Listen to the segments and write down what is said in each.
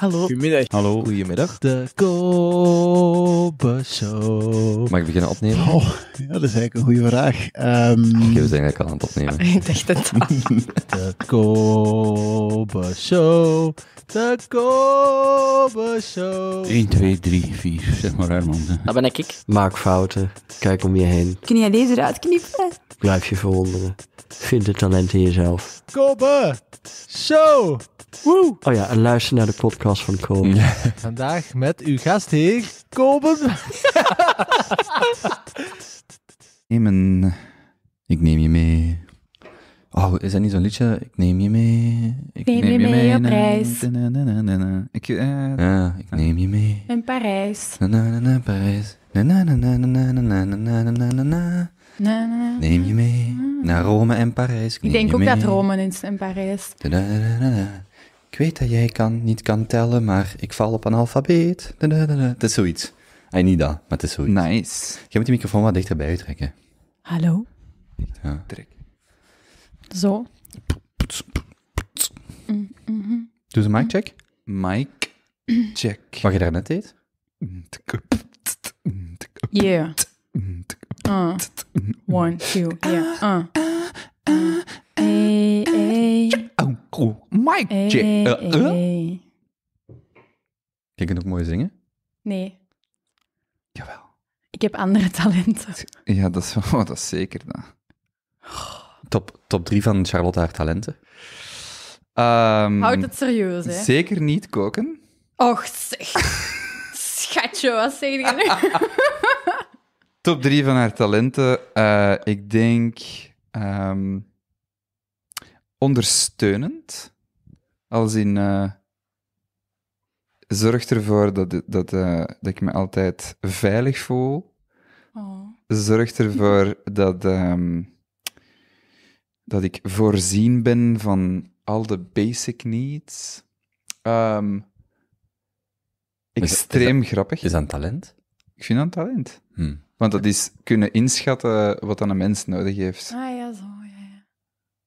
Hallo. Goedemiddag. Hallo. Goedemiddag. De Kobe Show. Mag ik beginnen opnemen? Oh, ja, dat is eigenlijk een goede vraag. Um... heb we zijn ik al aan het opnemen. ik dacht het De Kobe Show. De Kobe Show. 1, 2, 3, 4. Zeg maar Herman. Dat ben ik. Maak fouten. Kijk om je heen. Kun jij deze eruit knippen? Blijf je verwonderen. Vind het talent in jezelf. Kobe Show. Woe. Oh ja, en luister naar de podcast Vandaag met uw gastheer, Kopen. neem een... Ik neem je mee. Oh, is dat niet zo'n liedje? Ik neem je mee. Ik neem, je mee, op reis. Ik, ja, ik neem je mee. In Parijs. Na, na, na, Parijs. Na, na, na, na, na, na, Neem je mee naar Rome en Parijs. Ik, denk ook dat Rome is en Parijs weet dat jij kan, niet kan tellen, maar ik val op een alfabet Het is zoiets. Hij niet dat, maar het is zoiets. Nice. Je moet die microfoon wat dichterbij trekken. Hallo? Ja. Trek. Zo. Doe ze mic check. Mic check. Wat je daarnet deed? Yeah. Uh. One, two, ah, yeah. Uh. Ah, ah, uh. A A A Mike eh, eh? Je kunt ook mooi zingen. Nee. Jawel. Ik heb andere talenten. Ja, dat is, oh, dat is zeker. Dan. Oh. Top, top drie van Charlotte haar talenten. Um, Houd het serieus, hè? Zeker niet koken. Och, zeg. Schatje, wat zeg je nu? top drie van haar talenten. Eh, ik denk ehm, ondersteunend. Als in eh, zorgt ervoor dat, dat, eh, dat ik me altijd veilig voel. Oh. Zorgt ervoor dat, ehm, dat ik voorzien ben van al de basic needs. Ehm, extreem grappig. is dat een talent? Ik vind dat een talent. Hmm. Want dat is kunnen inschatten wat dan een mens nodig heeft. Ah ja, zo. Ja, ja.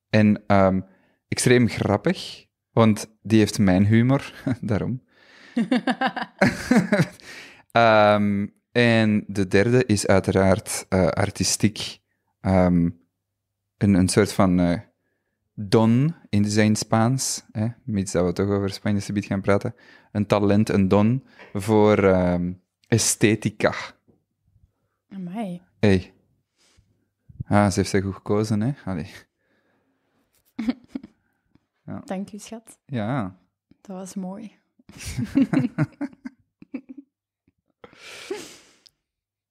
En ehm, extreem grappig, want die heeft mijn humor, daarom. Ehm, en de derde is uiteraard eh, artistiek. Ehm, een, een soort van eh, don in zijn Spaans, hè, mits dat we toch over Spanje gaan praten. Een talent, een don voor esthetica. Amai. Hey. Ah, ze heeft zich goed gekozen, hè? Allee. ja. Dank u, schat. Ja. Dat was mooi.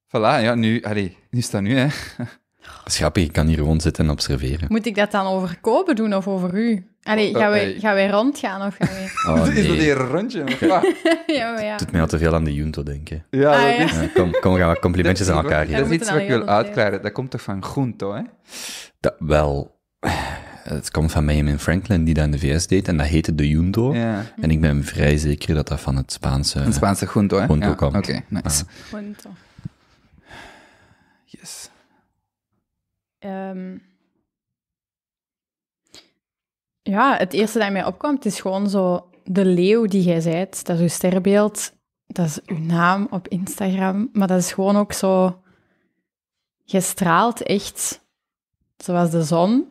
voilà, ja, nu, allee, nu staat nu, hè. Schappie, ik kan hier gewoon zitten en observeren. Moet ik dat dan over doen of over u? Allee, oh, gaan, wij, eh, gaan wij rondgaan of gaan wij... Oh, oh, Is dat hier een rondje? ja, ja. Het doet mij al te veel aan de Junto denken. Ja, ah, kom, kom, gaan wat complimentjes aan elkaar geven. Dat is iets wat ik wil uitklaren. Dat komt toch van Junto, hè? Dat wel... Het komt van Benjamin Franklin, die dat in de VS deed, en dat heette de Junto. Ja. En ik ben vrij zeker dat dat van het Spaanse... Het Spaanse Junto, hè? Oké, nice. Ah. Junto. Ehm, ja, het eerste dat mij opkomt is gewoon zo de leeuw die jij zijt. Dat is uw sterrenbeeld, dat is uw naam op Instagram. Maar dat is gewoon ook zo... Je straalt echt zoals de zon,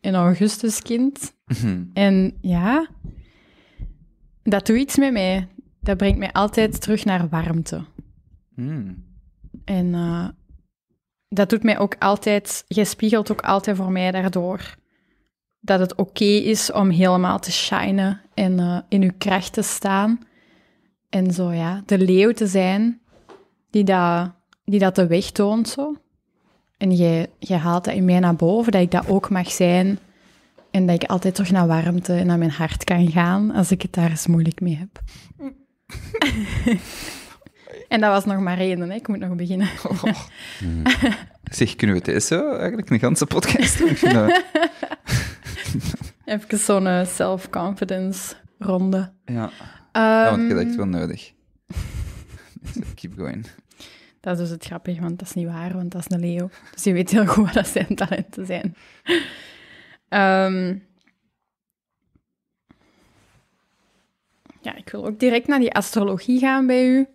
in augustus kind mhm. En ja, dat doet iets met mij. Dat brengt mij altijd terug naar warmte. Mm. En uh, dat doet mij ook altijd, jij spiegelt ook altijd voor mij daardoor dat het oké is om helemaal te shinen en eh, in uw kracht te staan. En zo ja, de leeuw te zijn die dat, die dat de weg toont zo. En jij, haalt dat in mij naar boven, dat ik dat ook mag zijn. En dat ik altijd toch naar warmte en naar mijn hart kan gaan als ik het daar eens moeilijk mee heb. en dat was nog maar één, ik moet nog beginnen. Oh. Mm. Zeg, kunnen we het zo eigenlijk een ganse podcast Even zo'n eh, self-confidence ronde. Ja. Um, ja. want ik wel nodig. Keep going. Dat is dus het grappig, want dat is niet waar, want dat is een leo Dus je weet heel goed wat zijn talenten zijn. Ehm, ja, ik wil ook direct naar die astrologie gaan bij u.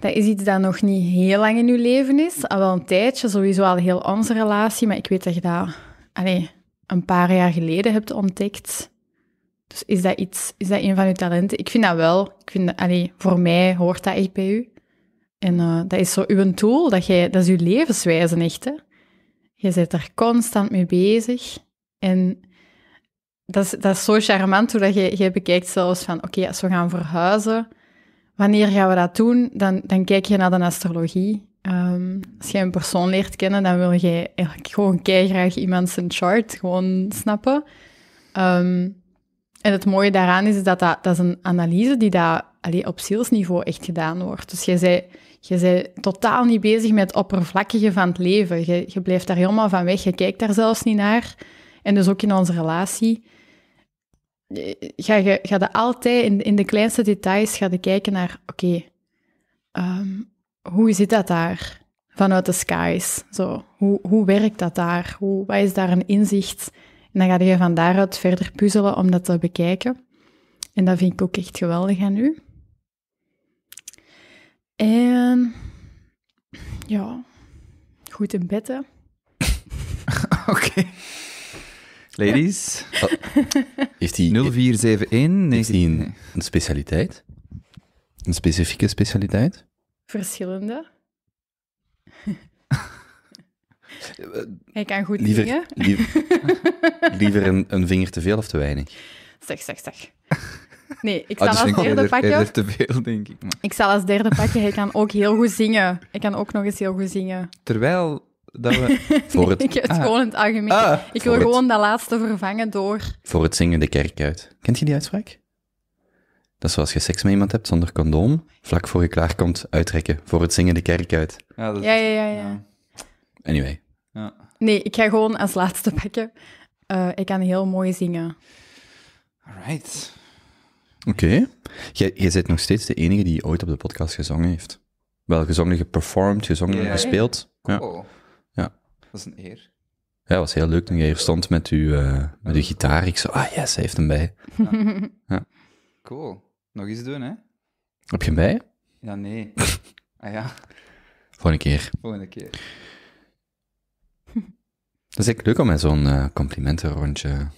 Dat is iets dat nog niet heel lang in uw leven is. Al wel een tijdje, sowieso al heel onze relatie. Maar ik weet dat je dat allez, een paar jaar geleden hebt ontdekt. Dus is dat iets, is dat een van uw talenten? Ik vind dat wel. Ik vind, dat, voor mij hoort dat echt bij u. En eh, dat is zo uw tool, dat, jij, dat is uw levenswijze echt. Hè? Je bent er constant mee bezig. En dat is, dat is zo charmant hoe dat je, je bekijkt zelfs van, oké, als we gaan verhuizen, Wanneer gaan we dat doen? Dan, dan kijk je naar de astrologie. Ehm, als je een persoon leert kennen, dan wil jij eigenlijk gewoon graag iemand zijn chart gewoon snappen. Ehm, en het mooie daaraan is dat dat, is een analyse die dat, allee, op zielsniveau echt gedaan wordt. Dus jij bent, je bent totaal niet bezig met het oppervlakkige van het leven. Je, je blijft daar helemaal van weg. Je kijkt daar zelfs niet naar. En dus ook in onze relatie ga je, ga dan altijd in, in de kleinste details ga kijken naar, oké, ehm, hoe zit dat daar vanuit de skies? Zo, hoe, hoe werkt dat daar? Hoe, wat is daar een inzicht? En dan ga je van daaruit verder puzzelen om dat te bekijken. En dat vind ik ook echt geweldig aan u. En ja, goed in bed, Oké. Ladies. Oh. Heeft hij 0471? een, specialiteit? Een specifieke specialiteit? Verschillende. Hij kan goed liever, Liever, liever een, vinger te veel of te weinig? Zeg, zeg, zeg. Nee, ik ah, zal dus als derde pakje. pakken... Er te veel, denk ik. Ik zal als derde pakje. Hij kan ook heel goed zingen. Ik kan ook nog eens heel goed zingen. Terwijl dat we... Voor het... ik ah. gewoon in het algemeen. Ah, ik wil gewoon dat laatste vervangen door... Voor het zingen de kerk uit. Kent je die uitspraak? Dat is zoals je seks met iemand hebt zonder condoom, vlak voor je klaarkomt, uittrekken. Voor het zingen de kerk uit. Ja, dat is... ja, ja, ja, ja, Anyway. Ja. Nee, ik ga gewoon als laatste pakken. Eh, ik kan heel mooi zingen. Alright. Oké. Okay. Jij, jij bent nog steeds de enige die ooit op de podcast gezongen heeft. Wel gezongen, geperformed, gezongen, gespeeld. Ja. Dat is een eer. Ja, was heel leuk toen jij hier stond met uw, eh, met uw gitaar. Ik zo, ah yes, hij heeft hem bij. Ja. Cool. Nog iets doen, hè? Heb je hem bij? Ja, nee. ah ja. Volgende keer. Volgende keer. Dat is echt leuk om met zo'n uh, complimentenrondje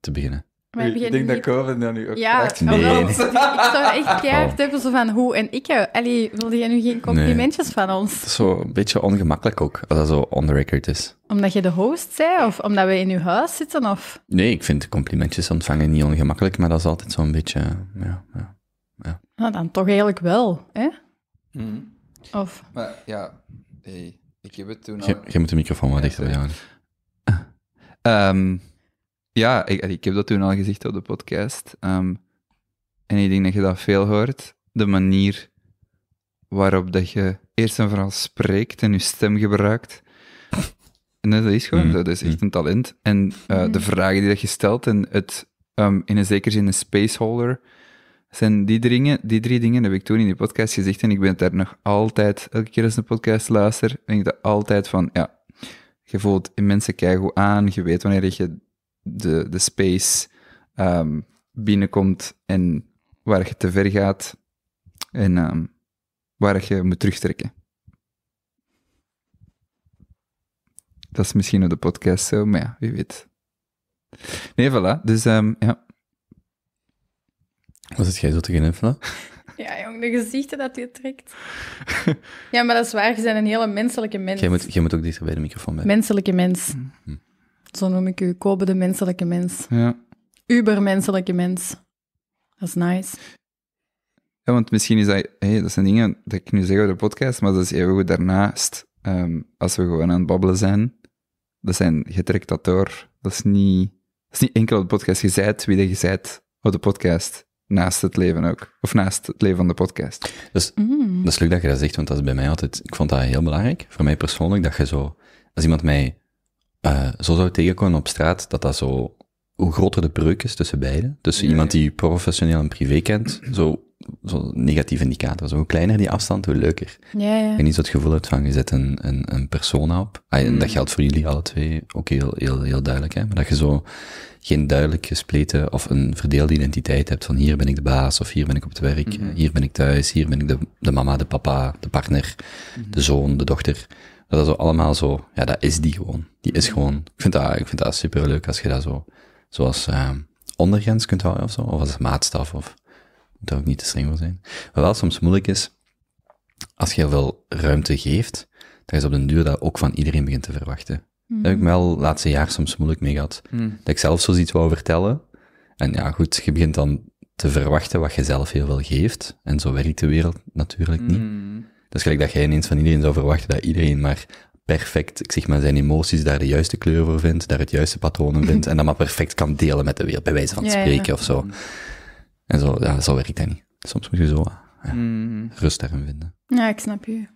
te beginnen ik denk dat Kevin dat nu ook ja, vraagt. Nee. ik zou echt keihard hebben van hoe en ik. Ellie eh, wilde jij nu geen complimentjes van ons? zo een beetje ongemakkelijk ook, als dat zo on the record is. Omdat je de host bent, of omdat we in uw huis zitten? Of? Nee, ik vind complimentjes ontvangen niet ongemakkelijk, maar dat is altijd zo'n beetje... Ja, ja, ja. Nou, dan toch eigenlijk wel, hè? Mm. Of? Maar ja, hey, ik heb het toen al... Je, moet de microfoon wat dichter bij Ehm ja, ik, ik, heb dat toen al gezegd op de podcast. Ehm, en ik denk dat je dat veel hoort. De manier waarop dat je eerst en vooral spreekt en je stem gebruikt. En dat is gewoon mm. Dat is echt mm. een talent. En eh, de mm. vragen die dat je stelt en het ehm, in een zekere zin een spaceholder zijn die, dringen, die drie dingen, heb ik toen in die podcast gezegd en ik ben het daar nog altijd, elke keer als een podcast luister, denk ik dat altijd van, ja, je voelt mensen kijken aan, je weet wanneer je de, de space ehm, binnenkomt en waar je te ver gaat en ehm, waar je moet terugtrekken. Dat is misschien op de podcast zo, maar ja, wie weet. Nee, voilà. Dus ehm, ja. Wat zit jij zo te geniffen? Ja, jong, de gezichten dat je trekt. ja, maar dat is waar. Je bent een hele menselijke mens. Jij moet, jij moet ook bij de microfoon bij. Menselijke mens. Hm. Hm. Zo noem ik u, Kobe de menselijke mens. Ja. Ubermenselijke mens. Dat is nice. Ja, want misschien is dat... Hey, dat zijn dingen die ik nu zeg over de podcast, maar dat is even goed daarnaast. Ehm, als we gewoon aan het babbelen zijn, dat zijn... Je trekt dat door. Dat is niet, dat is niet enkel op de podcast. Je wie je zijt op de podcast. Naast het leven ook. Of naast het leven van de podcast. Dus, mm. Dat is leuk dat je dat zegt, want dat is bij mij altijd... Ik vond dat heel belangrijk, voor mij persoonlijk, dat je zo... Als iemand mij eh, zo zou tegenkomen op straat, dat dat zo, hoe groter de breuk is tussen beiden, tussen iemand die professioneel en privé kent, zo, zo negatief indicator. Zo, hoe kleiner die afstand, hoe leuker. Ja, ja. En niet zo het gevoel hebt van, je zet een, een, een op. en dat mm. geldt voor jullie alle twee ook heel, heel, heel duidelijk, hè. Maar dat je zo geen duidelijk gespleten of een verdeelde identiteit hebt van, hier ben ik de baas, of hier ben ik op het werk, mhm. hier ben ik thuis, hier ben ik de, de mama, de papa, de partner, de mhm. zoon, de dochter. Dat dat zo allemaal zo, ja, dat is die gewoon. Die is gewoon, ik vind dat, ik vind dat super leuk als je dat zo, zoals ehm, ondergrens kunt houden of zo, of als maatstaf, of moet ook niet te streng voor zijn. Wat wel soms moeilijk is, als je heel veel ruimte geeft, dan is op den duur dat ook van iedereen begint te verwachten. Daar heb ik mhm. me laatste jaar soms moeilijk mee gehad. Mhm. Dat ik zelf zoiets wou vertellen. En ja, goed, je begint dan te verwachten wat je zelf heel veel geeft. En zo werkt de wereld natuurlijk niet. Mhm. Dat gelijk dat jij ineens van iedereen zou verwachten dat iedereen maar perfect, ik zeg zijn emoties daar de juiste kleur voor vindt, daar het juiste patronen vindt, en dat maar perfect kan delen met de wereld, bij wijze van spreken of zo. En zo, ja, zo werkt dat niet. Soms moet je zo eh, ja, mm. rust daarin vinden. Ja, ik snap je.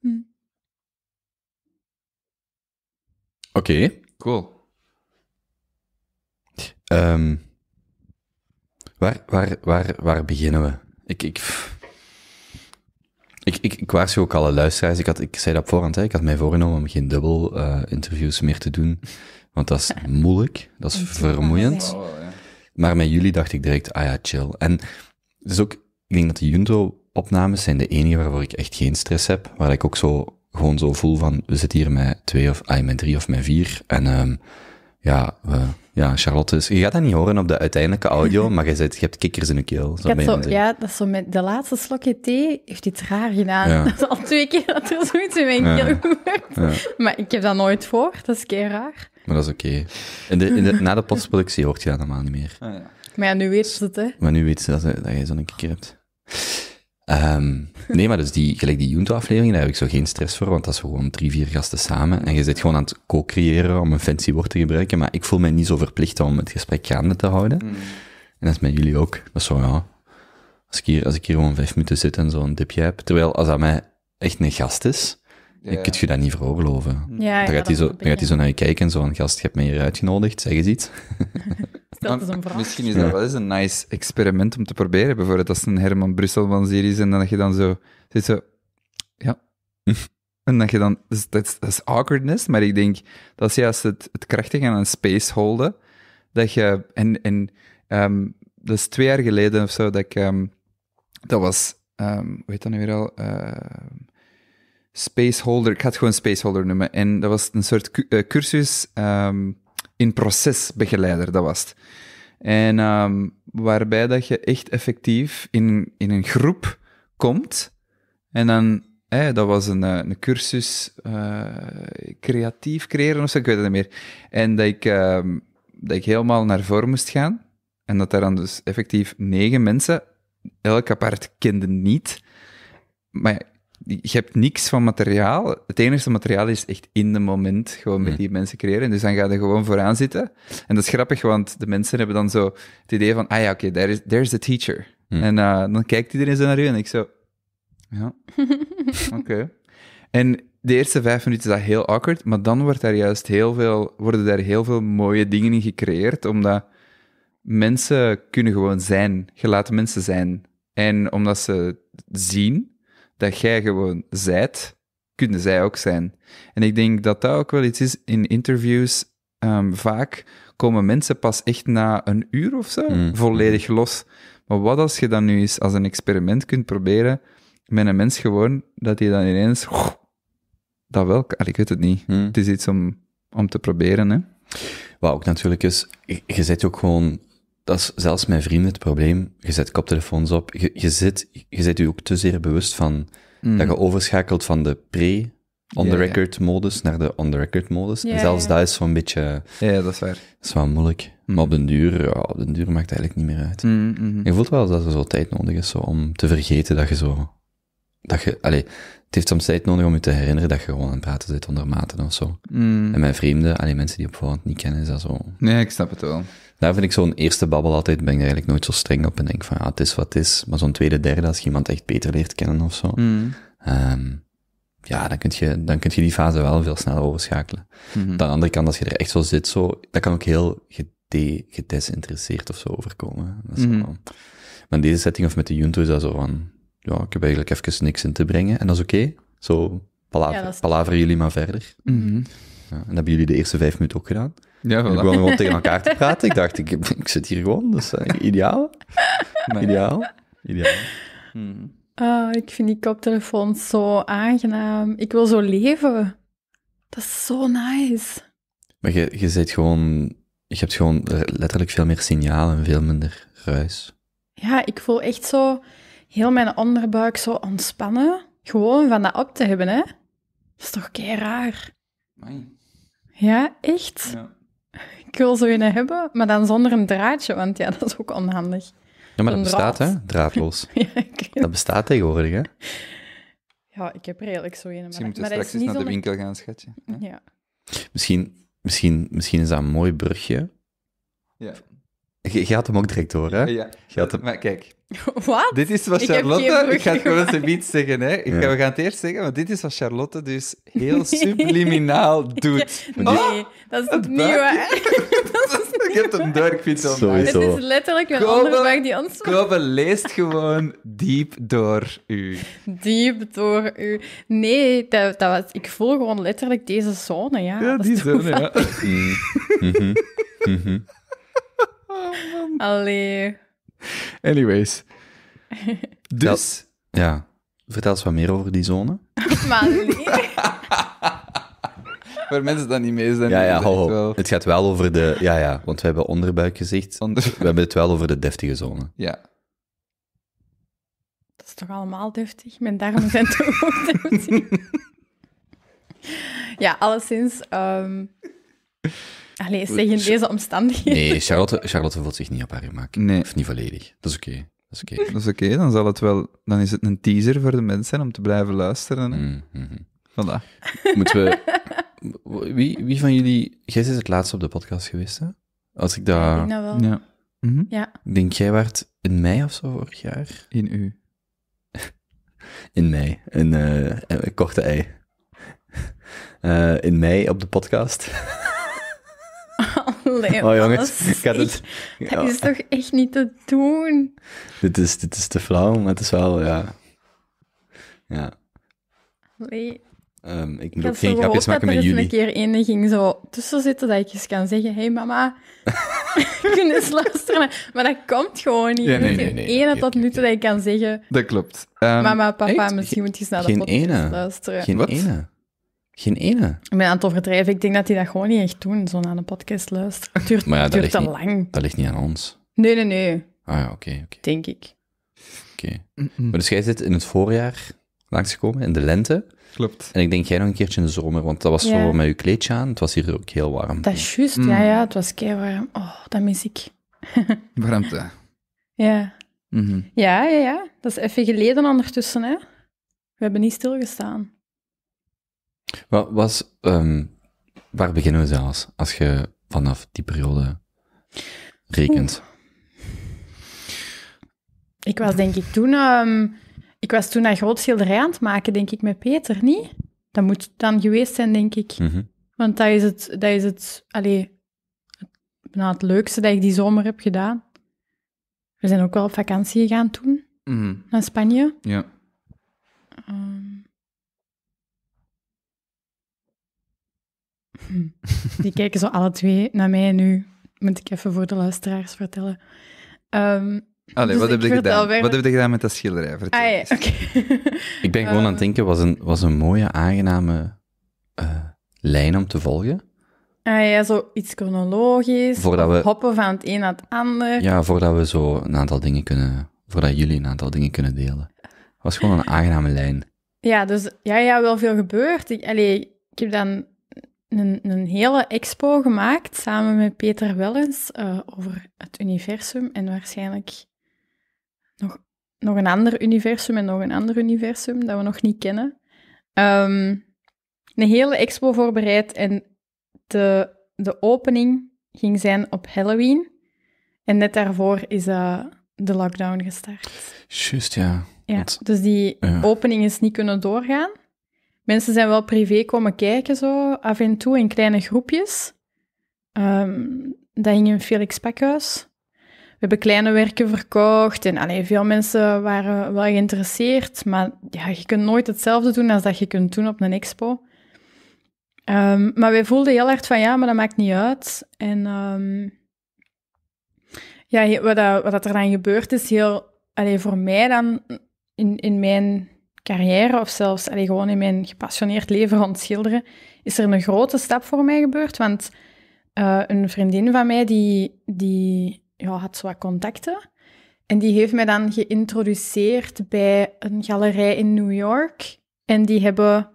Hm. Oké. Cool. Ehm, waar, waar, waar, waar beginnen we? Ik, ik, ik, ik, ik waarschuw ook alle luisteraars. Ik, had, ik zei dat voorhand, hè. ik had mij voorgenomen om geen dubbel eh, interviews meer te doen. Want dat is moeilijk, dat is vermoeiend. Maar met jullie dacht ik direct, ah ja, chill. En dus ook, ik denk dat de Junto-opnames zijn de enige waarvoor ik echt geen stress heb. Waar ik ook zo, gewoon zo voel van, we zitten hier met twee of, ah, met drie of met vier. En ehm, ja, we ja, Charlotte, je gaat dat niet horen op de uiteindelijke audio, maar je, zet, je hebt kikkers in je keel. Zo zo, ja, dat is zo met de laatste slokje thee heeft iets raar gedaan. Dat is al twee keer dat er zoiets in mijn keel gebeurt. Maar ik heb dat nooit voor, dat is keer raar. Maar dat is oké. de, de, na de postproductie hoort je dat helemaal niet meer. maar ja, nu weet ze het, hè? Maar nu weet ze dat, dat je zo'n kikker hebt. Ehm, nee, maar dus die, gelijk die junto aflevering, daar heb ik zo geen stress voor, want dat is gewoon drie, vier gasten samen. En je zit gewoon aan het co-creëren om een fancy woord te gebruiken, maar ik voel mij niet zo verplicht om het gesprek gaande te houden. Mm. En dat is met jullie ook. Dat is zo, ja, als ik hier, als ik hier gewoon vijf minuten zit en zo'n dipje heb, terwijl als dat mij echt een gast is, ja. kun je dat niet veroorloven. Mm. Ja, dan, gaat hij zo, gaat hij zo naar je kijken en zo, een gast, je hebt mij hier uitgenodigd, zeg eens iets. Misschien is dat wel eens een nice experiment om te proberen. Bijvoorbeeld als een Herman Brusselman serie is en dat je dan zo zit zo... Ja. en dat je dan... Dus dat is, awkwardness, maar ik denk dat is juist het, het krachtige aan een space holden. Dat je... En, en um, dat is twee jaar geleden of zo dat ik... Ehm, dat was... Um, hoe heet dat nu weer al? Uh, eh, Spaceholder, ik ga het gewoon Spaceholder noemen. En dat was een soort eh, cursus in procesbegeleider, dat was het. En ehm, waarbij dat je echt effectief in, in een groep komt en dan dat was een, eh, een cursus eh, creatief creëren of zo, ik weet het niet meer. En dat ik, ehm, dat ik helemaal naar voren moest gaan. En dat daar dan dus effectief negen mensen, elk apart, kenden niet. Maar ja, je hebt niks van materiaal. Het enige materiaal is echt in de moment gewoon met mhm. die mensen creëren. Dus dan ga je gewoon vooraan zitten. En dat is grappig, want de mensen hebben dan zo het idee van, ah ja, oké, there is, there's the teacher. Mhm. En eh, dan kijkt iedereen zo naar u en ik zo, ja, oké. En de eerste vijf minuten is dat heel awkward, maar dan wordt daar juist heel veel, worden daar heel veel mooie dingen in gecreëerd, omdat mensen kunnen gewoon zijn. Je laat mensen zijn. En omdat ze zien dat jij gewoon zijt, kunnen zij ook zijn. En ik denk dat dat ook wel iets is in interviews. Ehm, vaak komen mensen pas echt na een uur of zo mm, mm. volledig los. Maar wat als je dan nu eens als een experiment kunt proberen met een mens gewoon, dat hij dan ineens... dat wel, ik weet het niet. Mm. Het is iets om, om te proberen, hè. Wat ook natuurlijk is, je zet ook gewoon dat is zelfs mijn vrienden het probleem. Je zet koptelefoons op. Je, je, zit, je zit ook te zeer bewust van mhm. dat je overschakelt van de pre on-the-record modus naar de on-the-record modus. en zelfs dat is zo'n beetje... Ja, dat is waar. is wel moeilijk. Maar op den duur, ja, duur maakt het eigenlijk niet meer uit. Mhm, mhm. Je voelt wel dat er zo tijd nodig is zo, om te vergeten dat je zo... Dat je, allez, het heeft soms tijd nodig om je te herinneren dat je gewoon aan het praten zit onder maten of zo. En mijn vreemden, alleen mensen die op voorhand niet kennen, is dat zo... Nee, ik snap het wel daar vind ik zo'n eerste babbel altijd, ben ik er eigenlijk nooit zo streng op en denk van, ja, het is wat het is. Maar zo'n tweede, derde, als je iemand echt beter leert kennen of zo, mm. ehm, ja, dan kun, je, dan kun je die fase wel veel sneller overschakelen. Mm Aan de andere kant, als je er echt zo zit, zo, dat kan ook heel gede gedesinteresseerd of zo overkomen. Dat is mhm. maar in deze setting of met de Junto is dat zo van, ja, ik heb eigenlijk even niks in te brengen en dat is oké. Zo, palaver, ja, palaveren jullie maar verder. Mhm. ja, en dat hebben jullie de eerste vijf minuten ook gedaan. Ja, voilà. gewoon, tegen elkaar te praten. Ik dacht, ik, ik zit hier gewoon, dus uh, ideaal. Ideaal. Ideaal. Hmm. Ah, ik vind die koptelefoon zo aangenaam. Ik wil zo leven. Dat is zo nice. Maar je, je zit gewoon... Je hebt gewoon letterlijk veel meer signaal en veel minder ruis. Ja, ik voel echt zo heel mijn onderbuik zo ontspannen. Gewoon van dat op te hebben, hè. Dat is toch kei raar. Ja, echt? Ja ik wil zo een nou hebben, maar dan zonder een draadje, want ja, dat is ook onhandig. Ja, maar dat bestaat, hè? Draadloos. ja, Dat bestaat tegenwoordig, hè? Ja, ik heb er eigenlijk zo een. Misschien moeten we straks eens naar de winkel gaan, schatje. Ja. Misschien, misschien, misschien is dat een mooi brugje. Ja. Je, had hem ook direct door, hè? Ja. Je had hem... Maar kijk. Wat? Dit is wat Charlotte... Ik, ga gewoon ze niet zeggen, hè. Ik ga, we gaan het eerst zeggen, want dit is wat Charlotte dus heel subliminaal doet. Nee, oh, dat is het nieuwe. Ik heb een duidelijk fiets vind Dit is letterlijk een andere vraag die ons... Kobe leest gewoon diep door u. Diep door u. Nee, dat, dat was... ik voel gewoon letterlijk deze zone, ja. Ja, die zone, ja. Mm mhm. Mhm. Oh, Allee. Anyways. Dus... Ja, Vertel eens wat meer over die zone. maar Waar mensen dat niet mee zijn. Ja, ja, Het gaat wel over de... Ja, ja, want we hebben onderbuik gezegd. We hebben het wel over de deftige zone. Ja. Dat is toch allemaal deftig? Mijn darmen zijn toch ook deftig? ja, alleszins... Ehm, Allee, zeg in deze omstandigheden. Nee, Charlotte, Charlotte voelt zich niet op haar gemak. Nee. Of niet volledig. Dat is oké. Dat is oké. Dat is oké, dan zal het wel... Dan is het een teaser voor de mensen om te blijven luisteren. Mm, mhm. Vandaag Moeten we... Wie, wie van jullie... Jij is het laatst op de podcast geweest, hè? Als ik daar... denk dat wel. Ja. Mhm. ja. Denk jij waart in mei of zo vorig jaar? In u. in mei. Een, uh, korte ei. Eh, in mei op de podcast. Oh jongens, ik had het... ja. Dat is toch echt niet te doen? Dit is, dit is te flauw, maar het is wel, ja... Ja. Nee. Um, ehm, ik moet ik ook geen grapjes maken met jullie. Ik dat er een keer ene ging zo tussen zitten, dat ik eens kan zeggen, hey mama, kun eens luisteren. Maar dat komt gewoon niet. Ja, nee, nee, nee, ene tot nu toe dat ik kan zeggen... Dat klopt. Um, mama, papa, echt? misschien moet je eens naar de geen podcast ene. luisteren. Geen Wat? ene. Geen ene. Mijn aantal Verdrijven, ik denk dat die dat gewoon niet echt doen, zo naar een podcast luisteren. Het duurt, maar dat te lang. Dat ligt niet aan ons. Nee, nee, nee. Ah ja, oké. Okay, Denk ik. Oké. Maar dus jij zit in het voorjaar langsgekomen, in de lente. Klopt. En ik denk jij nog een keertje in de zomer, want dat was zo met je kleedje aan. Het was hier ook heel warm. Dat is juist, ja, mm. ja. Het was kei warm. Oh, dat mis ik. Warmte. Ja. Mm-hmm. Ja, ja, ja. Dat is even geleden ondertussen, hè. We hebben niet stilgestaan. Wat was, ehm, waar beginnen we zelfs, als je vanaf die periode rekent? Ik was denk ik toen, ehm, ik was toen een groot schilderij aan het maken, denk ik, met Peter, niet? Dat moet dan geweest zijn, denk ik. Mhm. Want dat is het, dat is het, allee, nou, het leukste dat ik die zomer heb gedaan. We zijn ook wel op vakantie gegaan toen, mhm. naar Spanje. Ja. Ehm, Die kijken zo alle twee naar mij nu. Moet ik even voor de luisteraars vertellen. Ehm, allee, ah, dus wat, heb je gedaan? wat heb je gedaan met dat schilderij? Ah, ik ben gewoon aan het ehm, denken, was een, was een mooie, aangename eh, lijn om te volgen. Ah ja, zo iets chronologisch, voordat we, hoppen van het een naar het ander. Ja, voordat we zo een aantal dingen kunnen, voordat jullie een aantal dingen kunnen delen. Het was gewoon een aangename lijn. Ja, dus ja, ja, wel veel gebeurd. Ik, allee, ik heb dan een, een hele expo gemaakt samen met Peter Wellens eh, over het universum en waarschijnlijk nog, nog een ander universum en nog een ander universum dat we nog niet kennen. Ehm, een hele expo voorbereid en de, de opening ging zijn op Halloween. En net daarvoor is eh, de lockdown gestart. Juist, ja. ja dus die opening is niet kunnen doorgaan. Mensen zijn wel privé komen kijken, zo af en toe in kleine groepjes. Um, dat ging in Felix Pakhuis. We hebben kleine werken verkocht en allee, veel mensen waren wel geïnteresseerd. Maar ja, je kunt nooit hetzelfde doen als dat je kunt doen op een expo. Ehm, maar wij voelden heel hard van ja, maar dat maakt niet uit. En ehm, ja, wat, wat dat er dan gebeurt is, heel, allee, voor mij dan in, in mijn carrière of zelfs allee, gewoon in mijn gepassioneerd leven rond schilderen, is er een grote stap voor mij gebeurd. Want eh, een vriendin van mij die, die ja, had zo wat contacten. En die heeft mij dan geïntroduceerd bij een galerij in New York. En die hebben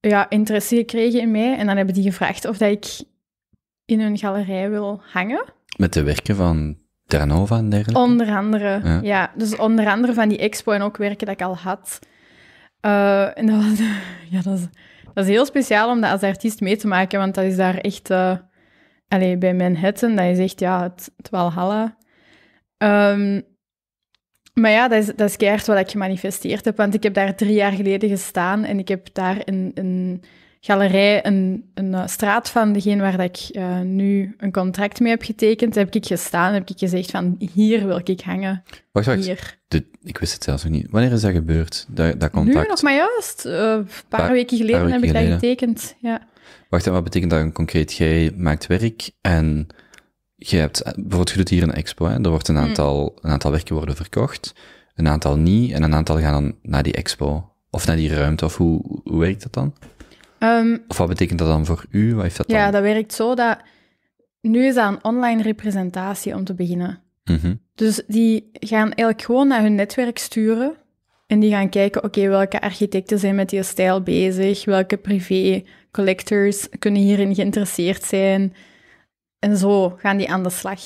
ja, interesse gekregen in mij. En dan hebben die gevraagd of dat ik in hun galerij wil hangen. Met de werken van Terranova en dergelijke? Onder andere, ja. Dus onder andere van die expo en ook werken dat ik al had. Eh, en dat was, ja, dat is, heel speciaal om dat als artiest mee te maken, want dat is daar echt... Uh, allee, bij Manhattan, dat je zegt, ja, het, het Walhalla. Ehm, maar ja, dat is, dat is keihard wat ik gemanifesteerd heb, want ik heb daar drie jaar geleden gestaan en ik heb daar een, een galerij een, een eh, straat van degene waar dat ik eh, nu een contract mee heb getekend, heb ik gestaan, heb ik gezegd van hier wil ik hangen. Wacht, wacht. Hier. ik wist het zelfs nog niet. Wanneer is dat gebeurd, dat, dat Nu nog maar juist. Eh, een paar, weken geleden heb ik dat getekend, ja. Wacht, en wat betekent dat concreet? Jij maakt werk en je hebt, bijvoorbeeld je doet hier een expo, hè? er wordt een mm. aantal, een aantal werken worden verkocht, een aantal niet, en een aantal gaan dan naar die expo. Of naar die ruimte, of hoe, hoe werkt dat dan? Ehm, of wat betekent dat dan voor u? Wat heeft dat ja, dat werkt zo dat... Nu is dat een online representatie om te beginnen. Mhm. Dus die gaan eigenlijk gewoon naar hun netwerk sturen en die gaan kijken, oké, welke architecten zijn met die stijl bezig, welke privé-collectors kunnen hierin geïnteresseerd zijn. En zo gaan die aan de slag.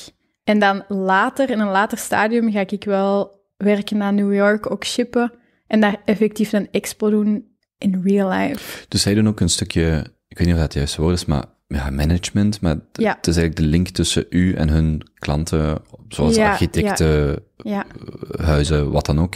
En dan later, in een later stadium, ga ik wel werken naar New York, ook shippen en daar effectief een expo doen in real life. Dus zij doen ook een stukje, ik weet niet of dat het juiste woord is, maar ja, management, maar het is eigenlijk de link tussen u en hun klanten, zoals architecten, eh, huizen, wat dan ook,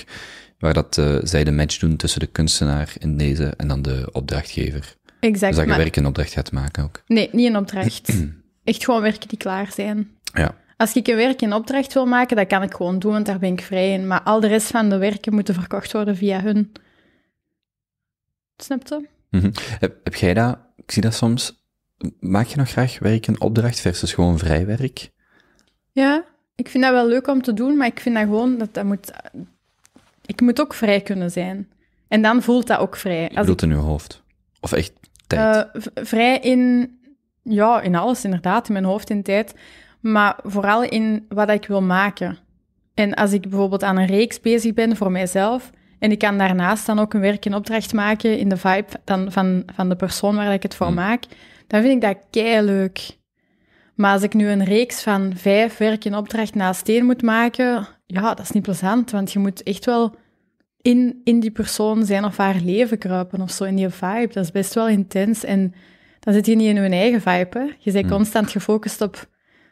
waar dat eh, zij de match doen tussen de kunstenaar in deze en dan de opdrachtgever. Exact. Dus je maar... werk in opdracht gaat maken ook. Nee, niet een opdracht. Echt gewoon werken die klaar zijn. Ja. Als ik een werk in opdracht wil maken, dat kan ik gewoon doen, want daar ben ik vrij in. Maar al de rest van de werken moeten verkocht worden via hun. Snapte? Mm heb, heb jij dat, ik zie dat soms, maak je nog graag werk een opdracht versus gewoon vrij werk? Ja, ik vind dat wel leuk om te doen, maar ik vind dat gewoon dat dat moet. Ik moet ook vrij kunnen zijn. En dan voelt dat ook vrij. Als ik... in je hoofd? Of echt tijd? Eh, vrij in, ja, in alles inderdaad, in mijn hoofd, in tijd. Maar vooral in wat ik wil maken. En als ik bijvoorbeeld aan een reeks bezig ben voor mijzelf, en ik kan daarnaast dan ook een werk in opdracht maken in de vibe dan van, van de persoon waar ik het voor mm. maak. Dan vind ik dat kei leuk. Maar als ik nu een reeks van vijf werk in opdracht naast één moet maken, ja, dat is niet plezant. Want je moet echt wel in, in die persoon zijn of haar leven kruipen of zo, in die vibe. Dat is best wel intens. En dan zit je niet in je eigen vibe. Je bent mm. constant gefocust op.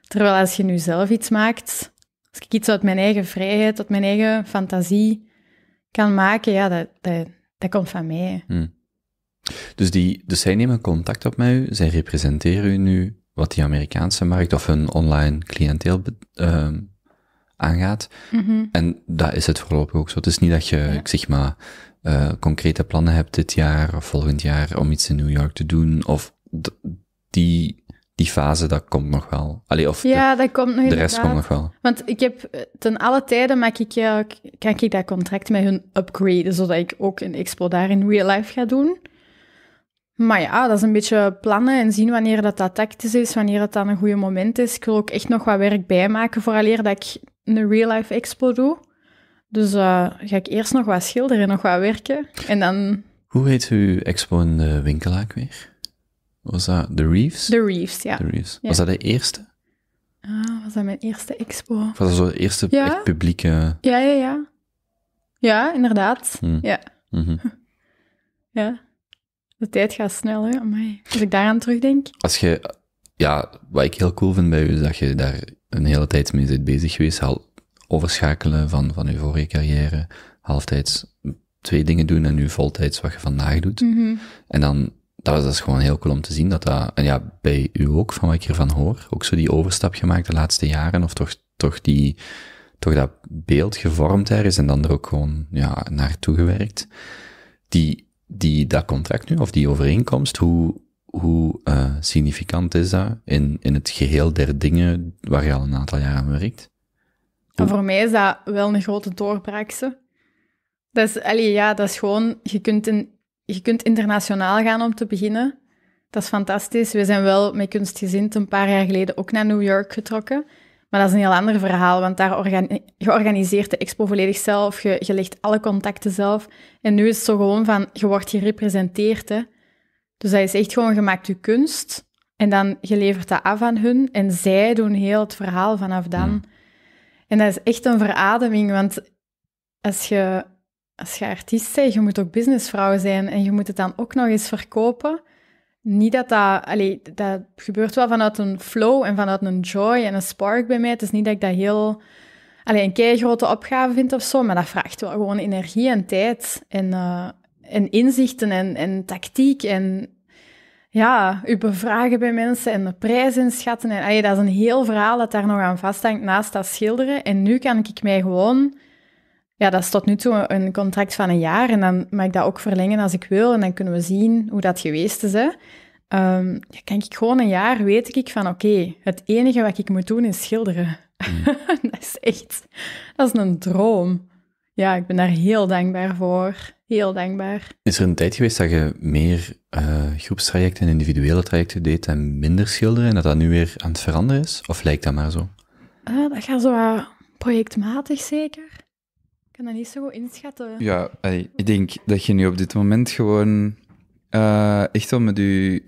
Terwijl als je nu zelf iets maakt, als ik iets uit mijn eigen vrijheid, uit mijn eigen fantasie kan maken, ja, dat, dat, dat komt van mij. Hmm. Dus, die, dus zij nemen contact op met u, zij representeren u nu wat die Amerikaanse markt of hun online cliënteel ehm, aangaat. Mhm. En dat is het voorlopig ook zo. Het is niet dat je, ik zeg maar, eh, concrete plannen hebt dit jaar of volgend jaar om iets in New York te doen. Of die die fase, dat komt nog wel. Allee, of ja, de, dat komt nog De rest komt nog wel. Want ik heb eh, ten alle tijden maak ik, ja, kan ik dat contract met hun upgraden, zodat ik ook een expo daar in real life ga doen. Maar ja, dat is een beetje plannen en zien wanneer dat, dat tactisch is, wanneer dat dan een goede moment is. Ik wil ook echt nog wat werk bijmaken vooraleer dat ik een real life expo doe. Dus eh, ga ik eerst nog wat schilderen, nog wat werken en dan... Hoe heet uw expo in de winkelaak weer? was dat The Reefs? The Reefs, ja. The Reefs. Was dat de eerste? Ah, was dat mijn eerste expo? was dat zo de eerste echt publieke... Ja, ja, ja. Ja, inderdaad. Hmm. Ja. Mhm. ja. De tijd gaat snel, hè. Als ik daaraan terugdenk. Als je... Ja, wat ik heel cool vind bij u, is dat je daar een hele tijd mee bent bezig geweest. Al overschakelen van, van je vorige carrière, halftijds twee dingen doen en nu voltijds wat je vandaag doet. Mhm. En dan dat, was, dat is gewoon heel cool om te zien dat dat, en ja, bij u ook, van wat ik hiervan hoor, ook zo die overstap gemaakt de laatste jaren, of toch, toch die, toch dat beeld gevormd is en dan er ook gewoon, ja, naartoe gewerkt. Die, die, dat contract nu, of die overeenkomst, hoe, hoe eh, significant is dat in, in het geheel der dingen waar je al een aantal jaar aan werkt? Voor mij is dat wel een grote doorbraakse Dat is, allee, ja, dat is gewoon, je kunt een je kunt internationaal gaan om te beginnen. Dat is fantastisch. We zijn wel met kunstgezind een paar jaar geleden ook naar New York getrokken. Maar dat is een heel ander verhaal, want daar je organiseert de expo volledig zelf, je, je, legt alle contacten zelf. En nu is het zo gewoon van, je wordt gerepresenteerd. Hè. Dus dat is echt gewoon, je maakt je kunst en dan je levert dat af aan hun. En zij doen heel het verhaal vanaf dan. Hmm. En dat is echt een verademing, want als je als je artiest bent, je moet ook businessvrouw zijn en je moet het dan ook nog eens verkopen. Niet dat dat, allee, dat gebeurt wel vanuit een flow en vanuit een joy en een spark bij mij. Het is niet dat ik dat heel, allee, een keigrote grote opgave vind of zo, maar dat vraagt wel gewoon energie en tijd en, eh, en inzichten en, en tactiek en ja, u bevragen bij mensen en de prijs inschatten. En, dat is een heel verhaal dat daar nog aan vasthangt naast dat schilderen. En nu kan ik mij gewoon ja, dat is tot nu toe een contract van een jaar en dan mag ik dat ook verlengen als ik wil en dan kunnen we zien hoe dat geweest is. Hè. Um, ja, ik gewoon een jaar, weet ik van oké, het enige wat ik moet doen is schilderen. Mm. dat is echt, dat is een droom. Ja, ik ben daar heel dankbaar voor. Heel dankbaar. Is er een tijd geweest dat je meer eh, groepstrajecten en individuele trajecten deed en minder schilderen en dat dat nu weer aan het veranderen is? Of lijkt dat maar zo? Ah, dat gaat zo projectmatig zeker kan dat niet zo goed inschatten. Ja, ik denk dat je nu op dit moment gewoon eh, echt wel met je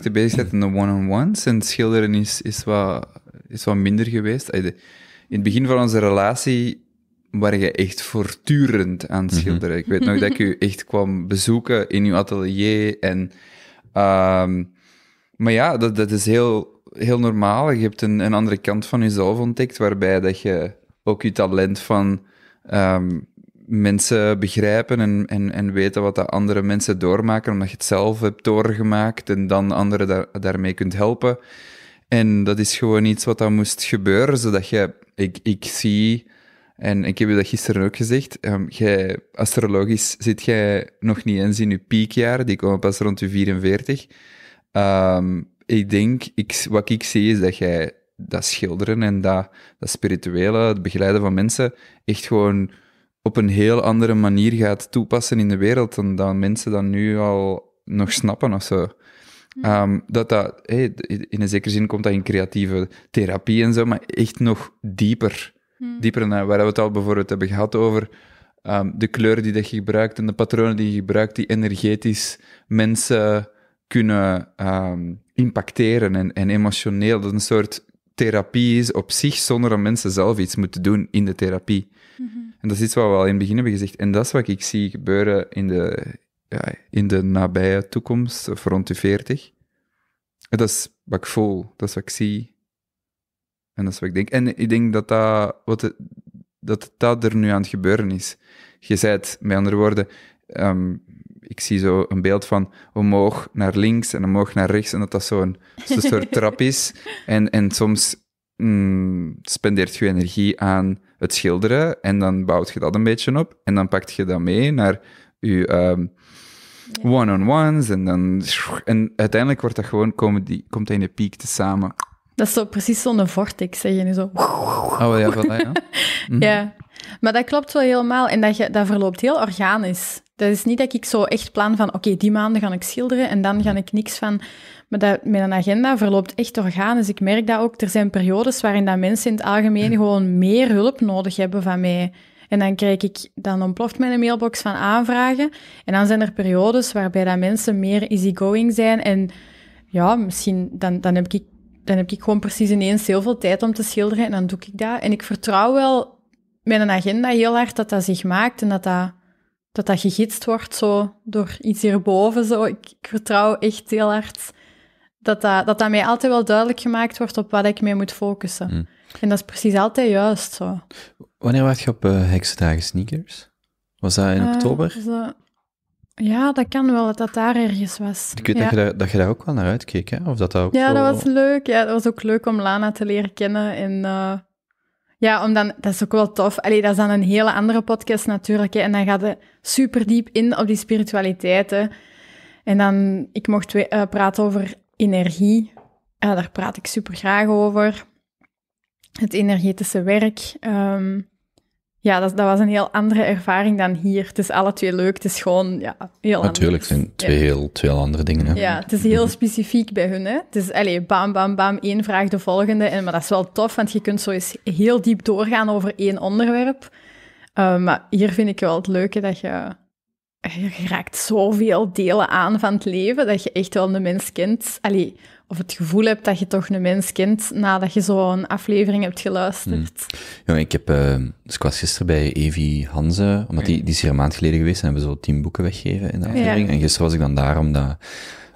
te bezig bent en de one-on-ones. En schilderen is, is, wat, is wat minder geweest. in het begin van onze relatie waren je echt voortdurend aan mhm. schilderen. Ik weet nog dat ik u echt kwam bezoeken in uw atelier. En, ehm, maar ja, dat, dat is heel, heel normaal. Je hebt een, een andere kant van jezelf ontdekt, waarbij dat je ook je talent van Ehm, mensen begrijpen en, en, en weten wat dat andere mensen doormaken, omdat je het zelf hebt doorgemaakt en dan anderen daarmee kunt helpen. En dat is gewoon iets wat dan moest gebeuren, zodat je, ik, ik zie, en ik heb je dat gisteren ook gezegd, ehm, jij, astrologisch zit jij nog niet eens in je piekjaar, die komen pas rond je 44. Ehm, ik denk, ik, wat ik zie is dat jij dat schilderen en dat, dat spirituele, het begeleiden van mensen, echt gewoon op een heel andere manier gaat toepassen in de wereld dan, mensen dan nu al nog snappen of zo. Ehm, dat dat, in een zekere zin komt dat in creatieve therapie en zo, maar echt nog dieper. Hm. Dieper naar waar we het al bijvoorbeeld hebben gehad over ehm, de kleuren die dat je gebruikt en de patronen die je gebruikt, die energetisch mensen kunnen ehm, impacteren en, en, emotioneel. Dat is een soort therapie is op zich, zonder dat mensen zelf iets moeten doen in de therapie. Mhm. En dat is iets wat we al in het begin hebben gezegd. En dat is wat ik zie gebeuren in de, ja, in de nabije toekomst, of rond de 40. dat is wat ik voel, dat is wat ik zie. En dat is wat ik denk. En ik denk dat dat, wat dat, dat er nu aan het gebeuren is. Je zei het, met andere woorden, ehm, ik zie zo een beeld van omhoog naar links en omhoog naar rechts. En dat dat zo'n soort trap is. En, en soms mm, spendeert je energie aan het schilderen. En dan bouwt je dat een beetje op. En dan pakt je dat mee naar je ehm, one-on-ones. En, dan, en uiteindelijk wordt dat gewoon, komen die, komt in de piek te samen. Dat is zo precies zo'n vortex, zeg je nu zo. Oh ja, ja. Mhm. ja. Maar dat klopt wel helemaal. En dat, je, dat verloopt heel organisch. Dat is niet dat ik zo echt plan van, oké, die maanden ga ik schilderen en dan ga ik niks van... Maar dat, mijn agenda verloopt echt dus Ik merk dat ook. Er zijn periodes waarin dat mensen in het algemeen mm. gewoon meer hulp nodig hebben van mij. En dan krijg ik, dan ontploft mijn mailbox van aanvragen. En dan zijn er periodes waarbij dat mensen meer easygoing zijn. En ja, misschien dan, dan heb ik dan heb ik gewoon precies ineens heel veel tijd om te schilderen en dan doe ik dat. En ik vertrouw wel mijn agenda heel hard dat dat zich maakt en dat dat dat dat gegidst wordt zo door iets hierboven. Zo. Ik, ik vertrouw echt heel hard dat dat, dat mij altijd wel duidelijk gemaakt wordt op wat ik mee moet focussen. Hmm. En dat is precies altijd juist zo. Wanneer was je op uh, Heksendagen Sneakers? Was dat in eh, oktober? Ja, dat kan wel, dat dat daar ergens was. Ik weet dat, je daar, dat ook wel naar uitkeek, hè? Of dat dat ook ja, dat was leuk. Ja, dat was ook leuk om Lana te leren kennen en... Eh, ja, om dan, dat is ook wel tof. Allee, dat is dan een hele andere podcast natuurlijk. Hè. En dan gaat het super diep in op die spiritualiteiten. En dan, ik mocht eh, praten over energie. Uh, daar praat ik super graag over. Het energetische werk. Ehm, ja, dat, dat, was een heel andere ervaring dan hier. Het is alle twee leuk, het is gewoon ja, heel Natuurlijk zijn twee, heel, twee andere dingen. Ja, het is heel specifiek bij hun. Hè. Het is allez, bam, bam, bam, één vraag de volgende. En, maar dat is wel tof, want je kunt zo eens heel diep doorgaan over één onderwerp. Eh, maar hier vind ik wel het leuke dat je... Je raakt zoveel delen aan van het leven, dat je echt wel de mens kent. Allee, of het gevoel hebt dat je toch een mens kent nadat je zo'n aflevering hebt geluisterd. Hmm. Ja, ik heb, uh, dus was gisteren bij Evi Hanze, omdat die, die is hier een maand geleden geweest en hebben zo tien boeken weggegeven in de aflevering. En gisteren was ik dan daar om, dat,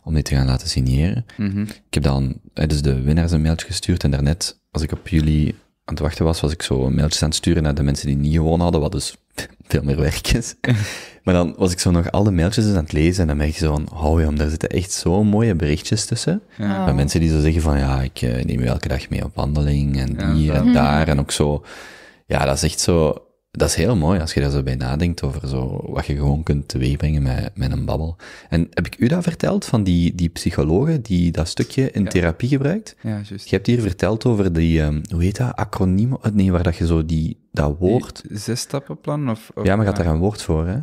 om die te gaan laten signeren. Mhm. Ik heb dan, eh, dus de winnaars een mailtje gestuurd en daarnet, als ik op jullie aan het wachten was, was ik zo mailtjes aan het sturen naar de mensen die niet gewoon hadden, wat dus veel meer werk is. maar dan was ik zo nog alle mailtjes dus aan het lezen en dan merk je zo van, oh jam, daar zitten echt zo mooie berichtjes tussen. Ja. Van oh. mensen die zo zeggen van, ja, ik eh, neem je elke dag mee op wandeling en die en mhm. daar. En ook zo, ja, dat is echt zo, dat is heel mooi als je daar zo bij nadenkt over zo, wat je gewoon kunt teweegbrengen met, met een babbel. En heb ik u dat verteld van die, die psychologen die dat stukje in therapie gebruikt? Ja, juist. Je hebt hier verteld over die, ehm, hoe heet dat, acroniem? Eh, nee, waar dat je zo die, dat woord... Die zes stappenplan? Of, of, ja, maar gaat daar een woord voor, hè?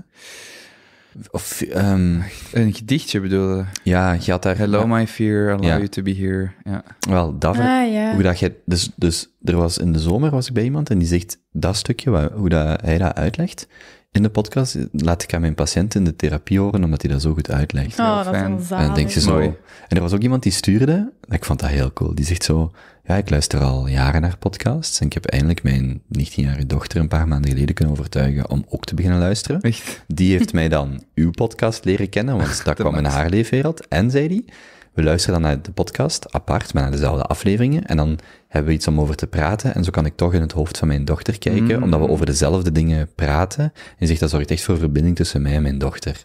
Ehm, Een gedichtje bedoelde. Ja, je had daar... Hello my fear, allow you to be here. Ja. Wel, dat... Ah, hoe dat je, dus, dus er was in de zomer was ik bij iemand en die zegt dat stukje, hoe dat, hij dat uitlegt, in de podcast laat ik aan mijn patiënt in de therapie horen, omdat hij dat zo goed uitlegt. Oh, dat fijn. is En dan denk je zo. En er was ook iemand die stuurde, ik vond dat heel cool. Die zegt zo, ja, ik luister al jaren naar podcasts en ik heb eindelijk mijn 19-jarige dochter een paar maanden geleden kunnen overtuigen om ook te beginnen luisteren. Echt? Die heeft mij dan uw podcast leren kennen, want dat kwam in haar leefwereld. En zei die, we luisteren dan naar de podcast apart, maar naar dezelfde afleveringen. En dan hebben we iets om over te praten. En zo kan ik toch in het hoofd van mijn dochter kijken, mm. omdat we over dezelfde dingen praten. En zegt, dat zorgt echt voor verbinding tussen mij en mijn dochter.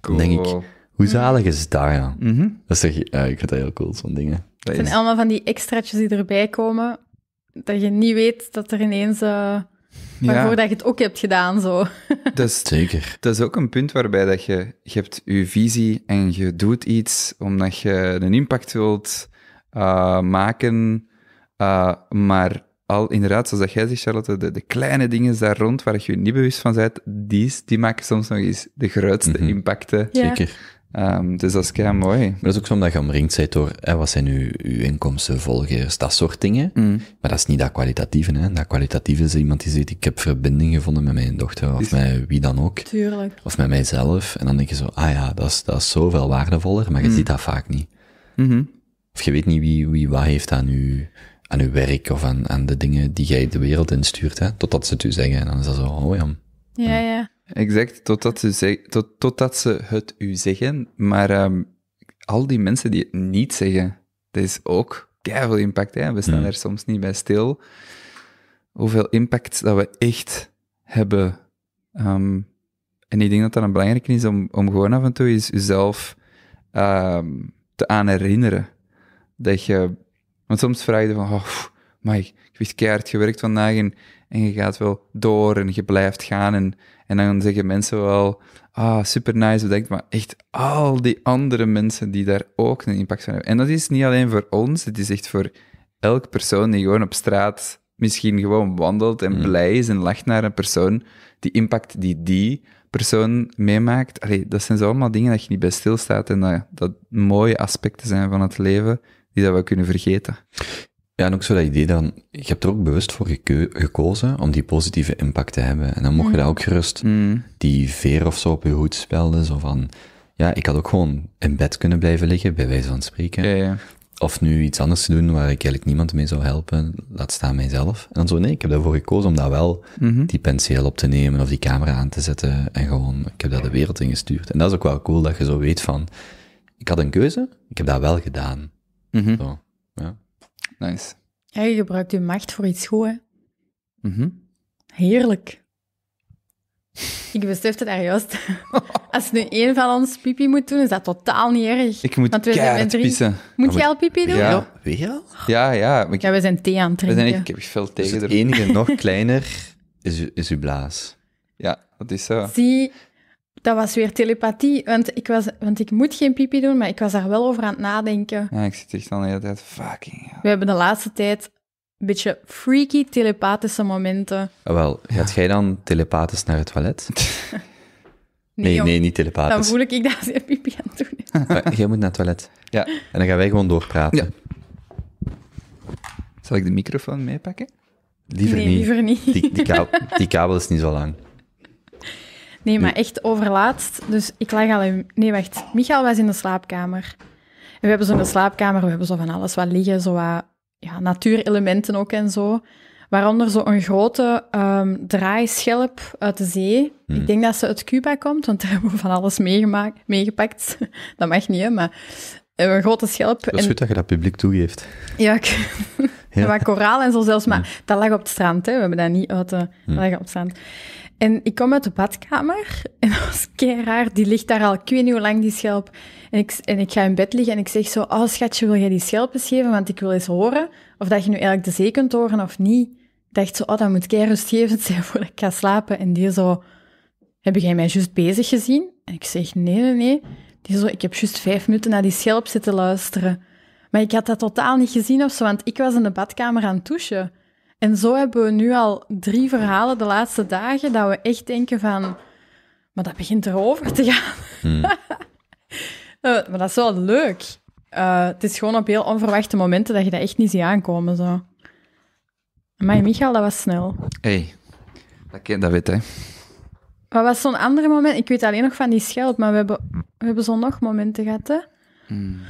Cool. Dan denk ik, hoe zalig is dat nou? mhm. ja? Mm -hmm. Dat zeg je ik vind dat heel cool, zo'n dingen. Het zijn allemaal van die extraatjes die erbij komen, dat je niet weet dat er ineens... Eh, maar voordat je het ook hebt gedaan. Zo. Dat is, Zeker. Dat is ook een punt waarbij dat je, je hebt je visie en je doet iets omdat je een impact wilt eh, maken, eh, maar al inderdaad, zoals jij zegt, Charlotte, de, de, kleine dingen daar rond waar je je niet bewust van bent, die, die maken soms nog eens de grootste mhm. impacten. Zeker. Um, dus dat is kei mooi. Maar dat is ook zo omdat je omringd bent door wat zijn uw, uw inkomsten, volgers, dat soort dingen. Mm. Maar dat is niet dat kwalitatieve. Hè. Dat kwalitatieve is iemand die zegt: Ik heb verbinding gevonden met mijn dochter of met wie dan ook. Tuurlijk. Of met mijzelf. En dan denk je zo: Ah ja, dat is, dat is zoveel waardevoller, maar je mm. ziet dat vaak niet. Mhm. Of je weet niet wie, wie wat heeft aan uw, aan uw werk of aan, aan de dingen die jij de wereld instuurt. Hè, totdat ze het u zeggen. En dan is dat zo: Oh ja. Ja, ja exact. Totdat ze, zeg, tot, totdat ze het u zeggen. Maar ehm, al die mensen die het niet zeggen, dat is ook veel impact. Hè? We staan er soms niet bij stil. Hoeveel impact dat we echt hebben. Ehm, en ik denk dat dat een belangrijke is om, om gewoon af en toe is jezelf ehm, te aan herinneren. Dat je... Want soms vraag je van, oh, maar ik heb keihard gewerkt vandaag en je gaat wel door en je blijft gaan. En, en dan zeggen mensen wel, ah, super nice bedenkt, maar echt al die andere mensen die daar ook een impact van hebben. En dat is niet alleen voor ons, het is echt voor elk persoon die gewoon op straat misschien gewoon wandelt en mm. blij is en lacht naar een persoon, die impact die die persoon meemaakt. Allee, dat zijn zo allemaal dingen dat je niet bij stilstaat en dat, dat mooie aspecten zijn van het leven die dat we kunnen vergeten. Ja, en ook zo dat idee dan, je hebt er ook bewust voor gekozen om die positieve impact te hebben. En dan mocht je mm. daar ook gerust mm. die veer of zo op je hoed spelden, zo van, ja, ik had ook gewoon in bed kunnen blijven liggen, bij wijze van spreken. Ja, ja. Of nu iets anders te doen waar ik eigenlijk niemand mee zou helpen, laat staan mijzelf. En dan zo, nee, ik heb daarvoor gekozen om daar wel mhm. die penseel op te nemen of die camera aan te zetten en gewoon, ik heb daar de wereld in gestuurd. En dat is ook wel cool dat je zo weet van, ik had een keuze, ik heb dat wel gedaan. Mhm. Zo, ja. Nice je gebruikt je macht voor iets goeds. Mhm. Heerlijk. Ik besefte daar juist. Als nu één van ons pipi moet doen, is dat totaal niet erg. Ik moet Want we drie. pissen. Moet jij al pipi doen? Ja. Weer Ja, ja. Ja, we zijn thee aan het drinken. We zijn ik heb veel tegen. Dus het enige nog kleiner is, is uw blaas. Ja, dat is zo. Zie, dat was weer telepathie, want ik, was, want ik moet geen pipi doen, maar ik was daar wel over aan het nadenken. Ja, ik zit echt al de hele tijd, fucking We hebben de laatste tijd een beetje freaky telepathische momenten. Ah, wel, gaat jij dan telepathisch naar het toilet? nee, nee, niet telepathisch. Dan voel ik, ik daar ze pipi aan het doen Jij moet naar het toilet. Ja. En dan gaan wij gewoon doorpraten. Ja. Zal ik de microfoon meepakken? Liever nee, niet. Liever niet. Die, die, die kabel is niet zo lang. Nee, maar echt overlaatst. Dus ik lag al in... Nee, wacht. Michael was in de slaapkamer. we hebben zo'n slaapkamer, we hebben zo van alles wat liggen, zo wat ja, natuurelementen ook en zo. Waaronder zo'n grote um, draaischelp uit de zee. Hmm. Ik denk dat ze uit Cuba komt, want daar hebben we van alles meegemaakt, meegepakt. dat mag niet, hè, maar eh, een grote schelp. Dat is goed dat je dat publiek toegeeft. Ja, ik... ja. koraal en zo zelfs, maar hmm. dat lag op het strand. Hè. We hebben dat niet uit de... Hmm. Dat lag op het strand. En ik kom uit de badkamer en dat was kei raar. Die ligt daar al, ik weet niet hoe lang die schelp. En ik, en ik ga in bed liggen en ik zeg zo, oh schatje, wil jij die schelp eens geven? Want ik wil eens horen of dat je nu eigenlijk de zee kunt horen of niet. Ik dacht zo, oh, dat moet kei rustgevend zijn voordat ik ga slapen. En die zo, heb jij mij juist bezig gezien? En ik zeg, nee, nee, nee. Die zo, ik heb juist vijf minuten naar die schelp zitten luisteren. Maar ik had dat totaal niet gezien of zo, want ik was in de badkamer aan het douchen. En zo hebben we nu al drie verhalen de laatste dagen dat we echt denken van, maar dat begint erover te gaan. Hmm. Eh, maar dat is wel leuk. Eh, het is gewoon op heel onverwachte momenten dat je dat echt niet ziet aankomen. Zo. Maar hmm. Michael, dat was snel. hey, dat kind dat weet, hè. Wat was zo'n andere moment? Ik weet alleen nog van die schelp, maar we hebben, we hebben zo'n nog momenten gehad, hè. Hmm.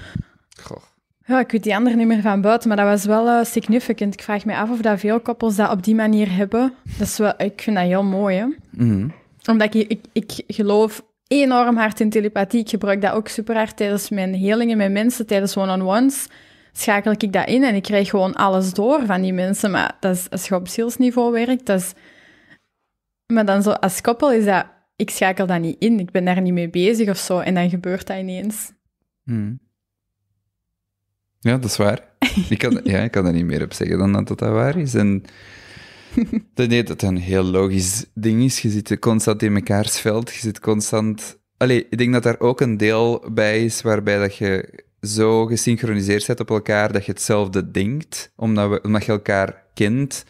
Goh. Ja, ik weet die andere niet meer van buiten, maar dat was wel eh, significant. Ik vraag me af of dat veel koppels dat op die manier hebben. Dat is wel, ik vind dat heel mooi, hè? Mhm. Omdat ik, ik, ik geloof enorm hard in telepathie. Ik gebruik dat ook super hard tijdens mijn helingen met mensen, tijdens one-on-ones. Schakel ik dat in en ik krijg gewoon alles door van die mensen. Maar dat is, als je op zielsniveau werkt, dat is... Maar dan zo als koppel is dat... Ik schakel dat niet in, ik ben daar niet mee bezig of zo. En dan gebeurt dat ineens. Mm. Ja, dat is waar. Ik kan, ja, ik kan er niet meer op zeggen dan dat dat waar is. En dat, nee, dat een heel logisch ding is. Je zit constant in mekaars veld. Je zit constant... Allee, ik denk dat daar ook een deel bij is waarbij dat je zo gesynchroniseerd zit op elkaar dat je hetzelfde denkt, omdat, we, omdat je elkaar kent.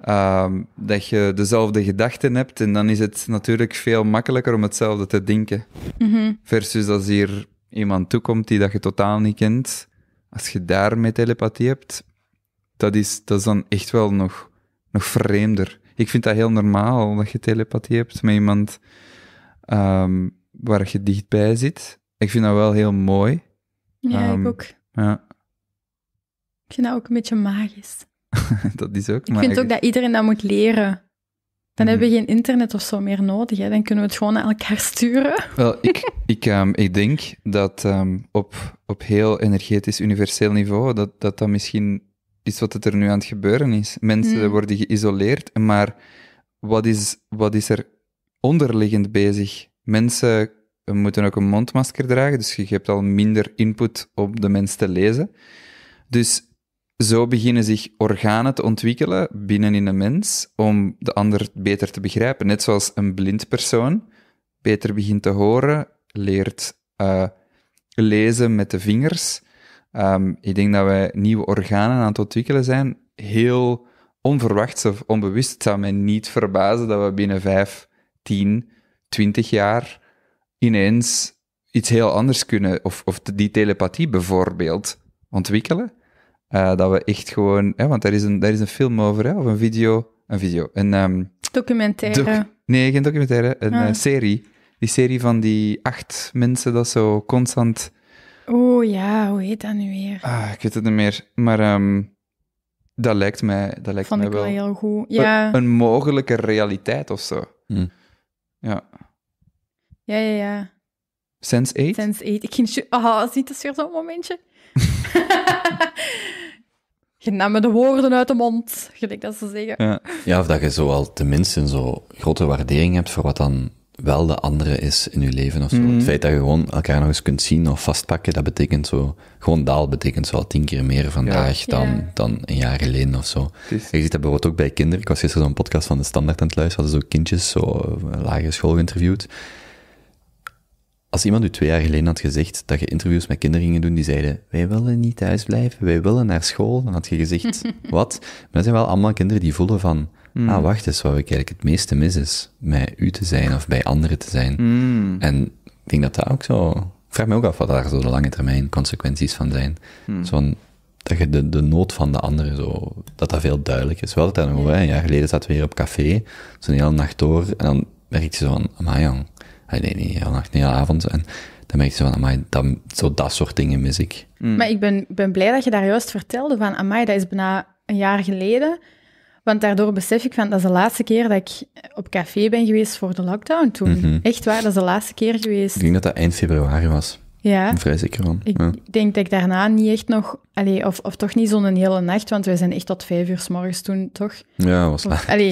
Ehm, dat je dezelfde gedachten hebt en dan is het natuurlijk veel makkelijker om hetzelfde te denken. Mhm. Versus als hier iemand toekomt die dat je totaal niet kent als je daarmee telepathie hebt, dat is, dat is dan echt wel nog, nog vreemder. Ik vind dat heel normaal dat je telepathie hebt met iemand ehm, waar je dichtbij zit. Ik vind dat wel heel mooi. Ja, ik ehm, ook. Ja. Ik vind dat ook een beetje magisch. dat is ook ik magisch. Ik vind ook dat iedereen dat moet leren. Dan mhm. hebben we geen internet of zo meer nodig. Hè. Dan kunnen we het gewoon naar elkaar sturen. Wel, ik, ik, ehm, ik denk dat ehm, op, op heel energetisch universeel niveau, dat, dat dat misschien is wat het er nu aan het gebeuren is. Mensen mhm. worden geïsoleerd, maar wat is, wat is er onderliggend bezig? Mensen moeten ook een mondmasker dragen, dus je hebt al minder input om de mens te lezen. Dus zo beginnen zich organen te ontwikkelen in de mens om de ander beter te begrijpen. Net zoals een blind persoon beter begint te horen, leert eh, lezen met de vingers. Ehm, ik denk dat wij nieuwe organen aan het ontwikkelen zijn. Heel onverwachts of onbewust. Het zou mij niet verbazen dat we binnen 5, 10, 20 jaar ineens iets heel anders kunnen. Of, of die telepathie bijvoorbeeld ontwikkelen. Eh, dat we echt gewoon, hè, want daar is, een, daar is een film over, hè, of een video. Een video. Een, ehm, documentaire. nee, geen documentaire. Een ah. eh, serie. Die serie van die acht mensen dat zo constant. Oh ja, hoe heet dat nu weer? Ah, ik weet het niet meer. Maar ehm, dat lijkt mij, dat lijkt Vond mij ik wel, heel goed. Ja. Een, mogelijke realiteit of zo. Hm. Ja. Ja, ja, ja. Sense 8? Sense 8. Ik ging... Ah, oh, ziet dat zo'n momentje? je nam me de woorden uit de mond, gelijk dat ze zeggen. Ja. ja, of dat je zo al tenminste zo grote waardering hebt voor wat dan wel de andere is in je leven of zo. Mhm. Het feit dat je gewoon elkaar nog eens kunt zien of vastpakken, dat betekent zo... Gewoon daal betekent zo al tien keer meer vandaag Dan, dan een jaar geleden of zo. Ik Je ziet dat bijvoorbeeld ook bij kinderen. Ik was gisteren zo'n podcast van De Standaard aan het luisteren, hadden zo kindjes, zo eh, lagere school geïnterviewd. Als iemand u twee jaar geleden had gezegd dat je interviews met kinderen ging doen die zeiden: Wij willen niet thuis blijven, wij willen naar school, dan had je gezegd: Wat? Maar dat zijn wel allemaal kinderen die voelen van: Ah, hmm. wacht eens, wat ik eigenlijk het meeste mis is, bij u te zijn of bij anderen te zijn. Hmm. En ik denk dat dat ook zo. Ik vraag me ook af wat daar zo de lange termijn consequenties van zijn. Mm. dat je de, de nood van de anderen zo, dat dat veel duidelijk is. Wel dat dan over, een jaar geleden zaten we hier op café, zo'n hele nacht door, en dan merk je zo van, maar jong, nee, nee, heel nacht, de hele avond. En dan merk je zo van, amai, dat, zo dat soort dingen mis ik. Mm. Maar ik ben, ben blij dat je daar juist vertelde van, amai, dat is bijna een jaar geleden. Want daardoor besef ik van, dat is de laatste keer dat ik op café ben geweest voor de lockdown toen. Mhm. Echt waar, dat is de laatste keer geweest. Ik denk dat dat eind februari was. Ja. Vrij zeker van. Ik denk dat ik daarna niet echt nog, allee, of, of toch niet zo'n hele nacht, want wij zijn echt tot vijf uur s morgens toen, toch? Ja, het was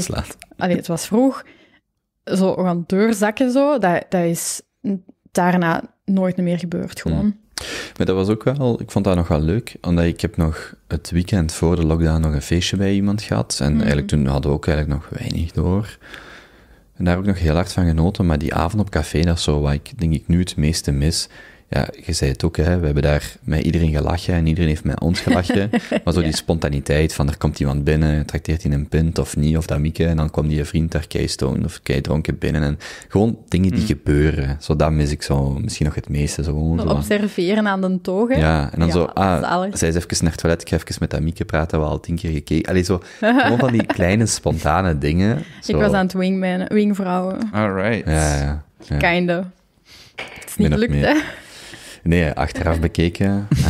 laat. Allee, het was vroeg zo gaan doorzakken, zo, dat, dat is daarna nooit meer gebeurd gewoon. Hmm. Maar dat was ook wel, ik vond dat nog wel leuk, omdat ik heb nog het weekend voor de lockdown nog een feestje bij iemand gehad. En hmm. eigenlijk toen hadden we ook eigenlijk nog weinig door. En daar heb ik nog heel hard van genoten, maar die avond op café, dat is zo wat ik denk ik nu het meeste mis ja, je zei het ook, hè, we hebben daar met iedereen gelachen en iedereen heeft met ons gelachen. maar zo die spontaniteit van er komt iemand binnen, trakteert hij een pint of niet, of dat mieke, en dan kwam die vriend daar keystone of keidronken binnen. En gewoon dingen die mm. gebeuren, zo dat mis ik zo misschien nog het meeste. Zo, gewoon, Observeren aan de togen. Ja, en dan zo, ah, zij is even naar het toilet, ik ga even met dat mieke praten, we al tien keer gekeken. Allee, zo, gewoon van die kleine spontane dingen. Zo. Ik was aan het wingman, wingvrouwen. Alright. Ja, ja, ja. Kinder. Het is niet gelukt, hè? Nee, achteraf bekeken. Eh,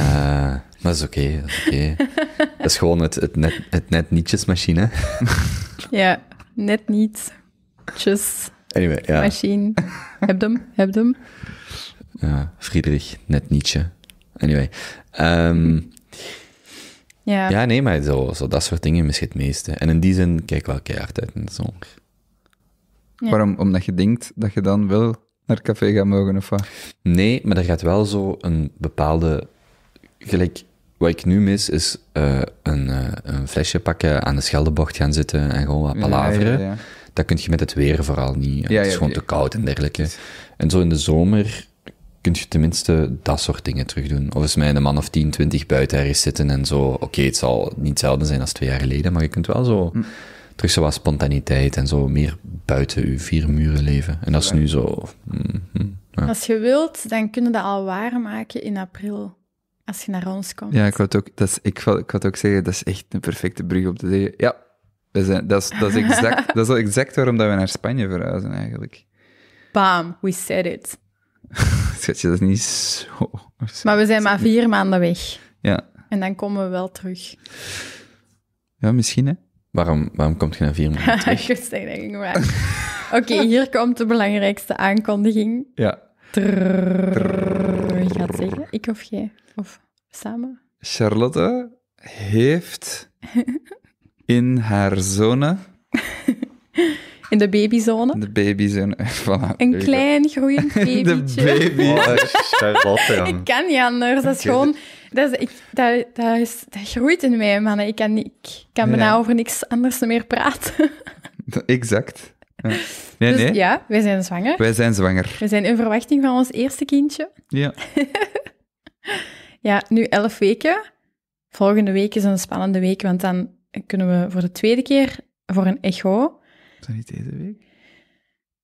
maar dat is oké, dat is oké. dat is gewoon het, het, net, het net nietjesmachine. ja, net niet. Anyway, ja. Machine. Heb hem, heb hem. Ja, Friedrich, net nietje. Anyway. Ehm, ja. ja, nee, maar zo, zo dat soort dingen misschien het meeste. En in die zin kijk ik wel keihard uit in de zon. Ja. Waarom? Omdat je denkt dat je dan wel naar café gaan mogen of wat? Nee, maar er gaat wel zo een bepaalde. Gelijk, wat ik nu mis is eh, een, eh, een, flesje pakken, aan de Scheldebocht gaan zitten en gewoon wat palaveren. Ja, Dat kun je met het weer vooral niet. het is gewoon te koud en dergelijke. En zo in de zomer kun je tenminste dat soort dingen terug doen. Of eens mij een man of 10, 20 buiten ergens zitten en zo. Oké, het zal niet hetzelfde zijn als twee jaar geleden, maar je kunt wel zo. Mm terug zo wat spontaniteit en zo meer buiten uw vier muren leven. En dat is nu zo. Mm-hmm, als je wilt, dan kunnen we dat al waarmaken in april. Als je naar ons komt. Ja, ik wou ook, dat is, ik, ik ook zeggen, dat is echt een perfecte brug op te zeggen. Ja, we zijn, dat, is, dat, is exact, dat is exact waarom dat we naar Spanje verhuizen eigenlijk. Bam, we said it. Schatje, dat is niet zo, zo. Maar we zijn maar vier maanden weg. Ja. En dan komen we wel terug. Ja, misschien hè. Waarom, waarom komt je na vier maanden terug? Ik Oké, hier komt de belangrijkste aankondiging. Ja. je gaat zeggen, ik of jij? Of samen? Charlotte heeft in haar zone... In de babyzone. de babyzone, voilà. Een klein groeiend babytje. De baby. Oh, ik kan niet anders. Dat is gewoon... Dat, is, ik, dat, is, groeit in mij, mannen. Ik kan, ik kan bijna over niks anders meer praten. Exact. Ja. Nee, dus nee. ja, wij zijn zwanger. Wij zijn zwanger. We zijn in verwachting van ons eerste kindje. Ja. ja, nu elf weken. Volgende week is een spannende week, want dan kunnen we voor de tweede keer voor een echo. Is dat niet deze week?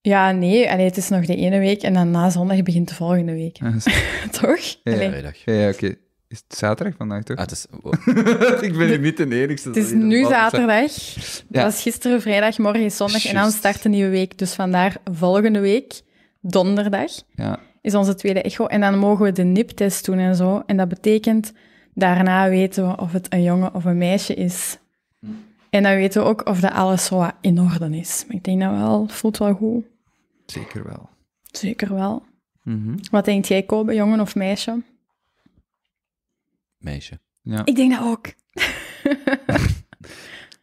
Ja, nee. Allee, het is nog de ene week en dan na zondag begint de volgende week. Ah, Toch? Ja, ja, ja oké. Is het zaterdag vandaag, toch? Ah, is... Oh. ik ben hier niet de enigste. Het is nu zaterdag. Dat was gisteren vrijdag, morgen is zondag. En dan start de nieuwe week. Dus vandaar volgende week, donderdag, ja. is onze tweede echo. En dan mogen we de niptest doen en zo. En dat betekent, daarna weten we of het een jongen of een meisje is. Hm. En dan weten we ook of dat alles zo in orde is. Maar ik denk dat wel, voelt wel goed. Zeker wel. Zeker wel. Mhm. Wat denk jij, Kobe, jongen of meisje? meisje. Ja. Ik denk dat ook.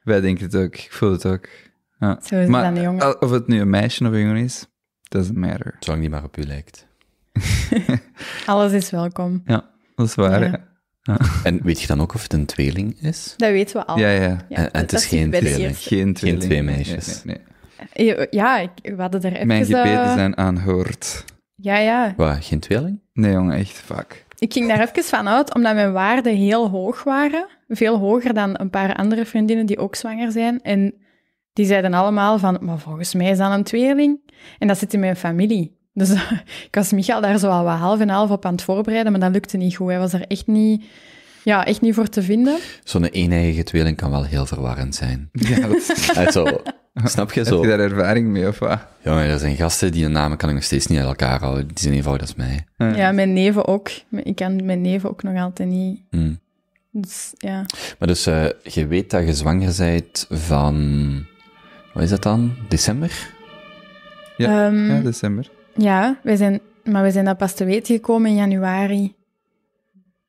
Wij denken het ook. Ik voel het ook. Ja. maar, Of het nu een meisje of een jongen is, doesn't matter. Zolang die maar op u lijkt. Alles is welkom. Ja, dat is waar. En weet je dan ook of het een tweeling is? Dat weten we al. Ja, ja. en, het is geen tweeling. geen tweeling. Geen twee meisjes. Nee, eh, Ja, ik, we hadden er even... Mijn gebeten eh, zijn aanhoord. Ja, ja. Wat, geen tweeling? Nee, jongen, echt, fuck. Ik ging daar even van uit, omdat mijn waarden heel hoog waren. Veel hoger dan een paar andere vriendinnen die ook zwanger zijn. En die zeiden allemaal van, maar volgens mij is dat een tweeling. En dat zit in mijn familie. Dus ik was Michael daar zo al wat half en half op aan het voorbereiden, maar dat lukte niet goed. Hij was er echt niet, ja, echt niet voor te vinden. Zo'n een eigen tweeling kan wel heel verwarrend zijn. Ja, dat is... Snap je zo? Heb je daar ervaring mee of wat? Ja, maar er zijn gasten die hun namen kan ik nog steeds niet uit elkaar houden. Die zijn eenvoudig als mij. Ja. mijn neven ook. Ik kan mijn neven ook nog altijd niet. Hmm. Dus, ja. Maar dus, eh, je weet dat je zwanger bent van... Wat is dat dan? December? Ja, ehm, ja december. Ja, wij zijn, maar we zijn dat pas te weten gekomen in januari.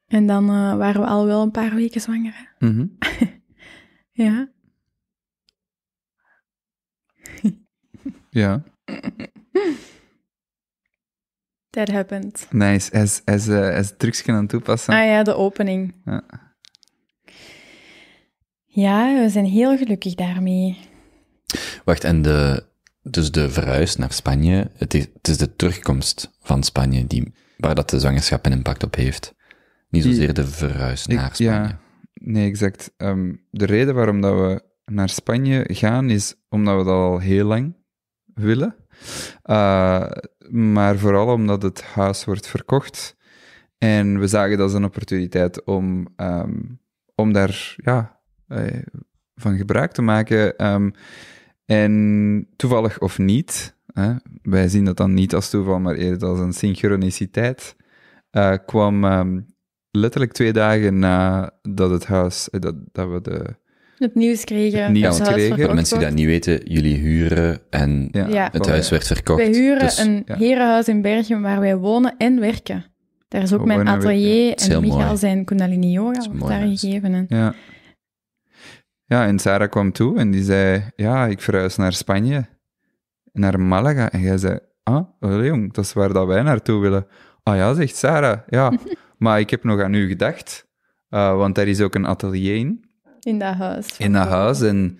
En dan eh, waren we al wel een paar weken zwanger. Mhm. ja. ja That happened. Nice. Hij is, eh, drugs gaan toepassen. Ah ja, de opening. Ja. ja, we zijn heel gelukkig daarmee. Wacht, en de, dus de verhuis naar Spanje, het is, het is de terugkomst van Spanje die, waar dat de zwangerschap een impact op heeft. Niet zozeer de verhuis naar Spanje. nee, exact. Ehm, de reden waarom dat we naar Spanje gaan is omdat we dat al heel lang willen. Eh, maar vooral omdat het huis wordt verkocht. En we zagen dat als een opportuniteit om, ehm, om daar ja, eh, van gebruik te maken. Ehm, en toevallig of niet, hè, wij zien dat dan niet als toeval, maar eerder als een synchroniciteit, eh, kwam ehm, letterlijk twee dagen na dat het huis, dat, dat we de het nieuws kregen. Het nieuws kregen. Voor mensen die dat niet weten, jullie huren en het huis werd verkocht. Wij huren dus- een herenhuis in Bergen waar wij wonen en werken. Daar is ook mijn atelier en Michael zijn Kundalini Yoga daar gegeven. En... Ja. ja, en Sarah kwam toe en die zei, ja, ik verhuis naar Spanje, naar Malaga. En jij zei, ah, oh, jong, dat is waar dat wij naartoe willen. Ah ja, zegt Sarah, ja, maar ik heb nog aan u gedacht, eh, want daar is ook een atelier in in dat huis. In dat huis. En,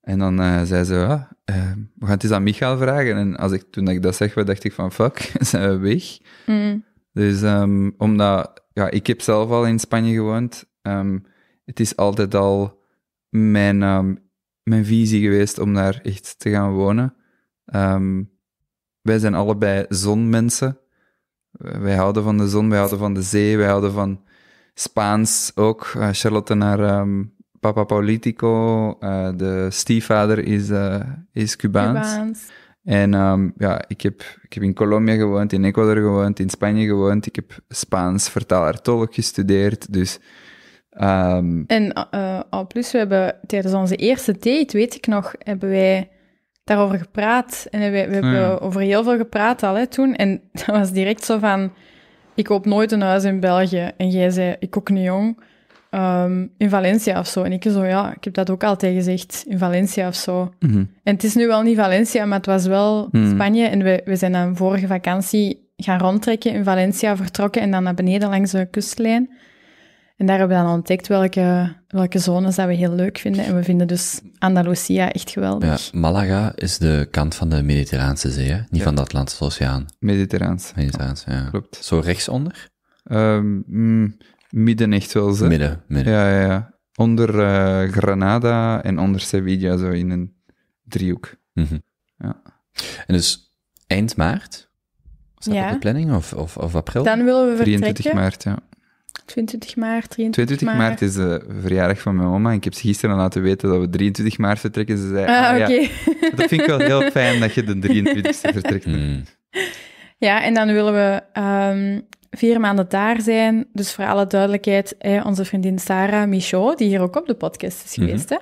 en dan eh, zei ze, ja, ah, eh, we gaan het eens aan Michael vragen. En als ik, toen ik dat zeg, dacht ik van, fuck, zijn we weg? Mm. Dus ehm, omdat, ja, ik heb zelf al in Spanje gewoond. Ehm, het is altijd al mijn, ehm, mijn visie geweest om daar echt te gaan wonen. wij zijn allebei zonmensen. Wij houden van de zon, wij houden van de zee, wij houden van Spaans ook. Eh, Charlotte naar Papa Politico, eh, de stiefvader is, eh, is Cubaans. En ehm, ja, ik heb, ik heb in Colombia gewoond, in Ecuador gewoond, in Spanje gewoond. Ik heb Spaans vertaler-tolk gestudeerd, dus... Ehm, en eh, al plus, we hebben tijdens onze eerste date, weet ik nog, hebben wij daarover gepraat. En we, we hebben over heel veel gepraat al hè, toen. En dat was direct zo van, ik koop nooit een huis in België. En jij zei, ik ook niet jong. Ehm, in Valencia of zo. En ik zo, ja, ik heb dat ook altijd gezegd, in Valencia of zo. Mhm. En het is nu wel niet Valencia, maar het was wel mhm. Spanje. En we, we zijn een vorige vakantie gaan rondtrekken in Valencia, vertrokken en dan naar beneden langs de kustlijn. En daar hebben we dan ontdekt welke, welke zones dat we heel leuk vinden. En we vinden dus Andalusia echt geweldig. Ja, Malaga is de kant van de Mediterraanse zee, hè? niet van de Atlantische Oceaan. Mediterraans. ja. Klopt. Zo rechtsonder? Um, Midden echt wel, ze. Midden, Ja, ja, ja. Onder eh, Granada en onder Sevilla, zo in een driehoek. Mhm. ja. En dus eind maart? Was dat ja. de planning? Of, of, of, april? Dan willen we vertrekken. 23 maart, ja. 22 maart, 23 maart. maart. is de verjaardag van mijn mama. En ik heb ze gisteren laten weten dat we 23 maart vertrekken. Ze zei, ah, ah dat vind ik wel heel fijn dat je de 23e vertrekt. Mm. Ja, en dan willen we ehm, vier maanden daar zijn. Dus voor alle duidelijkheid, onze vriendin Sarah Michaud, die hier ook op de podcast is mhm. geweest, hè,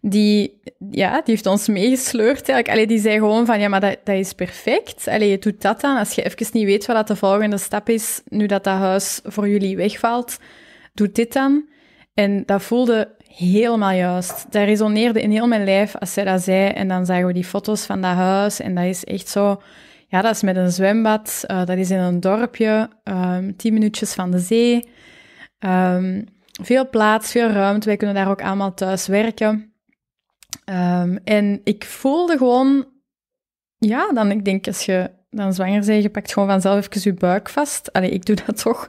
die, ja, die heeft ons meegesleurd. Eigenlijk. Allee, die zei gewoon van, ja, maar dat, dat is perfect. Allee, je doet dat dan. Als je even niet weet wat de volgende stap is, nu dat dat huis voor jullie wegvalt, doe dit dan. En dat voelde helemaal juist. Dat resoneerde in heel mijn lijf als zij dat zei. En dan zagen we die foto's van dat huis en dat is echt zo ja, dat is met een zwembad. Eh, dat is in een dorpje, ehm, tien minuutjes van de zee. Ehm, veel plaats, veel ruimte. Wij kunnen daar ook allemaal thuis werken. Ehm, en ik voelde gewoon, ja, dan ik denk als je dan zwanger bent, je pakt gewoon vanzelf even je buik vast. Allee, ik doe dat toch.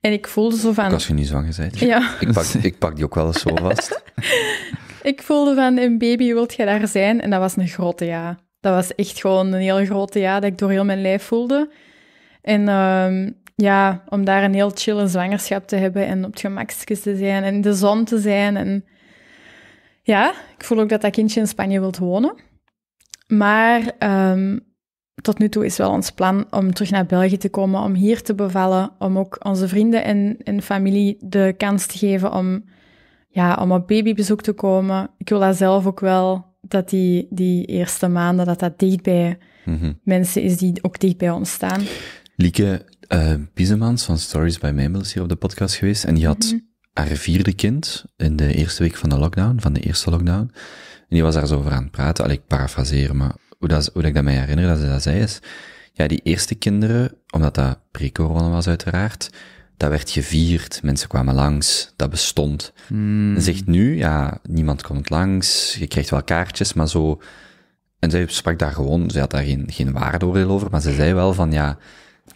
En ik voelde zo van... als je niet zwanger bent. Ja. Ik pak, ik pak die ook wel eens zo vast. ik voelde van, een baby, wilt jij daar zijn? En dat was een grote ja. Dat was echt gewoon een heel grote ja dat ik door heel mijn lijf voelde. En ehm, ja, om daar een heel chille zwangerschap te hebben en op het gemakjes te zijn en in de zon te zijn. En ja, ik voel ook dat dat kindje in Spanje wilt wonen. Maar ehm, tot nu toe is wel ons plan om terug naar België te komen, om hier te bevallen, om ook onze vrienden en, en familie de kans te geven om, ja, om op babybezoek te komen. Ik wil dat zelf ook wel dat die, die eerste maanden, dat dat dicht bij mhm. mensen is die ook dicht bij ons staan. Lieke uh, eh, Biesemans van Stories by Mabel is hier op de podcast geweest en die had mhm. haar vierde kind in de eerste week van de lockdown, van de eerste lockdown. En die was daar zo over aan het praten. Al ik parafraseer, maar hoe, dat, hoe ik dat mij herinner dat ze dat zei is, ja, die eerste kinderen, omdat dat pre-corona was uiteraard, dat werd gevierd, mensen kwamen langs, dat bestond. Mm. zegt nu, ja, niemand komt langs, je krijgt wel kaartjes, maar zo... En zij sprak daar gewoon, ze had daar geen, geen waardeoordeel over, maar ze zei wel van, ja,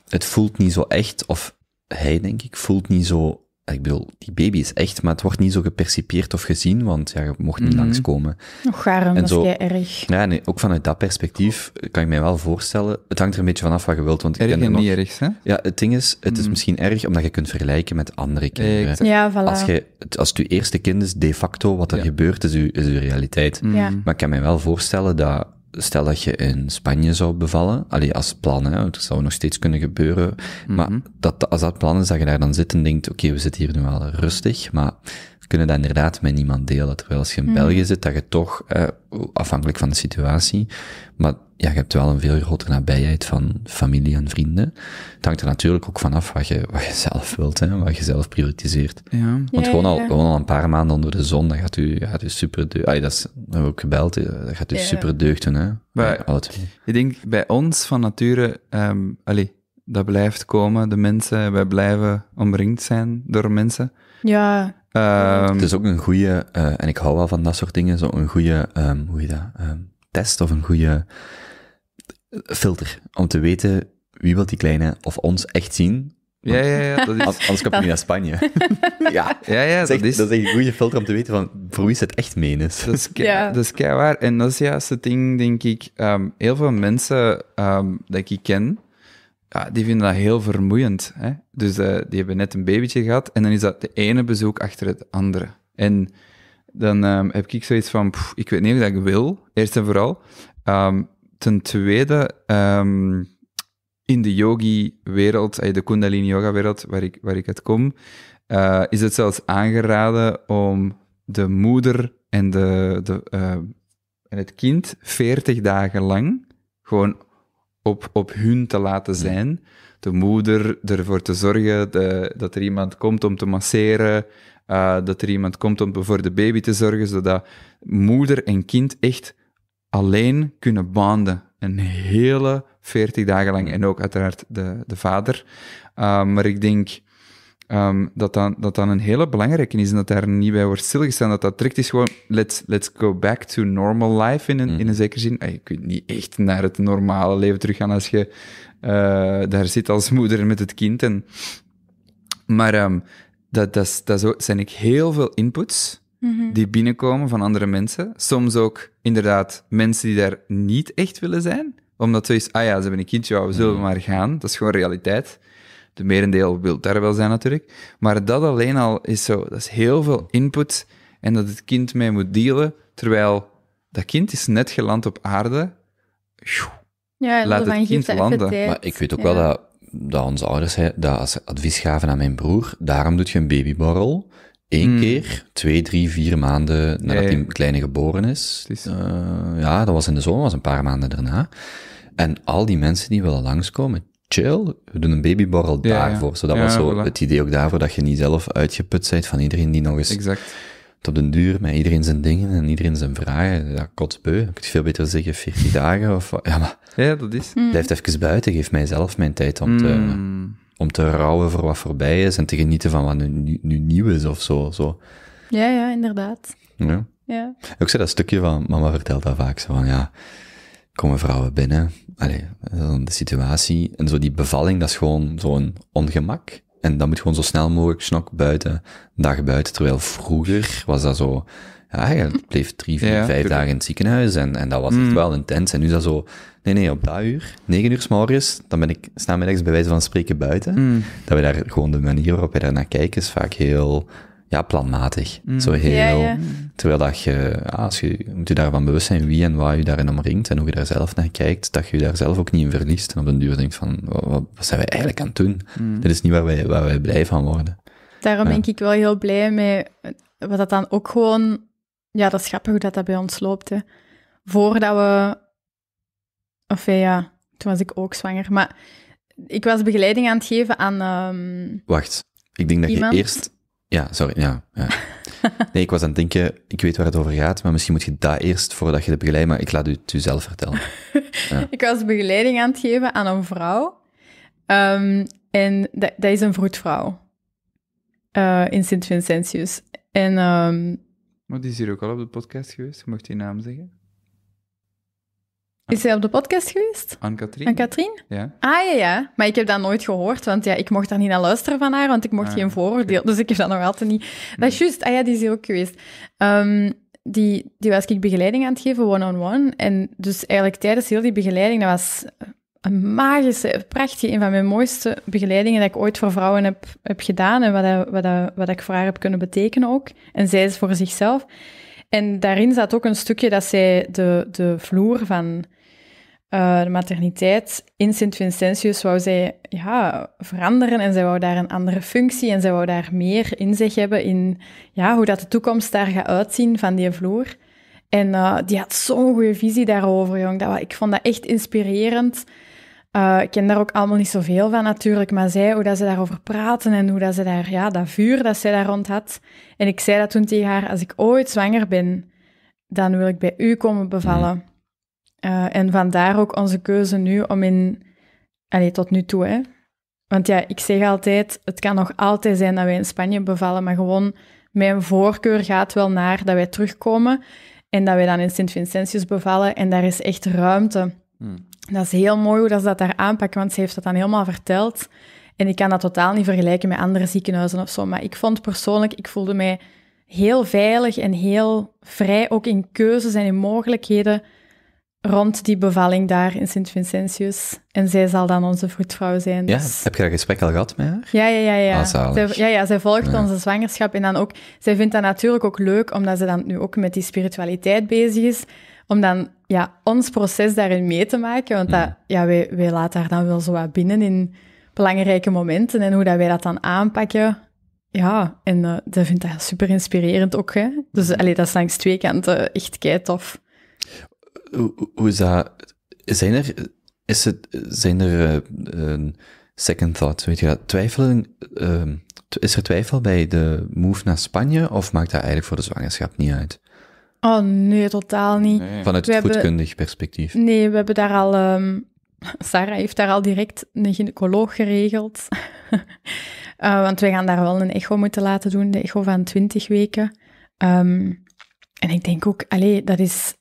het voelt niet zo echt, of hij denk ik, voelt niet zo Ah, ik bedoel, die baby is echt, maar het wordt niet zo gepercipieerd of gezien, want ja, je mocht niet mm langskomen. Nog gaar, dat jij erg. Ja, nee, ook vanuit dat perspectief kan ik mij wel voorstellen, het hangt er een beetje vanaf wat je wilt. Want ik ken en nog, niet erg, hè? Ja, het ding is, het is mhm. misschien erg omdat je kunt vergelijken met andere kinderen. Ja, Als, je, als het je eerste kind is, de facto, wat er gebeurt, is je, is uw realiteit. Mhm. Maar ik kan mij wel voorstellen dat stel dat je in Spanje zou bevallen, allee, als plan, dat zou nog steeds kunnen gebeuren, maar mhm. dat, als dat plan is, dat je daar dan zit en denkt, oké, we zitten hier nu wel rustig, maar we kunnen dat inderdaad met niemand delen. Terwijl als je in mhm. België zit, dat je toch, eh, afhankelijk van de situatie, maar ja, je hebt wel een veel grotere nabijheid van familie en vrienden. Het hangt er natuurlijk ook vanaf wat je, wat je zelf wilt, hè, wat je zelf prioritiseert. Ja. Want gewoon, al, gewoon al een paar maanden onder de zon, dan gaat u, gaat u super deugd... dat, is, ook gebeld, dat gaat u super deugd doen. Hè, bij, ik denk, bij ons van nature, um, dat blijft komen. De mensen, wij blijven omringd zijn door mensen. Ja. Ehm, het is ook een goede, eh, en ik hou wel van dat soort dingen, zo een goede, ehm, hoe heet dat, test of een goede filter om te weten wie wil die kleine of ons echt zien. Ja, ja, ja. Dat is... Anders kom je niet naar Spanje. ja, ja, ja dat, is echt, dat, is... een goede filter om te weten van voor wie is het echt menens. Dat is, ja. dat is waar. En dat is juist het ding, denk ik. Ehm, heel veel mensen um, dat ik ken, die vinden dat heel vermoeiend. Hè? Dus eh, die hebben net een babytje gehad en dan is dat de ene bezoek achter het andere. En dan ehm, heb ik zoiets van, ik weet niet of ik wil, eerst en vooral ten tweede, ehm, in de yogi-wereld, eh, de Kundalini-yoga-wereld waar ik, waar ik uit kom, eh, is het zelfs aangeraden om de moeder en, de, de, eh, en het kind 40 dagen lang gewoon op, op hun te laten zijn. De moeder ervoor te zorgen de, dat er iemand komt om te masseren, dat er iemand komt om voor de baby te zorgen, zodat moeder en kind echt alleen kunnen banden. Een hele 40 dagen lang. En ook uiteraard de, de vader. Ehm, maar ik denk ehm, dat, dan, dat dan een hele belangrijke is. En dat daar niet bij wordt stilgestaan. Dat dat trekt is gewoon. Let's, let's go back to normal life in een, mm. in een zekere zin. Je kunt niet echt naar het normale leven teruggaan als je eh, daar zit als moeder met het kind. En, maar um, dat, dat, dat, dat zijn ik heel veel inputs. Mhm. die binnenkomen van andere mensen. Soms ook inderdaad mensen die daar niet echt willen zijn, omdat zoiets, ah ja, ze hebben een kindje, we zullen mhm. maar gaan. Dat is gewoon realiteit. De merendeel wil daar wel zijn natuurlijk. Maar dat alleen al is zo, dat is heel veel input en dat het kind mee moet dealen, terwijl dat kind is net geland op aarde. Ja, Laat het kind landen. Maar ik weet ook wel dat, dat onze ouders dat als advies gaven aan mijn broer, daarom doet je een babyborrel. Eén hmm. keer, twee, drie, vier maanden nadat die kleine geboren is. Eh, ja, dat was in de zomer, was een paar maanden daarna. En al die mensen die willen langskomen, chill, we doen een babyborrel daarvoor. dat was zo het idee ook daarvoor, dat je niet zelf uitgeput bent van iedereen die nog eens... Exact. Tot den duur, met iedereen zijn dingen en iedereen zijn vragen. Ja, kotsbeu. Ik kan veel beter zeggen 40 dagen of... Ja, maar... Ja, dat is... Blijf even buiten, geef mijzelf mijn tijd om te... Hmm om te rouwen voor wat voorbij is en te genieten van wat nu, nieuw is of zo. zo. Ja, ja, inderdaad. Ja. ja. Ook zei dat stukje van, mama vertelt dat vaak, zo van ja, komen vrouwen binnen, de situatie, en zo die bevalling, dat is gewoon zo'n ongemak. En dan moet gewoon zo snel mogelijk snok buiten, dag buiten. Terwijl vroeger was dat zo, Ah, ja, hij bleef drie, vier, vijf dagen in het ziekenhuis en, en dat was echt mm. wel intens. En nu is dat zo, nee, nee, op dat uur, negen uur s morgens, dan ben ik snamiddags bij wijze van spreken buiten. Mm. Dat we daar gewoon de manier waarop we daar naar kijken is vaak heel, ja, planmatig. Mm. Zo heel, terwijl dat je, als je moet je daarvan bewust zijn wie en waar je daarin omringt en hoe je daar zelf naar kijkt, dat je daar zelf ook niet in verliest en op een duur denkt van, wat, wat zijn wij eigenlijk aan het doen? Dit is niet waar wij, waar wij blij van worden. Daarom denk ik wel heel blij met wat dat dan ook gewoon ja, dat is grappig hoe dat, dat bij ons loopt. Voordat we... Of ja, toen was ik ook zwanger. Maar ik was begeleiding aan het geven aan... Ehm, Wacht, ik denk dat je eerst... Ja, sorry, ja, ja. Nee, ik was aan het denken, ik weet waar het over gaat, maar misschien moet je dat eerst voordat je de begeleiding... Maar ik laat u het u zelf vertellen. Ja. ik was begeleiding aan het geven aan een vrouw. Ehm, en dat, is een vroedvrouw uh, in Sint-Vincentius. En um, maar die is hier ook al op de podcast geweest. Je mocht die naam zeggen. Is hij op de podcast geweest? Anne-Katrien. Anne-Katrien? Ja. Ah, ja, ja. Maar ik heb dat nooit gehoord, want ja, ik mocht daar niet naar luisteren van haar, want ik mocht ah, geen vooroordeel. Dus ik heb dat nog altijd niet... Dat is juist. Ah ja, die is hier ook geweest. Ehm, die, die was ik begeleiding aan het geven, one-on-one. -on -one. En dus eigenlijk tijdens heel die begeleiding, dat was een magische, prachtige, een van mijn mooiste begeleidingen dat ik ooit voor vrouwen heb, heb gedaan en wat, wat, wat ik voor haar heb kunnen betekenen ook. En zij is voor zichzelf. En daarin zat ook een stukje dat zij de, de vloer van eh, de materniteit in Sint-Vincentius wou zij ja, veranderen en zij wou daar een andere functie en zij wou daar meer inzicht hebben in ja, hoe dat de toekomst daar gaat uitzien van die vloer. En eh, die had zo'n goede visie daarover, jong. Dat, ik vond dat echt inspirerend. Eh, ik ken daar ook allemaal niet zoveel van natuurlijk, maar zij, hoe dat ze daarover praten en hoe dat ze daar, ja, dat vuur dat zij daar rond had. En ik zei dat toen tegen haar, als ik ooit zwanger ben, dan wil ik bij u komen bevallen. Uh, en vandaar ook onze keuze nu om in, allee, tot nu toe, hè. Want ja, ik zeg altijd, het kan nog altijd zijn dat wij in Spanje bevallen, maar gewoon mijn voorkeur gaat wel naar dat wij terugkomen en dat wij dan in Sint-Vincentius bevallen en daar is echt ruimte. Hmm dat is heel mooi hoe dat ze dat daar aanpakken, want ze heeft dat dan helemaal verteld. En ik kan dat totaal niet vergelijken met andere ziekenhuizen of zo. Maar ik vond persoonlijk, ik voelde mij heel veilig en heel vrij, ook in keuzes en in mogelijkheden rond die bevalling daar in Sint-Vincentius. En zij zal dan onze vroedvrouw zijn. Ja, dus- heb je dat gesprek al gehad met haar? Ja, ja, ja. Ja, ah, zij, ja, ja zij volgt onze zwangerschap. En dan ook, zij vindt dat natuurlijk ook leuk, omdat ze dan nu ook met die spiritualiteit bezig is, om dan ja, ons proces daarin mee te maken. Want dat, mm. ja, wij, wij laten daar dan wel zo wat binnen in belangrijke momenten en hoe dat wij dat dan aanpakken. Ja, en uh, dat vind ik super inspirerend ook. Hè? Dus mm. allee, dat is langs twee kanten echt kei tof. Hoe, is dat? Zijn er, is het, zijn er eh, second thoughts? Weet je dat? Twijfelen, ehm, is er twijfel bij de move naar Spanje of maakt dat eigenlijk voor de zwangerschap niet uit? Oh nee, totaal niet. Vanuit het voedkundig perspectief. Nee, we hebben daar al. Ehm, Sarah heeft daar al direct een gynaecoloog geregeld. Eh, want we gaan daar wel een echo moeten laten doen, de echo van 20 weken. Ehm, en ik denk ook, allee, dat is.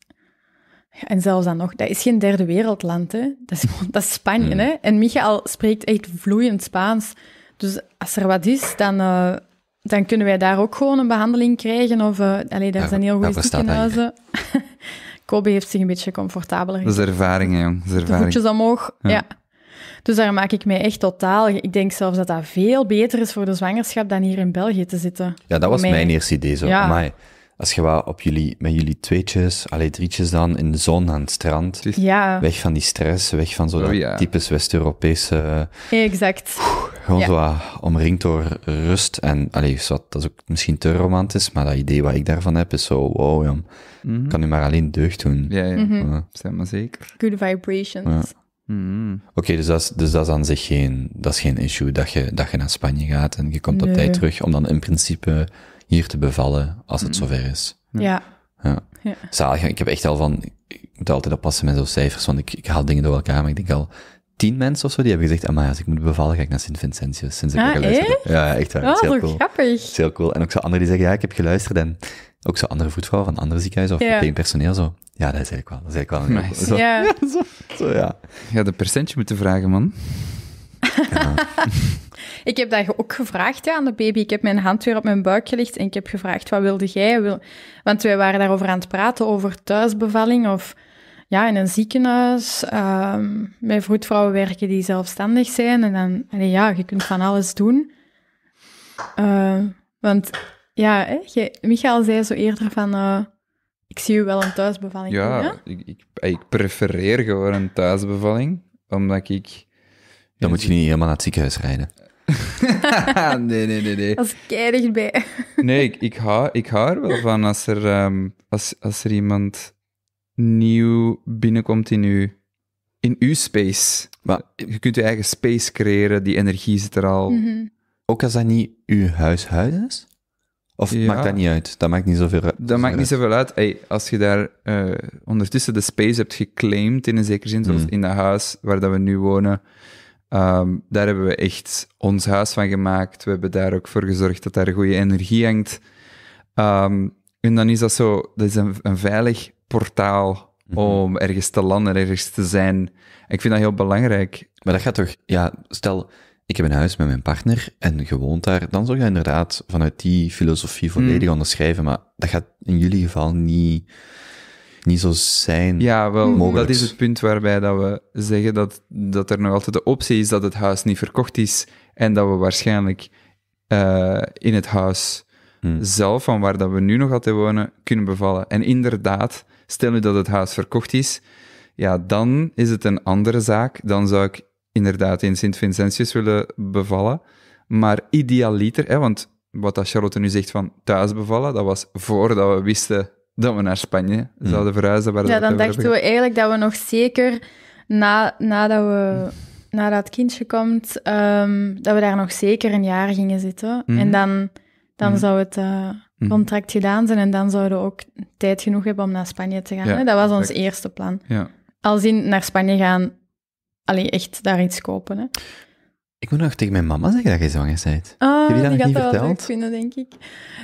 En zelfs dan nog, dat is geen derde wereldland, hè? Dat, is, dat Spanje. Hmm. Hè? En Michael spreekt echt vloeiend Spaans. Dus als er wat is, dan, eh, dan kunnen wij daar ook gewoon een behandeling krijgen. Of, uh, allee, daar zijn heel goede ziekenhuizen. Kobe heeft zich een beetje comfortabeler. Dat is ervaring, jong. Dat is ervaring. De voetjes omhoog, ja. Dus daar maak ik mij echt totaal... Ik denk zelfs dat dat veel beter is voor de zwangerschap dan hier in België te zitten. Ja, dat was mijn eerste idee. Zo. Ja als je wat op jullie, met jullie tweetjes, alle drietjes dan, in de zon aan het strand. Ja. Weg van die stress, weg van zo'n oh dat ja. typisch West-Europese... Exact. gewoon zo omringd door rust en, allee, dat is ook misschien te romantisch, maar dat idee wat ik daarvan heb is zo, wow, jam, mhm. mm kan nu maar alleen deugd doen. Ja, ja. Mhm. maar zeker. Good vibrations. Mhm. Oké, dus, dat is, dus dat is aan zich geen, dat is geen issue, dat je, dat je naar Spanje gaat en je komt op tijd terug om dan in principe hier te bevallen als het mhm. zover is. Ja. ja. ja. Zalig, ik heb echt al van, ik moet altijd oppassen met zo'n cijfers, want ik, ik haal dingen door elkaar, maar ik denk al tien mensen of zo, die hebben gezegd, ah, maar als ik moet bevallen, ga ik naar Sint-Vincentius, sinds ik geluisterd ah, Ja, echt waar. Oh, heel cool. grappig. is heel cool. En ook zo anderen die zeggen, ja, ik heb geluisterd en ook zo andere voetvrouwen van andere ziekenhuizen of meteen personeel zo. Ja, dat is eigenlijk wel, dat is eigenlijk wel zo, ja. ja. zo, Je had een percentje moeten vragen, man. Ja. Ik heb dat ook gevraagd ja aan de baby. Ik heb mijn hand weer op mijn buik gelegd en ik heb gevraagd, wat wilde jij? Want wij waren daarover aan het praten, over thuisbevalling of ja, in een ziekenhuis. Um, bij vroedvrouwen werken die zelfstandig zijn. En dan, ja, je kunt van alles doen. Ehm, want ja, hè, Michael zei zo eerder van... Eh, ik zie u wel een thuisbevalling. Ja, ik, ik, ik, prefereer gewoon een thuisbevalling, omdat ik... Dan moet je niet helemaal naar het ziekenhuis rijden. nee, nee, nee, nee. Dat is bij. nee, ik, ik, hou, ik hou er wel van als er, ehm, als, als er iemand nieuw binnenkomt in uw in uw space. Maar, je kunt je eigen space creëren, die energie zit er al. Mhm. Ook als dat niet uw huishuis is? Of maakt dat niet uit? Dat maakt niet zoveel uit. Dat maakt niet zoveel uit. Hey, als je daar eh, ondertussen de space hebt geclaimd, in een zekere zin, zoals mm. in dat huis waar dat we nu wonen, Ehm, daar hebben we echt ons huis van gemaakt. We hebben daar ook voor gezorgd dat daar goede energie hangt. Ehm, en dan is dat zo, dat is een, veilig portaal mhm. om ergens te landen, ergens te zijn. Ik vind dat heel belangrijk. Maar dat gaat toch, ja, stel, ik heb een huis met mijn partner en je woont daar, dan zou je inderdaad vanuit die filosofie volledig mhm. onderschrijven, maar dat gaat in jullie geval niet niet zo zijn. Ja, wel, dat is het punt waarbij dat we zeggen dat, dat er nog altijd de optie is dat het huis niet verkocht is en dat we waarschijnlijk eh, in het huis hmm. zelf, van waar dat we nu nog altijd wonen, kunnen bevallen. En inderdaad, stel nu dat het huis verkocht is, ja, dan is het een andere zaak. Dan zou ik inderdaad in Sint-Vincentius willen bevallen. Maar idealiter, hè, want wat dat Charlotte nu zegt van thuis bevallen, dat was voordat we wisten dat we naar Spanje zouden hm. verhuizen. ja, dan dachten we eigenlijk dat we nog zeker na, nadat we nadat het kindje komt, ehm, dat we daar nog zeker een jaar gingen zitten. Mhm. En dan, dan mhm. zou het eh, mhm. contract gedaan zijn en dan zouden we ook tijd genoeg hebben om naar Spanje te gaan. Dat was ons eerste plan. Ja. Als in naar Spanje gaan, alleen echt daar iets kopen. Hè? Ik moet nog tegen mijn mama zeggen dat je zwanger bent. Ah, heb je ah, dat nog niet dat verteld? Wel vinden, denk ik.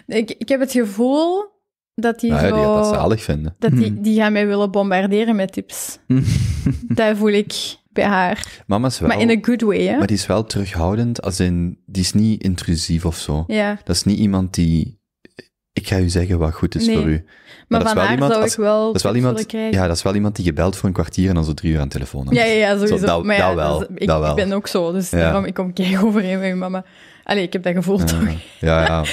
ik. Ik heb het gevoel dat die, nou, zo, die gaat dat zalig vinden. Dat die, hmm. die gaan mij willen bombarderen met tips. dat voel ik bij haar. Mama is wel... Maar in een good way, hè? Maar die is wel terughoudend, als in... Die is niet intrusief of zo. Ja. Dat is niet iemand die... Ik ga u zeggen wat goed is voor u. Maar, maar van haar iemand, zou ik wel dat is wel iemand, Ja, dat is wel iemand die je voor een kwartier en dan zo drie uur aan telefoon Ja, ja, ja, Zo, dat, maar ja, dat wel, dus dat, ik, wel. ik, ben ook zo, dus ja. daarom, ik kom keihard overeen met je mama. Allee, ik heb dat gevoel toch. Ja,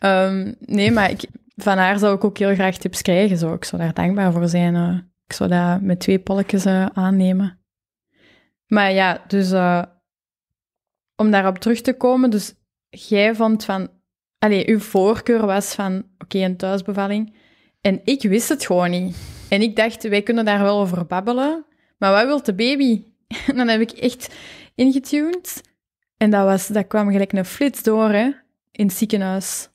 ja. um, nee, maar ik, van haar zou ik ook heel graag tips krijgen. Zo. Ik zou daar dankbaar voor zijn. Eh. Ik zou dat met twee polletjes eh, aannemen. Maar ja, dus eh, om daarop terug te komen. Dus jij vond van... Allee, uw voorkeur was van, oké, een thuisbevalling. En ik wist het gewoon niet. En ik dacht, wij kunnen daar wel over babbelen. Maar wat wil de baby? En dan heb ik echt ingetuned. En dat, was, dat kwam gelijk een flits door, hè. In het ziekenhuis.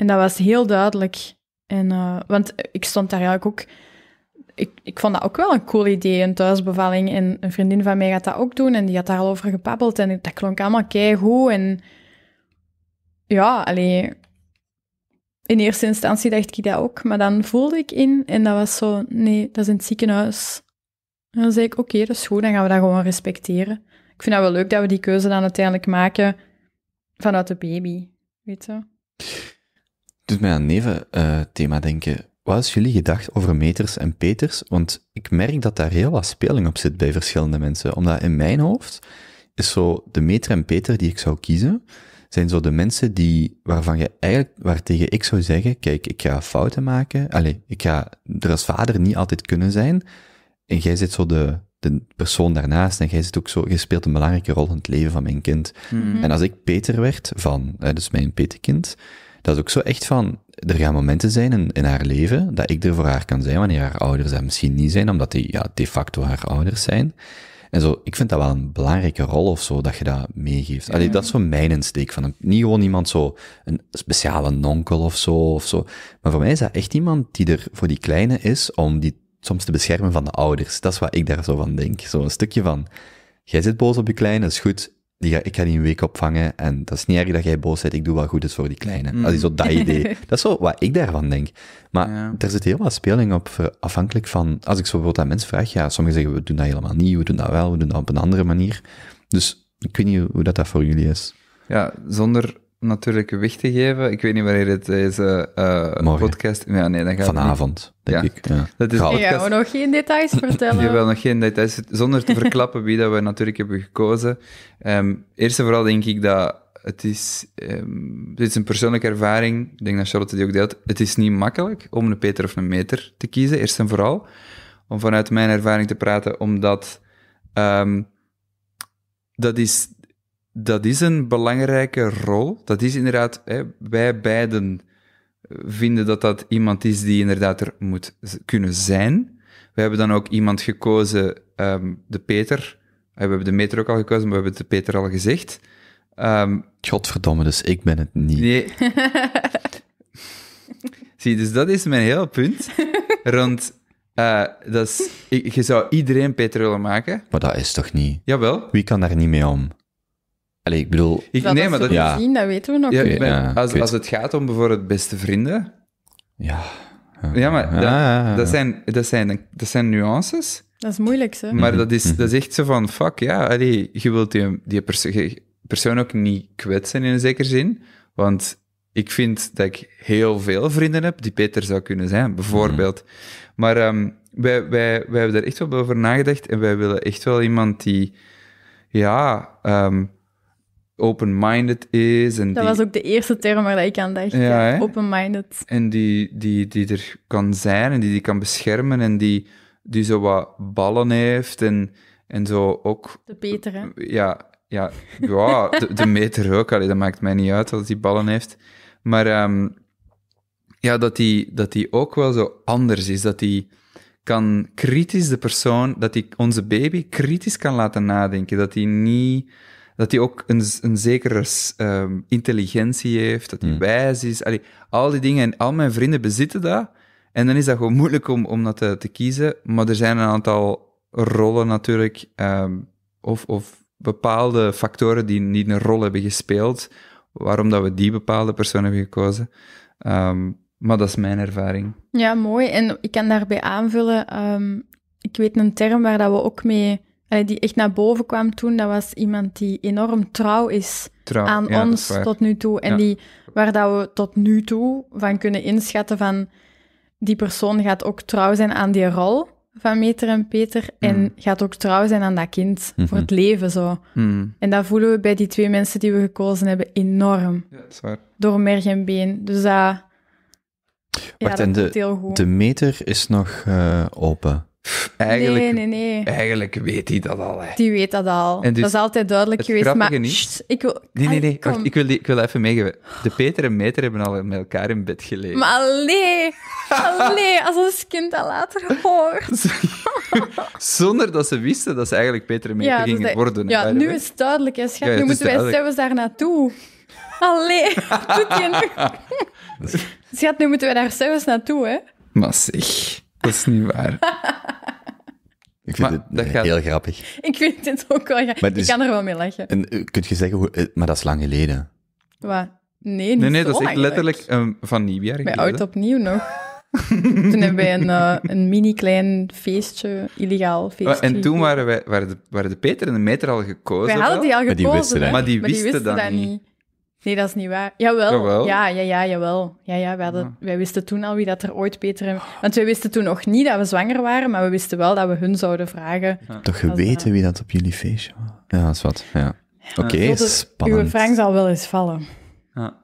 En dat was heel duidelijk. En, eh, want ik stond daar eigenlijk ook... Ik, ik vond dat ook wel een cool idee, een thuisbevalling. En een vriendin van mij gaat dat ook doen. En die had daar al over gepabbeld. En dat klonk allemaal keigoed. En ja, alleen in eerste instantie dacht ik dat ook, maar dan voelde ik in en dat was zo, nee, dat is in het ziekenhuis. En dan zei ik, oké, dat is goed, dan gaan we dat gewoon respecteren. Ik vind dat wel leuk dat we die keuze dan uiteindelijk maken vanuit de baby, weet je doet mij aan een neventhema eh, uh, denken. Wat is jullie gedacht over meters en peters? Want ik merk dat daar heel wat speling op zit bij verschillende mensen. Omdat in mijn hoofd is zo de meter en peter die ik zou kiezen, zijn zo de mensen die, waarvan je eigenlijk, waartegen ik zou zeggen, kijk, ik ga fouten maken. Allez, ik ga er als vader niet altijd kunnen zijn. En jij zit zo de, de persoon daarnaast en jij zit ook zo, Je speelt een belangrijke rol in het leven van mijn kind. Hmm. En als ik Peter werd van, dus mijn Peterkind, dat is ook zo echt van, er gaan momenten zijn in, haar leven dat ik er voor haar kan zijn wanneer haar ouders dat misschien niet zijn, omdat die ja, de facto haar ouders zijn. En zo, ik vind dat wel een belangrijke rol of zo, dat je dat meegeeft. Allee, dat is zo mijn insteek van hem. Niet gewoon iemand zo, een speciale nonkel of zo, of zo. Maar voor mij is dat echt iemand die er voor die kleine is om die soms te beschermen van de ouders. Dat is wat ik daar zo van denk. Zo een stukje van, jij zit boos op je kleine, is goed ik ga die een week opvangen en dat is niet erg dat jij boos bent, ik doe wat goed is voor die kleine. Mm. Dat is zo dat mm. idee. dat is zo wat ik daarvan denk. Maar ja. er zit heel wat speling op, afhankelijk van, als ik zo bijvoorbeeld aan mensen vraag, ja, sommigen zeggen we doen dat helemaal niet, we doen dat wel, we doen dat op een andere manier. Dus ik weet niet hoe dat, dat voor jullie is. Ja, zonder natuurlijk weg te geven. Ik weet niet wanneer het deze uh, podcast... nee, Vanavond, denk ik. Ja. Dat is Gaan we nog geen details vertellen? Je wil nog geen details, zonder te verklappen wie dat we natuurlijk hebben gekozen. Ehm, eerst en vooral denk ik dat het is, um, is een persoonlijke ervaring, ik denk dat Charlotte die ook deelt, het is niet makkelijk om een Peter of een meter te kiezen, eerst en vooral. Om vanuit mijn ervaring te praten, omdat... Ehm, dat is dat is een belangrijke rol. Dat is inderdaad, hè, wij beiden eh, vinden dat dat iemand is die inderdaad er moet kunnen zijn. We hebben dan ook iemand gekozen, ehm, de Peter. Eh, we hebben de meter ook al gekozen, maar we hebben de Peter al gezegd. Ehm, Godverdomme, dus ik ben het niet. Nee. Zie, dus dat is mijn hele punt. Rond, eh, dat is, je zou iedereen Peter willen maken. Maar dat is toch niet? Jawel. Wie kan daar niet mee om? Allee, ik bedoel... nee, maar dat... Ja. Zien, dat weten we nog niet. als, als het gaat om bijvoorbeeld beste vrienden... Ja. Ja, maar dat, dat, zijn, dat, zijn, dat zijn nuances. Dat is moeilijk, hè? Maar dat mhm. is, dat is echt zo van, fuck, ja, allee, je wilt die, die persoon ook niet kwetsen in een zekere zin, want ik vind dat ik heel veel vrienden heb die beter zou kunnen zijn, bijvoorbeeld. Mhm. Maar ehm, wij, wij, wij hebben er echt wel over nagedacht en wij willen echt wel iemand die, ja, ehm, open-minded is. En dat was ook de eerste term waar ik aan dacht. Ja, ja. open-minded. En die, die, die er kan zijn en die die kan beschermen en die, die zo wat ballen heeft en, en zo ook... De Peter hè? Ja, ja, ja de, meter ook. Allee, dat maakt mij niet uit dat hij ballen heeft. Maar ehm, ja, dat die, dat die ook wel zo anders is. Dat die kan kritisch de persoon, dat die onze baby kritisch kan laten nadenken. Dat die niet dat hij ook een, een zekere ehm, intelligentie heeft, dat hij hmm. wijs is. Allee, al die dingen en al mijn vrienden bezitten dat. En dan is dat gewoon moeilijk om, om dat te, te kiezen. Maar er zijn een aantal rollen natuurlijk, ehm, of, of bepaalde factoren die niet een rol hebben gespeeld, waarom dat we die bepaalde persoon hebben gekozen. Ehm, maar dat is mijn ervaring. Ja, mooi. En ik kan daarbij aanvullen, ik weet een term waar dat we ook mee die echt naar boven kwam toen, dat was iemand die enorm trouw is aan ons tot nu toe. En die, waar dat we tot nu toe van kunnen inschatten van die persoon gaat ook trouw zijn aan die rol van Meter en Peter en mm. gaat ook trouw zijn aan dat kind voor mhm. het leven zo. Mm. En dat voelen we bij die twee mensen die we gekozen hebben enorm. is waar. Door merg en been. Dus dat, ja, dat de, heel goed. de meter is nog eh, open eigenlijk, nee, nee, nee. eigenlijk weet hij dat al. Hè. Die weet dat al. Dus dat is altijd duidelijk geweest. Maar niet, ik wil. Nee, nee, nee. ik, wil, ik wil even meegeven. De Peter en Meter hebben al met elkaar in bed gelegen. Maar allee, allee als ons kind dat later hoort. Zonder dat ze wisten dat ze eigenlijk Peter en Meter gingen worden. Ja, nu is het duidelijk, nu moeten wij zelfs daar naartoe. Allee, doet je nu. Schat, nu moeten wij daar zelfs naartoe, hè? Maar zeg. Dat is niet waar. Ik vind het heel grappig. Ik vind het ook wel grappig. ik kan er wel mee lachen. En eh, kun je zeggen, hoe, eh, maar dat is lang geleden. Wat? Nee, niet Nee, nee dat is letterlijk ehm, van nieuwjaar geleden. Bij Oud Opnieuw nog. toen hebben wij een, eh, een mini-klein feestje, illegaal feestje. En toen waren, wij, waren, de, Peter en de Meter al gekozen. Wij hadden die al gekozen, maar die wisten, maar die wisten, dat, niet. Nee, dat is niet waar. Jawel. Ja, ja, ja, jawel. Ja, ja, wij, hadden, wij wisten toen al wie dat er ooit beter... In... Want wij wisten toen nog niet dat we zwanger waren, maar we wisten wel dat we hun zouden vragen. Toch geweten wie dat op jullie feestje was? Ja, dat is wat, ja. Oké, dus spannend. Uw vraag zal wel eens vallen. Ja.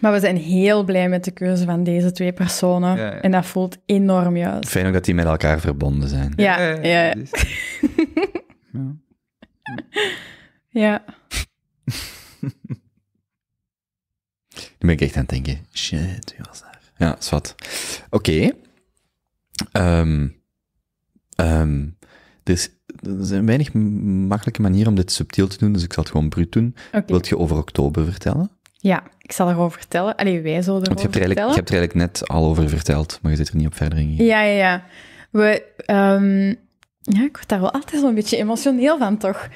Maar we zijn heel blij met de keuze van deze twee personen. En dat voelt enorm juist. Fijn ook dat die met elkaar verbonden zijn. Ja, ja. ja. ja. ben ik echt aan het denken, shit, wie was daar? Ja, zwart. Oké. Okay. Ehm, ehm, dus, er, is, zijn weinig makkelijke manieren om dit subtiel te doen, dus ik zal het gewoon bruut doen. Okay. Wilt je over oktober vertellen? Ja, ik zal erover vertellen. Allee, wij zullen erover je hebt vertellen. Je hebt er eigenlijk net al over verteld, maar je zit er niet op verder in. Ja, ja, ja. We, ehm, ja, ik word daar wel altijd zo'n beetje emotioneel van, toch?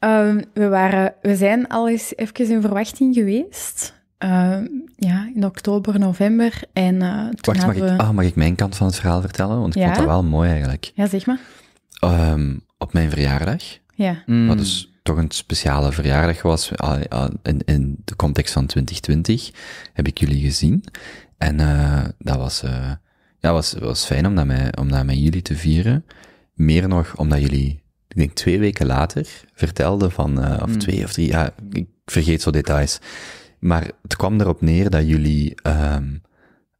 we, waren, we zijn al eens even in verwachting geweest. Eh, ja, in oktober, november. En, uh, toen mag, ik, ah, mag ik mijn kant van het verhaal vertellen? Want ik vond dat wel mooi eigenlijk. Ja, zeg maar. Ehm, op mijn verjaardag, ja. wat dus toch een speciale verjaardag was eh, in, in, de context van 2020, heb ik jullie gezien. En dat was, ja, was, was fijn om dat, met, om dat met jullie te vieren. Meer nog omdat jullie, ik denk twee weken later, vertelden van, of hmm. twee of drie, ja, ik vergeet zo details maar het kwam erop neer dat jullie ehm,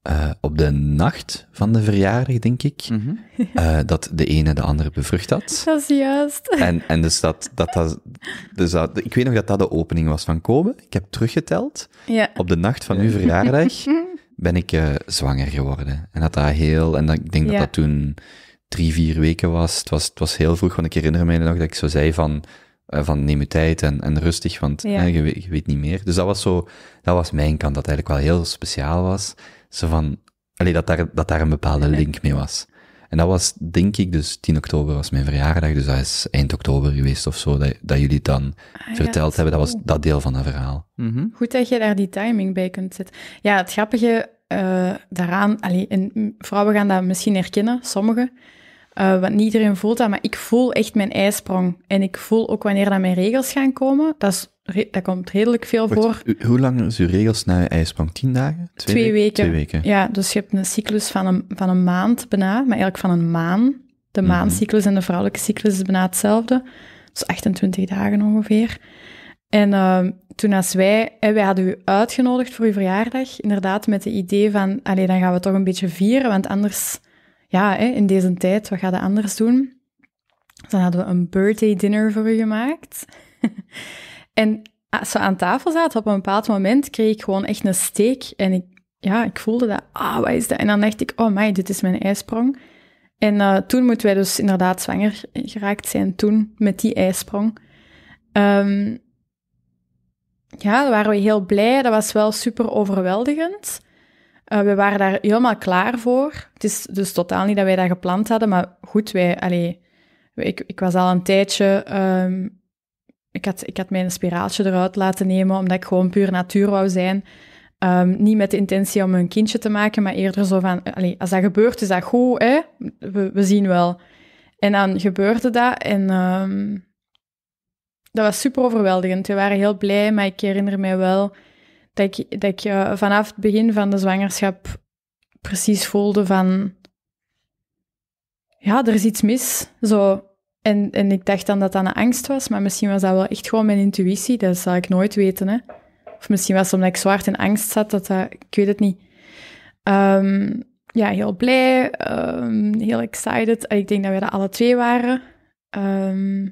eh, op de nacht van de verjaardag, denk ik, mhm. eh, dat de ene de andere bevrucht had. Dat is juist. En, en dus, dat, dat, dat, dus dat, ik weet nog dat dat de opening was van Kobe. Ik heb teruggeteld. Ja. Op de nacht van uw verjaardag mhm. ben ik eh, zwanger geworden. En dat dat heel, en dat, ik denk dat dat toen drie, vier weken was. Het, was. het was heel vroeg, want ik herinner me nog dat ik zo zei van, eh, van neem je tijd en, en rustig, want je, weet, niet meer. Dus dat was zo, dat was mijn kant, dat eigenlijk wel heel speciaal was. Zo van, allee, dat, daar, dat daar een bepaalde link mee was. En dat was, denk ik, dus 10 oktober was mijn verjaardag, dus dat is eind oktober geweest of zo, dat, dat jullie dan ah, verteld hebben. Dat was dat deel van het verhaal. Mhm. Goed dat je daar die timing bij kunt zetten. Ja, het grappige eh, daaraan, allee, en mm, vrouwen gaan dat misschien herkennen, sommigen, uh, want niet iedereen voelt dat, maar ik voel echt mijn ijsprong. En ik voel ook wanneer dat mijn regels gaan komen. Dat, is, dat komt redelijk veel voor. hoe lang is uw regels na je ijsprong? Tien dagen? Twee, weken. twee, weken. Ja, dus je hebt een cyclus van een, van een maand bijna, maar eigenlijk van een maan. De mhm. maancyclus en de vrouwelijke cyclus is bijna hetzelfde. Dus 28 dagen ongeveer. En ehm, toen als wij, wij hadden u uitgenodigd voor uw verjaardag, inderdaad met het idee van, allee, dan gaan we toch een beetje vieren, want anders ja, in deze tijd, wat we de anders doen? dan hadden we een birthday dinner voor u gemaakt. en ah, als we aan tafel zaten, op een bepaald moment kreeg ik gewoon echt een steek. En ik, ja, ik voelde dat, ah, wat is dat? En dan dacht ik, oh my, dit is mijn ijsprong. En eh, toen moeten wij dus inderdaad zwanger geraakt zijn, toen, met die ijsprong. Um, ja, daar waren we heel blij. Dat was wel super overweldigend. Eh, we waren daar helemaal klaar voor. Het is dus totaal niet dat wij dat gepland hadden, maar goed, wij, allee, ik, ik was al een tijdje. Ehm, ik, had, ik had mijn spiraaltje eruit laten nemen, omdat ik gewoon puur natuur wou zijn. Ehm, niet met de intentie om een kindje te maken, maar eerder zo van: eh, allee, als dat gebeurt, is dat goed, hè? We, we zien wel. En dan gebeurde dat en ehm, dat was super overweldigend. We waren heel blij, maar ik herinner mij wel dat ik, vanaf het begin van de zwangerschap precies voelde van... Ja, er is iets mis. Zo. En, en ik dacht dan dat dat een angst was, maar misschien was dat wel echt gewoon mijn intuïtie. Dat zal ik nooit weten, hè. Of misschien was het omdat ik zwart in angst zat, dat dat... Ik weet het niet. Ehm, ja, heel blij, ehm, heel excited. Ik denk dat we dat alle twee waren. Ehm,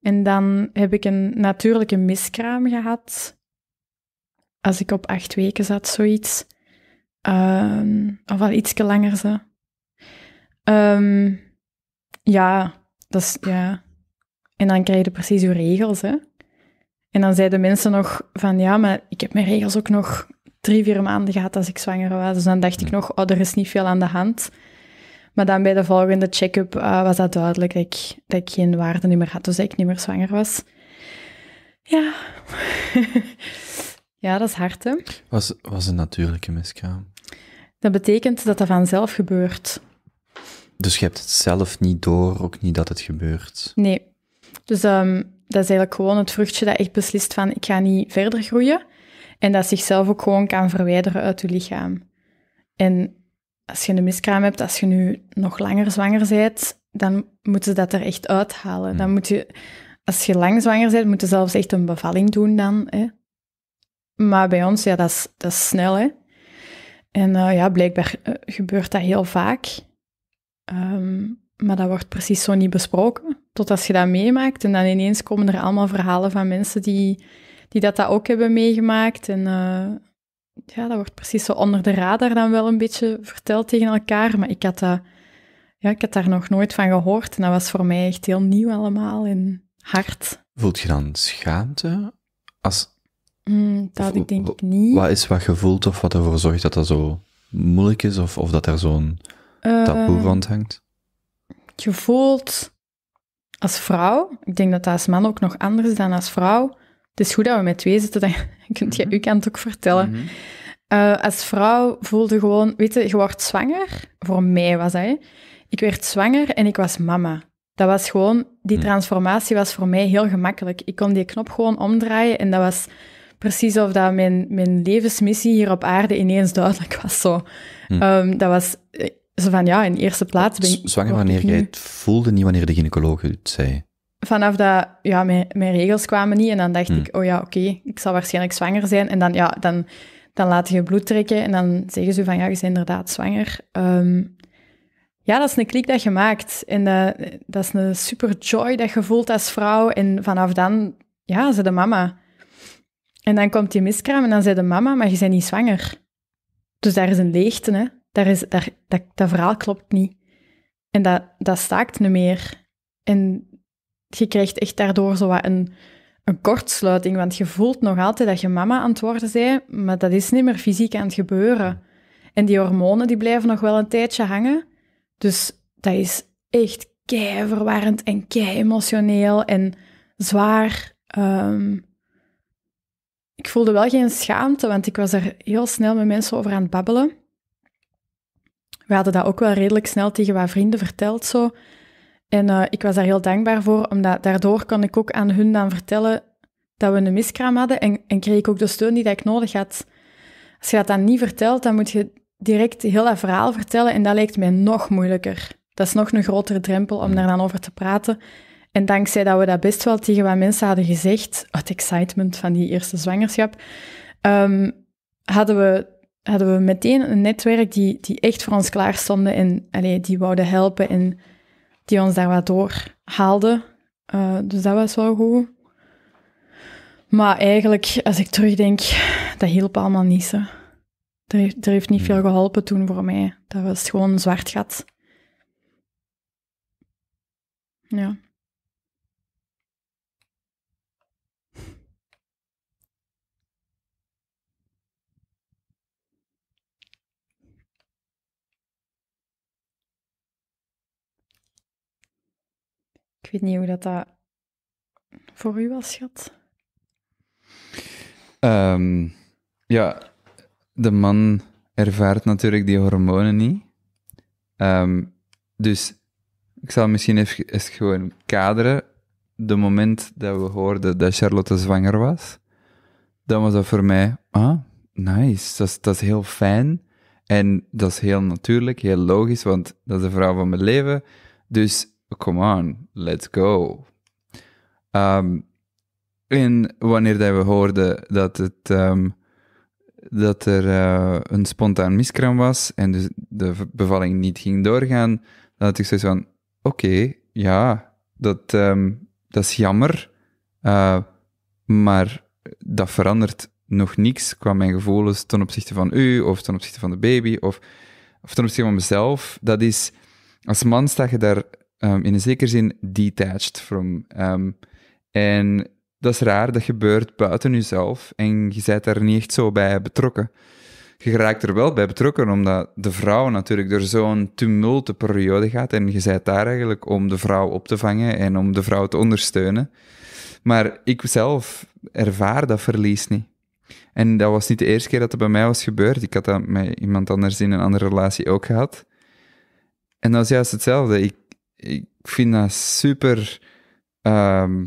en dan heb ik een natuurlijke miskraam gehad als ik op acht weken zat, zoiets. Ehm, of wel ietsje langer zo. Ehm, ja, dat is, ja. En dan krijg je precies je regels, hè. En dan zeiden mensen nog van, ja, maar ik heb mijn regels ook nog drie, vier maanden gehad als ik zwanger was. Dus dan dacht ik nog, oh, er is niet veel aan de hand. Maar dan bij de volgende check-up eh, was dat duidelijk dat ik, geen waarde meer had, dus ik niet meer zwanger was. Ja. Ja, dat is hard, hè? Was, was een natuurlijke miskraam. Dat betekent dat dat vanzelf gebeurt. Dus je hebt het zelf niet door, ook niet dat het gebeurt? Nee. Dus ehm, dat is eigenlijk gewoon het vruchtje dat echt beslist van ik ga niet verder groeien. En dat zichzelf ook gewoon kan verwijderen uit je lichaam. En als je een miskraam hebt, als je nu nog langer zwanger bent, dan moeten ze dat er echt uithalen. Dan hmm. moet je, als je lang zwanger bent, moeten ze zelfs echt een bevalling doen dan. Hè? Maar bij ons, ja, dat is, dat is snel, hè. En eh, ja, blijkbaar eh, gebeurt dat heel vaak. Ehm, maar dat wordt precies zo niet besproken. Tot als je dat meemaakt. En dan ineens komen er allemaal verhalen van mensen die, die dat, ook hebben meegemaakt. En eh, ja, dat wordt precies zo onder de radar dan wel een beetje verteld tegen elkaar. Maar ik had, dat, ja, ik had daar nog nooit van gehoord. En dat was voor mij echt heel nieuw allemaal en hard. Voelt je dan schaamte als Mm, dat denk ik niet. Wat is wat gevoeld of wat ervoor zorgt dat dat zo moeilijk is of, of dat er zo'n taboe uh, hangt? Je Gevoeld als vrouw, ik denk dat dat als man ook nog anders is dan als vrouw. Het is goed dat we met twee zitten, dan kunt je mm uw kant ook vertellen. Mhm. Eh, als vrouw voelde gewoon, weet je, je wordt zwanger. Voor mij was dat, Ik werd zwanger en ik was mama. Dat was gewoon, die mhm. transformatie was voor mij heel gemakkelijk. Ik kon die knop gewoon omdraaien en dat was precies of dat mijn, mijn levensmissie hier op aarde ineens duidelijk was. Zo. Hm. Ehm, dat was eh, zo van, ja, in eerste plaats... Zwanger oh, wanneer jij het voelde, niet wanneer de gynaecoloog het zei? Vanaf dat, ja, mijn, regels kwamen niet en dan dacht hm. ik, oh ja, oké, ik zal waarschijnlijk zwanger zijn. En dan, ja, dan, dan laten je bloed trekken en dan zeggen ze van, ja, je bent inderdaad zwanger. Ehm, ja, dat is een klik dat je maakt. En dat is een super joy dat je voelt als vrouw. En vanaf dan, ja, ze de mama. En dan komt die miskraam en dan zei de mama, maar je bent niet zwanger. Dus daar is een leegte, hè. Daar is, daar, dat, dat verhaal klopt niet. En dat, dat staakt niet meer. En je krijgt echt daardoor zo wat een, een kortsluiting, want je voelt nog altijd dat je mama aan het worden maar dat is niet meer fysiek aan het gebeuren. En die hormonen die blijven nog wel een tijdje hangen. Dus dat is echt kei verwarrend en kei emotioneel en zwaar. Ehm, ik voelde wel geen schaamte, want ik was er heel snel met mensen over aan het babbelen. We hadden dat ook wel redelijk snel tegen wat vrienden verteld zo. En eh, ik was daar heel dankbaar voor, omdat daardoor kon ik ook aan hun dan vertellen dat we een miskraam hadden en, en kreeg ik ook de steun die dat ik nodig had. Als je dat dan niet vertelt, dan moet je direct heel dat verhaal vertellen en dat lijkt mij nog moeilijker. Dat is nog een grotere drempel om hmm. daar dan over te praten. En dankzij dat we dat best wel tegen wat mensen hadden gezegd, het excitement van die eerste zwangerschap, ehm, hadden, we, hadden we meteen een netwerk die, die echt voor ons klaar stonden en allee, die wouden helpen en die ons daar wat door haalden. Eh, dus dat was wel goed. Maar eigenlijk, als ik terugdenk, dat hielp allemaal niet. Zo. er heeft niet veel geholpen toen voor mij. Dat was gewoon een zwart gat. Ja. weet niet hoe dat, dat voor u was, schat. Ehm, ja, de man ervaart natuurlijk die hormonen niet. Ehm, dus ik zal misschien even, even gewoon kaderen. De moment dat we hoorden dat Charlotte zwanger was, dan was dat voor mij, ah, nice, dat is, dat is heel fijn. En dat is heel natuurlijk, heel logisch, want dat is de vrouw van mijn leven. Dus Oh, come on, let's go. en ehm, wanneer dat we hoorden dat, het, ehm, dat er eh, een spontaan miskraam was en dus de bevalling niet ging doorgaan, dan had ik zoiets van: oké, ja, dat, ehm, dat is jammer, eh, maar dat verandert nog niks qua mijn gevoelens ten opzichte van u of ten opzichte van de baby of, of ten opzichte van mezelf. Dat is, als man sta je daar Ehm, in een zekere zin detached from. Ehm, en dat is raar, dat gebeurt buiten jezelf en je bent daar niet echt zo bij betrokken. Je raakt er wel bij betrokken, omdat de vrouw natuurlijk door zo'n tumulte periode gaat en je bent daar eigenlijk om de vrouw op te vangen en om de vrouw te ondersteunen. Maar ik zelf ervaar dat verlies niet. En dat was niet de eerste keer dat dat bij mij was gebeurd. Ik had dat met iemand anders in een andere relatie ook gehad. En dat is juist hetzelfde. Ik ik vind dat super ehm,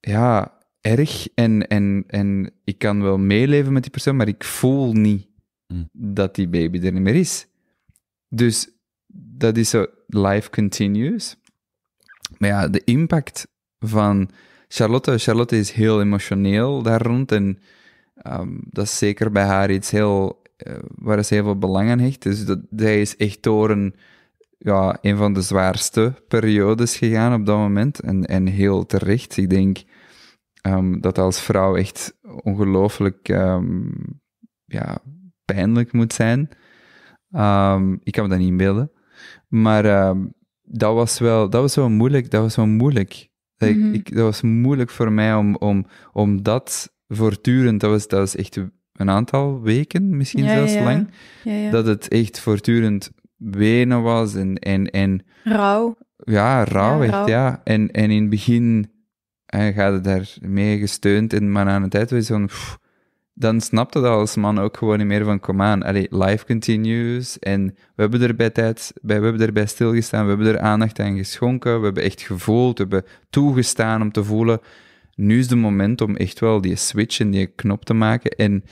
ja, erg. En, en, en ik kan wel meeleven met die persoon, maar ik voel niet mm. dat die baby er niet meer is. Dus dat is zo, life continues. Maar ja, de impact van Charlotte. Charlotte is heel emotioneel daar rond. En ehm, dat is zeker bij haar iets heel, eh, waar ze heel veel belang aan hecht. Dus dat, zij is echt door een ja, een van de zwaarste periodes gegaan op dat moment. En, en heel terecht. Ik denk ehm, dat als vrouw echt ongelooflijk ehm, ja, pijnlijk moet zijn. Ehm, ik kan me dat niet inbeelden. Maar dat, was wel, dat was wel moeilijk. Dat was wel moeilijk. Dat, mhm. ik, dat was moeilijk voor mij om, om, om dat voortdurend, dat was, dat was echt een aantal weken, misschien zelfs lang, dat het echt voortdurend wenen was en... en, en rauw. Ja, rauw echt, ja. En, en in het begin en gaat het daar mee gesteund en maar aan het tijd was van... dan snapt dat als man ook gewoon niet meer van, kom aan, life continues en we hebben er bij tijd, bij, we hebben er stilgestaan, we hebben er aandacht aan geschonken, we hebben echt gevoeld, we hebben toegestaan om te voelen, nu is de moment om echt wel die switch en die knop te maken en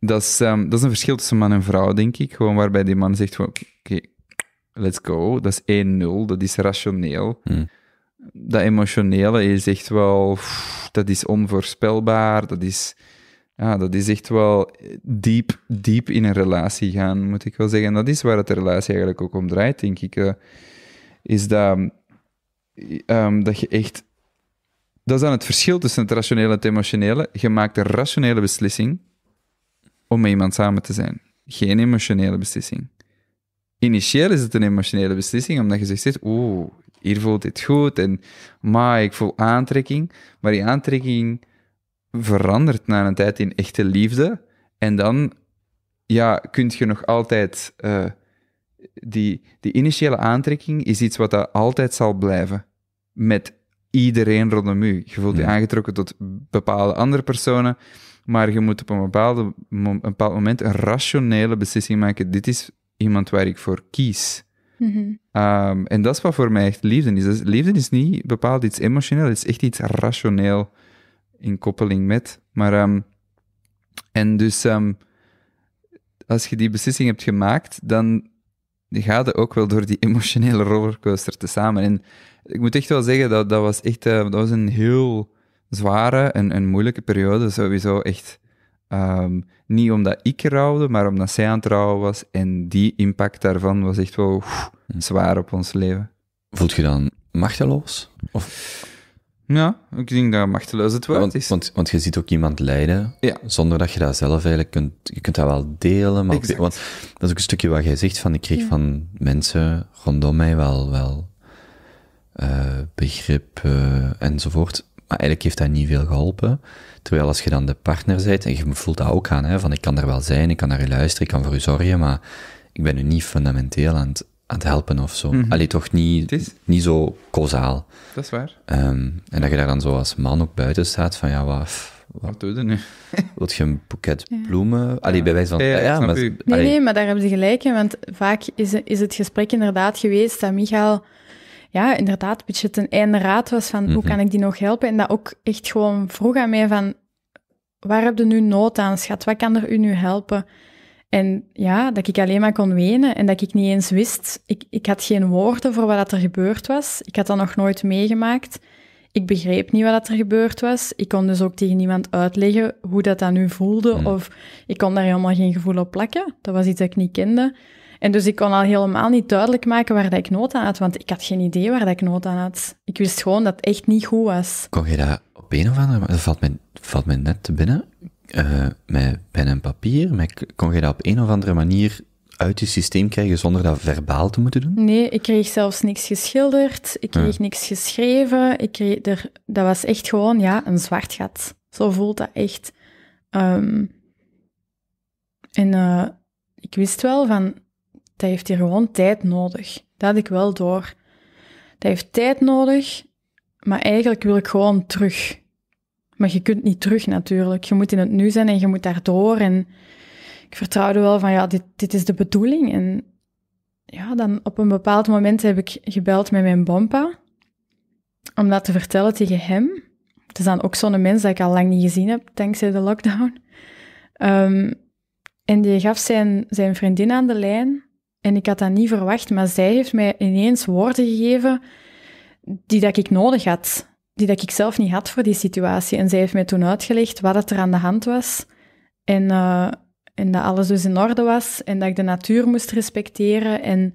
dat is, ehm, dat is een verschil tussen man en vrouw, denk ik, gewoon waarbij die man zegt, let's go. Dat is 1-0, dat is rationeel. Hmm. Dat emotionele is echt wel, dat is onvoorspelbaar, dat is, ja, dat is echt wel diep, diep in een relatie gaan, moet ik wel zeggen. En dat is waar het de relatie eigenlijk ook om draait, denk ik. Eh, is dat, ehm, dat je echt... Dat is dan het verschil tussen het rationele en het emotionele. Je maakt een rationele beslissing om met iemand samen te zijn. Geen emotionele beslissing initieel is het een emotionele beslissing, omdat je zegt, oeh, hier voelt dit goed en maar ik voel aantrekking. Maar die aantrekking verandert na een tijd in echte liefde. En dan ja, kun je nog altijd. Eh, die, die initiële aantrekking is iets wat dat altijd zal blijven. Met iedereen rondom u. Je voelt je aangetrokken tot bepaalde andere personen. Maar je moet op een, bepaalde, een bepaald moment een rationele beslissing maken. Dit is iemand waar ik voor kies. Mhm. Ehm, en dat is wat voor mij echt liefde is. Dus liefde is niet bepaald iets emotioneel, het is echt iets rationeel in koppeling met. Maar, ehm, en dus ehm, als je die beslissing hebt gemaakt, dan ga je ook wel door die emotionele rollercoaster te samen. En ik moet echt wel zeggen, dat, dat was echt eh, dat was een heel zware en een moeilijke periode. Sowieso echt Ehm, niet omdat ik rouwde, maar omdat zij aan het rouwen was. En die impact daarvan was echt wel mm. zwaar op ons leven. Voelt je dan machteloos? Of... Ja, ik denk dat machteloos het woord want, is. Want, je ziet ook iemand lijden, zonder dat je dat zelf eigenlijk kunt... Je kunt dat wel delen, maar want dat is ook een stukje wat jij zegt, van ik kreeg van mensen rondom mij wel, wel eh, begrip eh, enzovoort. Maar eigenlijk heeft dat niet veel geholpen. Terwijl als je dan de partner bent, en je voelt dat ook aan, hè, van ik kan er wel zijn, ik kan naar je luisteren, ik kan voor u zorgen, maar ik ben u niet fundamenteel aan het, helpen of zo. Mm Allee, toch niet, niet zo kozaal. Dat is waar. Ehm, en dat je daar dan zo als man ook buiten staat, van ja, wat... Wat, doe je nu? Wilt je een boeket bloemen? Allee, bij wijze van... Ja, maar, nee, nee, maar daar hebben ze gelijk in, want vaak is, is het gesprek inderdaad geweest dat Michael ja, inderdaad, een beetje einde raad was van hoe mhm. kan ik die nog helpen? En dat ook echt gewoon vroeg aan mij van, waar heb je nu nood aan, schat? Wat kan er u nu helpen? En ja, dat ik alleen maar kon wenen en dat ik niet eens wist. Ik, ik had geen woorden voor wat er gebeurd was. Ik had dat nog nooit meegemaakt. Ik begreep niet wat er gebeurd was. Ik kon dus ook tegen niemand uitleggen hoe dat dan nu voelde. Mhm. Of ik kon daar helemaal geen gevoel op plakken. Dat was iets dat ik niet kende. En dus ik kon al helemaal niet duidelijk maken waar dat ik nood aan had, want ik had geen idee waar dat ik nood aan had. Ik wist gewoon dat het echt niet goed was. Kon je dat op een of andere manier, valt mij, valt mij net te binnen, uh, met pen en papier, maar kon je dat op een of andere manier uit je systeem krijgen zonder dat verbaal te moeten doen? Nee, ik kreeg zelfs niks geschilderd, ik kreeg niets niks geschreven, ik kreeg er, dat was echt gewoon, ja, een zwart gat. Zo voelt dat echt. Ehm, en eh, ik wist wel van, dat heeft hier gewoon tijd nodig. Dat had ik wel door. Dat heeft tijd nodig, maar eigenlijk wil ik gewoon terug. Maar je kunt niet terug natuurlijk. Je moet in het nu zijn en je moet daardoor. En ik vertrouwde wel van ja, dit, dit is de bedoeling. En ja, dan op een bepaald moment heb ik gebeld met mijn bompa om dat te vertellen tegen hem. Het is dan ook zo'n mens dat ik al lang niet gezien heb, dankzij de lockdown. Ehm, en die gaf zijn, zijn vriendin aan de lijn. En ik had dat niet verwacht, maar zij heeft mij ineens woorden gegeven die dat ik nodig had. Die dat ik zelf niet had voor die situatie. En zij heeft mij toen uitgelegd wat het er aan de hand was. En, eh, en dat alles dus in orde was. En dat ik de natuur moest respecteren. En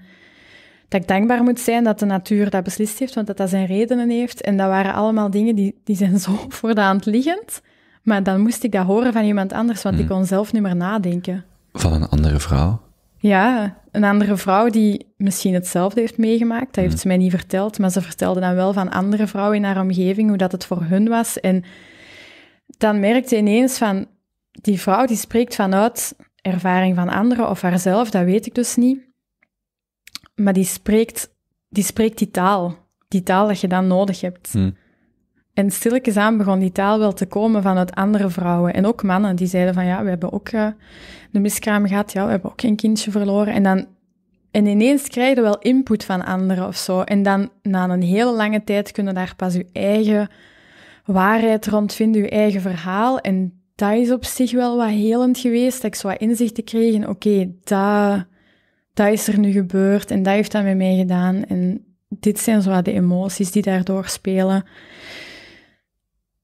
dat ik dankbaar moet zijn dat de natuur dat beslist heeft, want dat dat zijn redenen heeft. En dat waren allemaal dingen die, die zijn zo voor de hand liggend. Maar dan moest ik dat horen van iemand anders, want ik hmm. kon zelf niet meer nadenken. Van een andere vrouw? Ja, een andere vrouw die misschien hetzelfde heeft meegemaakt, dat heeft mm. ze mij niet verteld, maar ze vertelde dan wel van andere vrouwen in haar omgeving hoe dat het voor hun was. En dan merkte ineens van, die vrouw die spreekt vanuit ervaring van anderen of haarzelf, dat weet ik dus niet, maar die spreekt die, spreekt die taal, die taal dat je dan nodig hebt. Mm. En stilletjes aan begon die taal wel te komen vanuit andere vrouwen en ook mannen die zeiden van ja, we hebben ook uh, eh, een miskraam gehad, ja, we hebben ook een kindje verloren. En dan en ineens krijg je wel input van anderen of zo. En dan na een hele lange tijd kunnen daar pas je eigen waarheid rond vinden, je eigen verhaal. En dat is op zich wel wat helend geweest, dat ik zo wat inzichten kreeg oké, dat, dat is er nu gebeurd en dat heeft dat met mij gedaan. En dit zijn zo wat de emoties die daardoor spelen.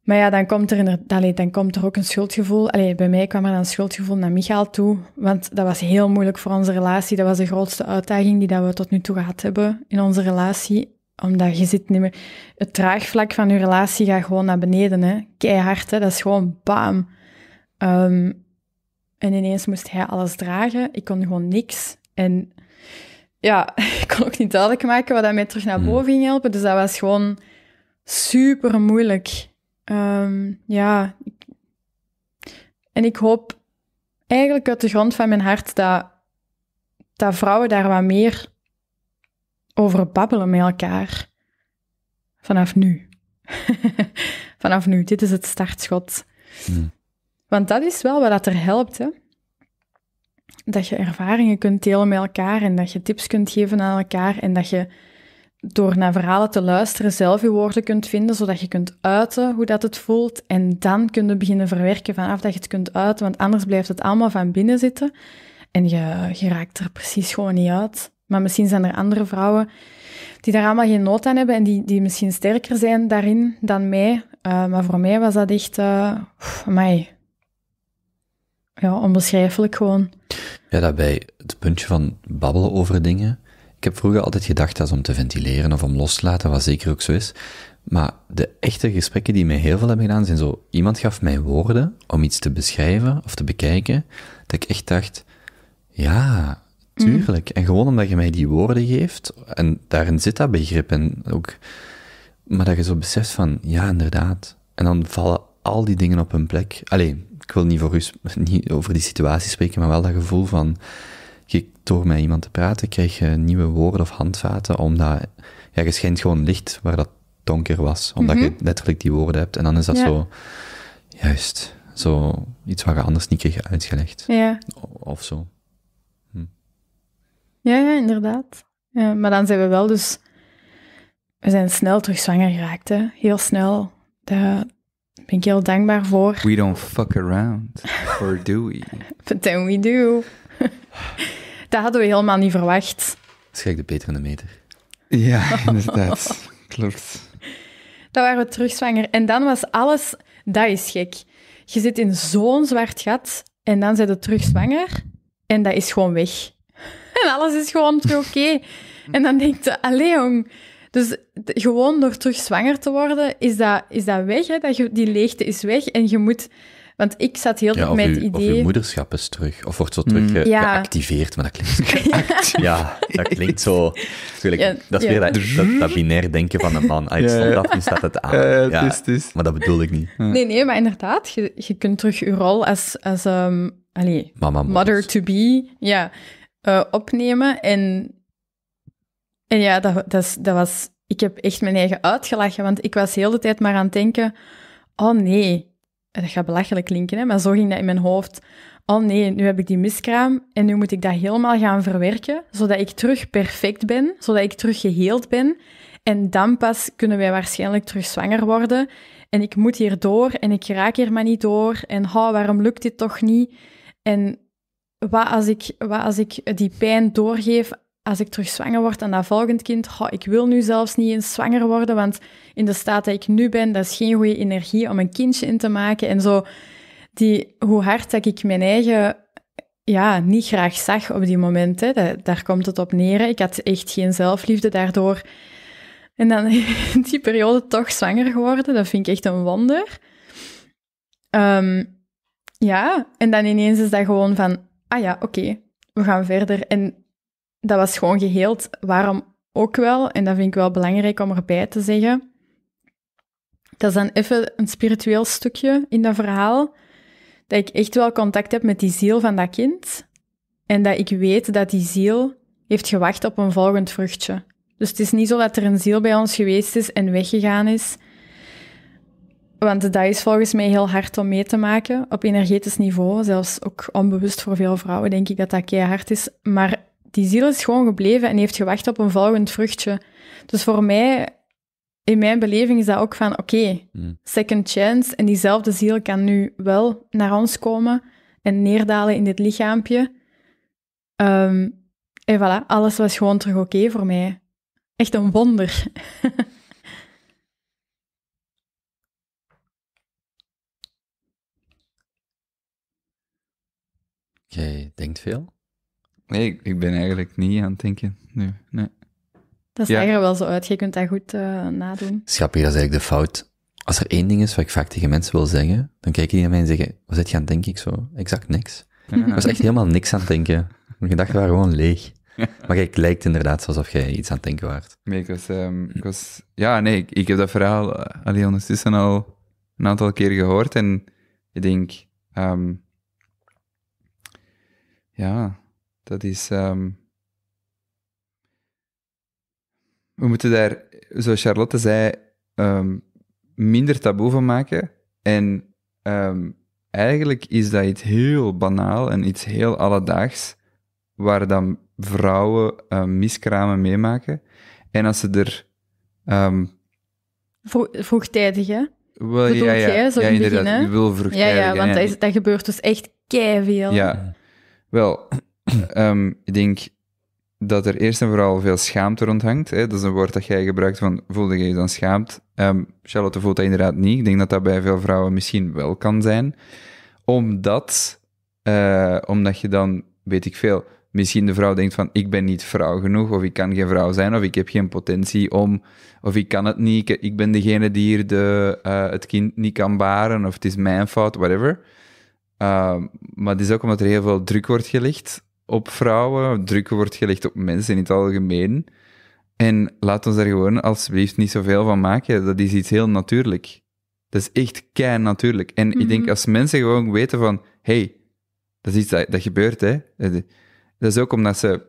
Maar ja, dan komt er, dan komt er ook een schuldgevoel. Allee, bij mij kwam er een schuldgevoel naar Michaal toe. Want dat was heel moeilijk voor onze relatie. Dat was de grootste uitdaging die dat we tot nu toe gehad hebben in onze relatie. Omdat je zit niet meer... Het draagvlak van je relatie gaat gewoon naar beneden. Hè? Keihard, hè? dat is gewoon bam. Ehm, en ineens moest hij alles dragen. Ik kon gewoon niks. En ja, ik kon ook niet duidelijk maken wat dat mij terug naar hmm. boven ging helpen. Dus dat was gewoon super moeilijk. Ehm, ja. En ik hoop eigenlijk uit de grond van mijn hart dat, dat vrouwen daar wat meer over babbelen met elkaar. Vanaf nu. Vanaf nu, dit is het startschot. Hmm. Want dat is wel wat dat er helpt. Hè? Dat je ervaringen kunt delen met elkaar en dat je tips kunt geven aan elkaar en dat je door naar verhalen te luisteren zelf je woorden kunt vinden, zodat je kunt uiten hoe dat het voelt. En dan kunnen beginnen verwerken vanaf dat je het kunt uiten, want anders blijft het allemaal van binnen zitten. En je, je raakt er precies gewoon niet uit. Maar misschien zijn er andere vrouwen die daar allemaal geen nood aan hebben en die, die misschien sterker zijn daarin dan mij. Eh, maar voor mij was dat echt, uh, eh, mij, ja, onbeschrijfelijk gewoon. Ja, daarbij het puntje van babbelen over dingen ik heb vroeger altijd gedacht dat om te ventileren of om los te laten, wat zeker ook zo is. Maar de echte gesprekken die mij heel veel hebben gedaan, zijn zo, iemand gaf mij woorden om iets te beschrijven of te bekijken, dat ik echt dacht, ja, mm. tuurlijk. En gewoon omdat je mij die woorden geeft, en daarin zit dat begrip en ook, maar dat je zo beseft van, ja, inderdaad. En dan vallen al die dingen op hun plek. Alleen, ik wil niet, voor u, niet over die situatie spreken, maar wel dat gevoel van, door met iemand te praten kreeg je nieuwe woorden of handvaten, omdat ja, je schijnt gewoon licht waar dat donker was, omdat je mhm. letterlijk die woorden hebt. En dan is dat zo, juist, zo iets waar je anders niet kreeg uitgelegd. Ja. Of zo. Hm. Ja, ja, inderdaad. maar dan zijn we wel dus... We zijn snel terug zwanger geraakt, hè. Heel snel. Daar ben ik heel dankbaar voor. We don't fuck around, or do we? But then we do. dat hadden we helemaal niet verwacht. Is gek de Peter en de Meter. Ja, inderdaad. Klopt. Dan waren we terugzwanger. En dan was alles... Dat is gek. Je zit in zo'n zwart gat en dan zijn we terugzwanger en dat is gewoon weg. En alles is gewoon terug oké. En dan denk je, allee jong. Dus gewoon door terug zwanger te worden, is dat, is dat weg. Hè? Dat je, die leegte is weg en je moet want ik zat heel ja, met het idee... Of je moederschap is terug. Of wordt zo terug mm. eh, geactiveerd. Maar dat klinkt ja, dat klinkt zo... Ja, dat is weer dat, binair denken van een man. Ah, ik je stond af, nu staat het aan. Ja, Maar dat bedoel ik niet. Nee, nee, maar inderdaad. Je, je kunt terug je rol als, als um, Mama mother-to-be ja, eh, opnemen. En, en ja, dat, dat, was... Ik heb echt mijn eigen uitgelachen, want ik was heel de tijd maar aan het denken... Oh nee, dat gaat belachelijk klinken, hè, maar zo ging dat in mijn hoofd. Oh nee, nu heb ik die miskraam en nu moet ik dat helemaal gaan verwerken, zodat ik terug perfect ben, zodat ik terug geheeld ben. En dan pas kunnen wij waarschijnlijk terug zwanger worden. En ik moet hier door en ik raak hier maar niet door. En oh, waarom lukt dit toch niet? En wat als ik, wat als ik die pijn doorgeef als ik terug zwanger word en dat volgend kind, ik wil nu zelfs niet eens zwanger worden, want in de staat dat ik nu ben, dat is geen goede energie om een kindje in te maken. En zo, die, hoe hard dat ik mijn eigen ja, niet graag zag op die momenten, daar komt het op neer. Ik had echt geen zelfliefde daardoor. En dan die periode toch zwanger geworden, dat vind ik echt een wonder. Ehm, ja, en dan ineens is dat gewoon van, ah ja, oké, we gaan verder. En dat was gewoon geheeld. Waarom ook wel, en dat vind ik wel belangrijk om erbij te zeggen, dat is dan even een spiritueel stukje in dat verhaal, dat ik echt wel contact heb met die ziel van dat kind. En dat ik weet dat die ziel heeft gewacht op een volgend vruchtje. Dus het is niet zo dat er een ziel bij ons geweest is en weggegaan is. Want dat is volgens mij heel hard om mee te maken op energetisch niveau. Zelfs ook onbewust voor veel vrouwen denk ik dat dat keihard is. Maar die ziel is gewoon gebleven en heeft gewacht op een volgend vruchtje. Dus voor mij, in mijn beleving, is dat ook van oké, mm. second chance. En diezelfde ziel kan nu wel naar ons komen en neerdalen in dit lichaampje. Ehm, en voilà, alles was gewoon terug oké voor mij. Echt een wonder. Jij denkt veel? Nee, ik, ben eigenlijk niet aan het denken nu. Nee. Dat is eigenlijk wel zo uit. Je kunt dat goed uh, nadoen. Schappig, dat is eigenlijk de fout. Als er één ding is wat ik vaak tegen mensen wil zeggen, dan kijken die naar mij en zeggen, wat zit je aan het denken? Ik zo, exact niks. Ik was echt helemaal niks aan het denken. Mijn gedachten waren gewoon leeg. Maar kijk, lijkt inderdaad alsof jij iets aan het denken waard. Nee, ik was... Ehm, ik was ja, nee, ik, heb dat verhaal eh, ondertussen al een aantal keer gehoord en ik denk... Ehm, ja, dat is. Ehm, we moeten daar, zoals Charlotte zei, ehm, minder taboe van maken. En ehm, eigenlijk is dat iets heel banaal en iets heel alledaags, waar dan vrouwen miskramen meemaken. En als ze er. vroegtijdig, hè? Wel, ja, ja, jij, zo ja, in inderdaad. Begin, vroegtijdig. Ja, ja want dat, gebeurt dus echt keiveel. Ja. Wel, Ehm, ik denk dat er eerst en vooral veel schaamte rondhangt. Hè? Dat is een woord dat jij gebruikt van voelde je je dan schaamt ehm, Charlotte voelt dat inderdaad niet. Ik denk dat dat bij veel vrouwen misschien wel kan zijn. Omdat, eh, omdat je dan, weet ik veel, misschien de vrouw denkt van ik ben niet vrouw genoeg, of ik kan geen vrouw zijn, of ik heb geen potentie om, of ik kan het niet, ik, ben degene die hier de, eh, het kind niet kan baren, of het is mijn fout, whatever. Ehm, maar het is ook omdat er heel veel druk wordt gelegd op vrouwen, druk wordt gelegd op mensen in het algemeen. En laat ons daar gewoon alsjeblieft niet zoveel van maken. Dat is iets heel natuurlijk. Dat is echt kei natuurlijk. En ik mhm. denk als mensen gewoon weten van, hey, dat is iets dat, gebeurt, hè. Eh, dat is ook omdat ze,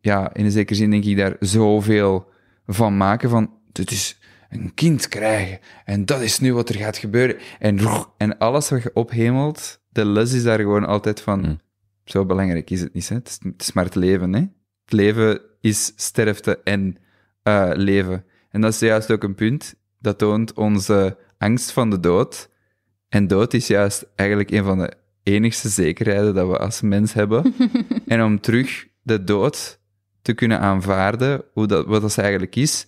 ja, in een zekere zin denk ik daar zoveel van maken van, dit is een kind krijgen. En dat is nu wat er gaat gebeuren. En, en alles wat je ophemelt, de les is daar gewoon altijd van, mm. Zo belangrijk is het niet, hè? Het, is, het maar het leven. Hè? Het leven is sterfte en eh, leven. En dat is juist ook een punt. Dat toont onze angst van de dood. En dood is juist eigenlijk een van de enigste zekerheden dat we als mens hebben. en om terug de dood te kunnen aanvaarden, hoe dat, wat dat eigenlijk is,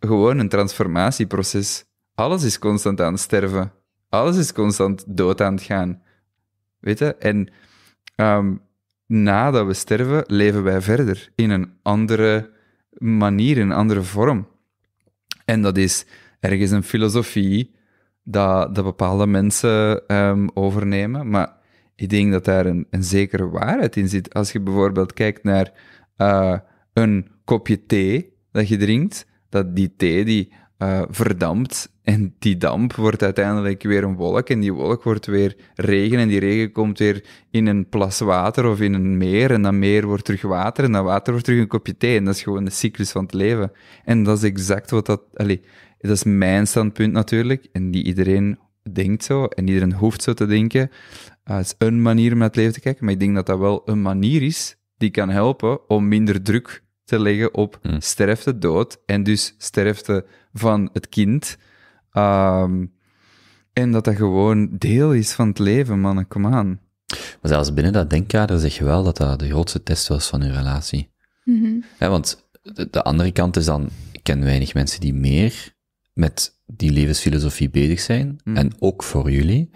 gewoon een transformatieproces. Alles is constant aan het sterven. Alles is constant dood aan het gaan. Weet je? En Um, ehm, nadat we sterven, leven wij verder in een andere manier, in een andere vorm. En dat is ergens een filosofie dat, dat bepaalde mensen ehm, overnemen. Maar ik denk dat daar een, een, zekere waarheid in zit. Als je bijvoorbeeld kijkt naar eh, een kopje thee dat je drinkt, dat die thee die eh, verdampt. En die damp wordt uiteindelijk weer een wolk. En die wolk wordt weer regen. En die regen komt weer in een plas water of in een meer. En dat meer wordt terug water. En dat water wordt terug een kopje thee. En dat is gewoon de cyclus van het leven. En dat is exact wat dat. Allez, dat is mijn standpunt natuurlijk. En niet iedereen denkt zo. En iedereen hoeft zo te denken. Eh, het is een manier om naar het leven te kijken. Maar ik denk dat dat wel een manier is die kan helpen om minder druk te leggen op hmm. sterfte, dood en dus sterfte van het kind. Ehm, en dat dat gewoon deel is van het leven, mannen, kom aan. Maar zelfs binnen dat denkkader zeg je wel dat dat de grootste test was van uw relatie. Mm -hmm. ja, want de, andere kant is dan, ik ken weinig mensen die meer met die levensfilosofie bezig zijn. Mm. En ook voor jullie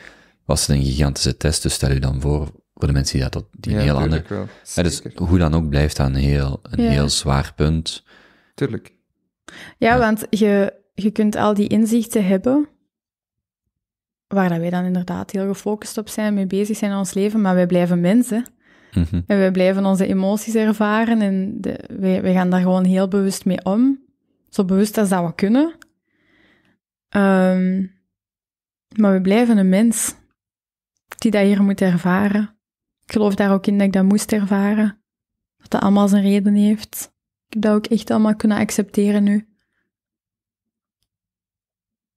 was het een gigantische test. Dus stel je dan voor, voor de mensen die dat die een heel ander... Ja, dus hoe dan ook blijft dat een heel, een heel zwaar punt. Tuurlijk. Ja, want je, je kunt al die inzichten hebben, waar dat wij dan inderdaad heel gefocust op zijn, mee bezig zijn in ons leven, maar wij blijven mensen. Mhm. En wij blijven onze emoties ervaren en de, wij, gaan daar gewoon heel bewust mee om. Zo bewust als dat we kunnen. Ehm, maar we blijven een mens die dat hier moet ervaren. Ik geloof daar ook in dat ik dat moest ervaren. Dat dat allemaal zijn reden heeft dat ik echt allemaal kunnen accepteren nu.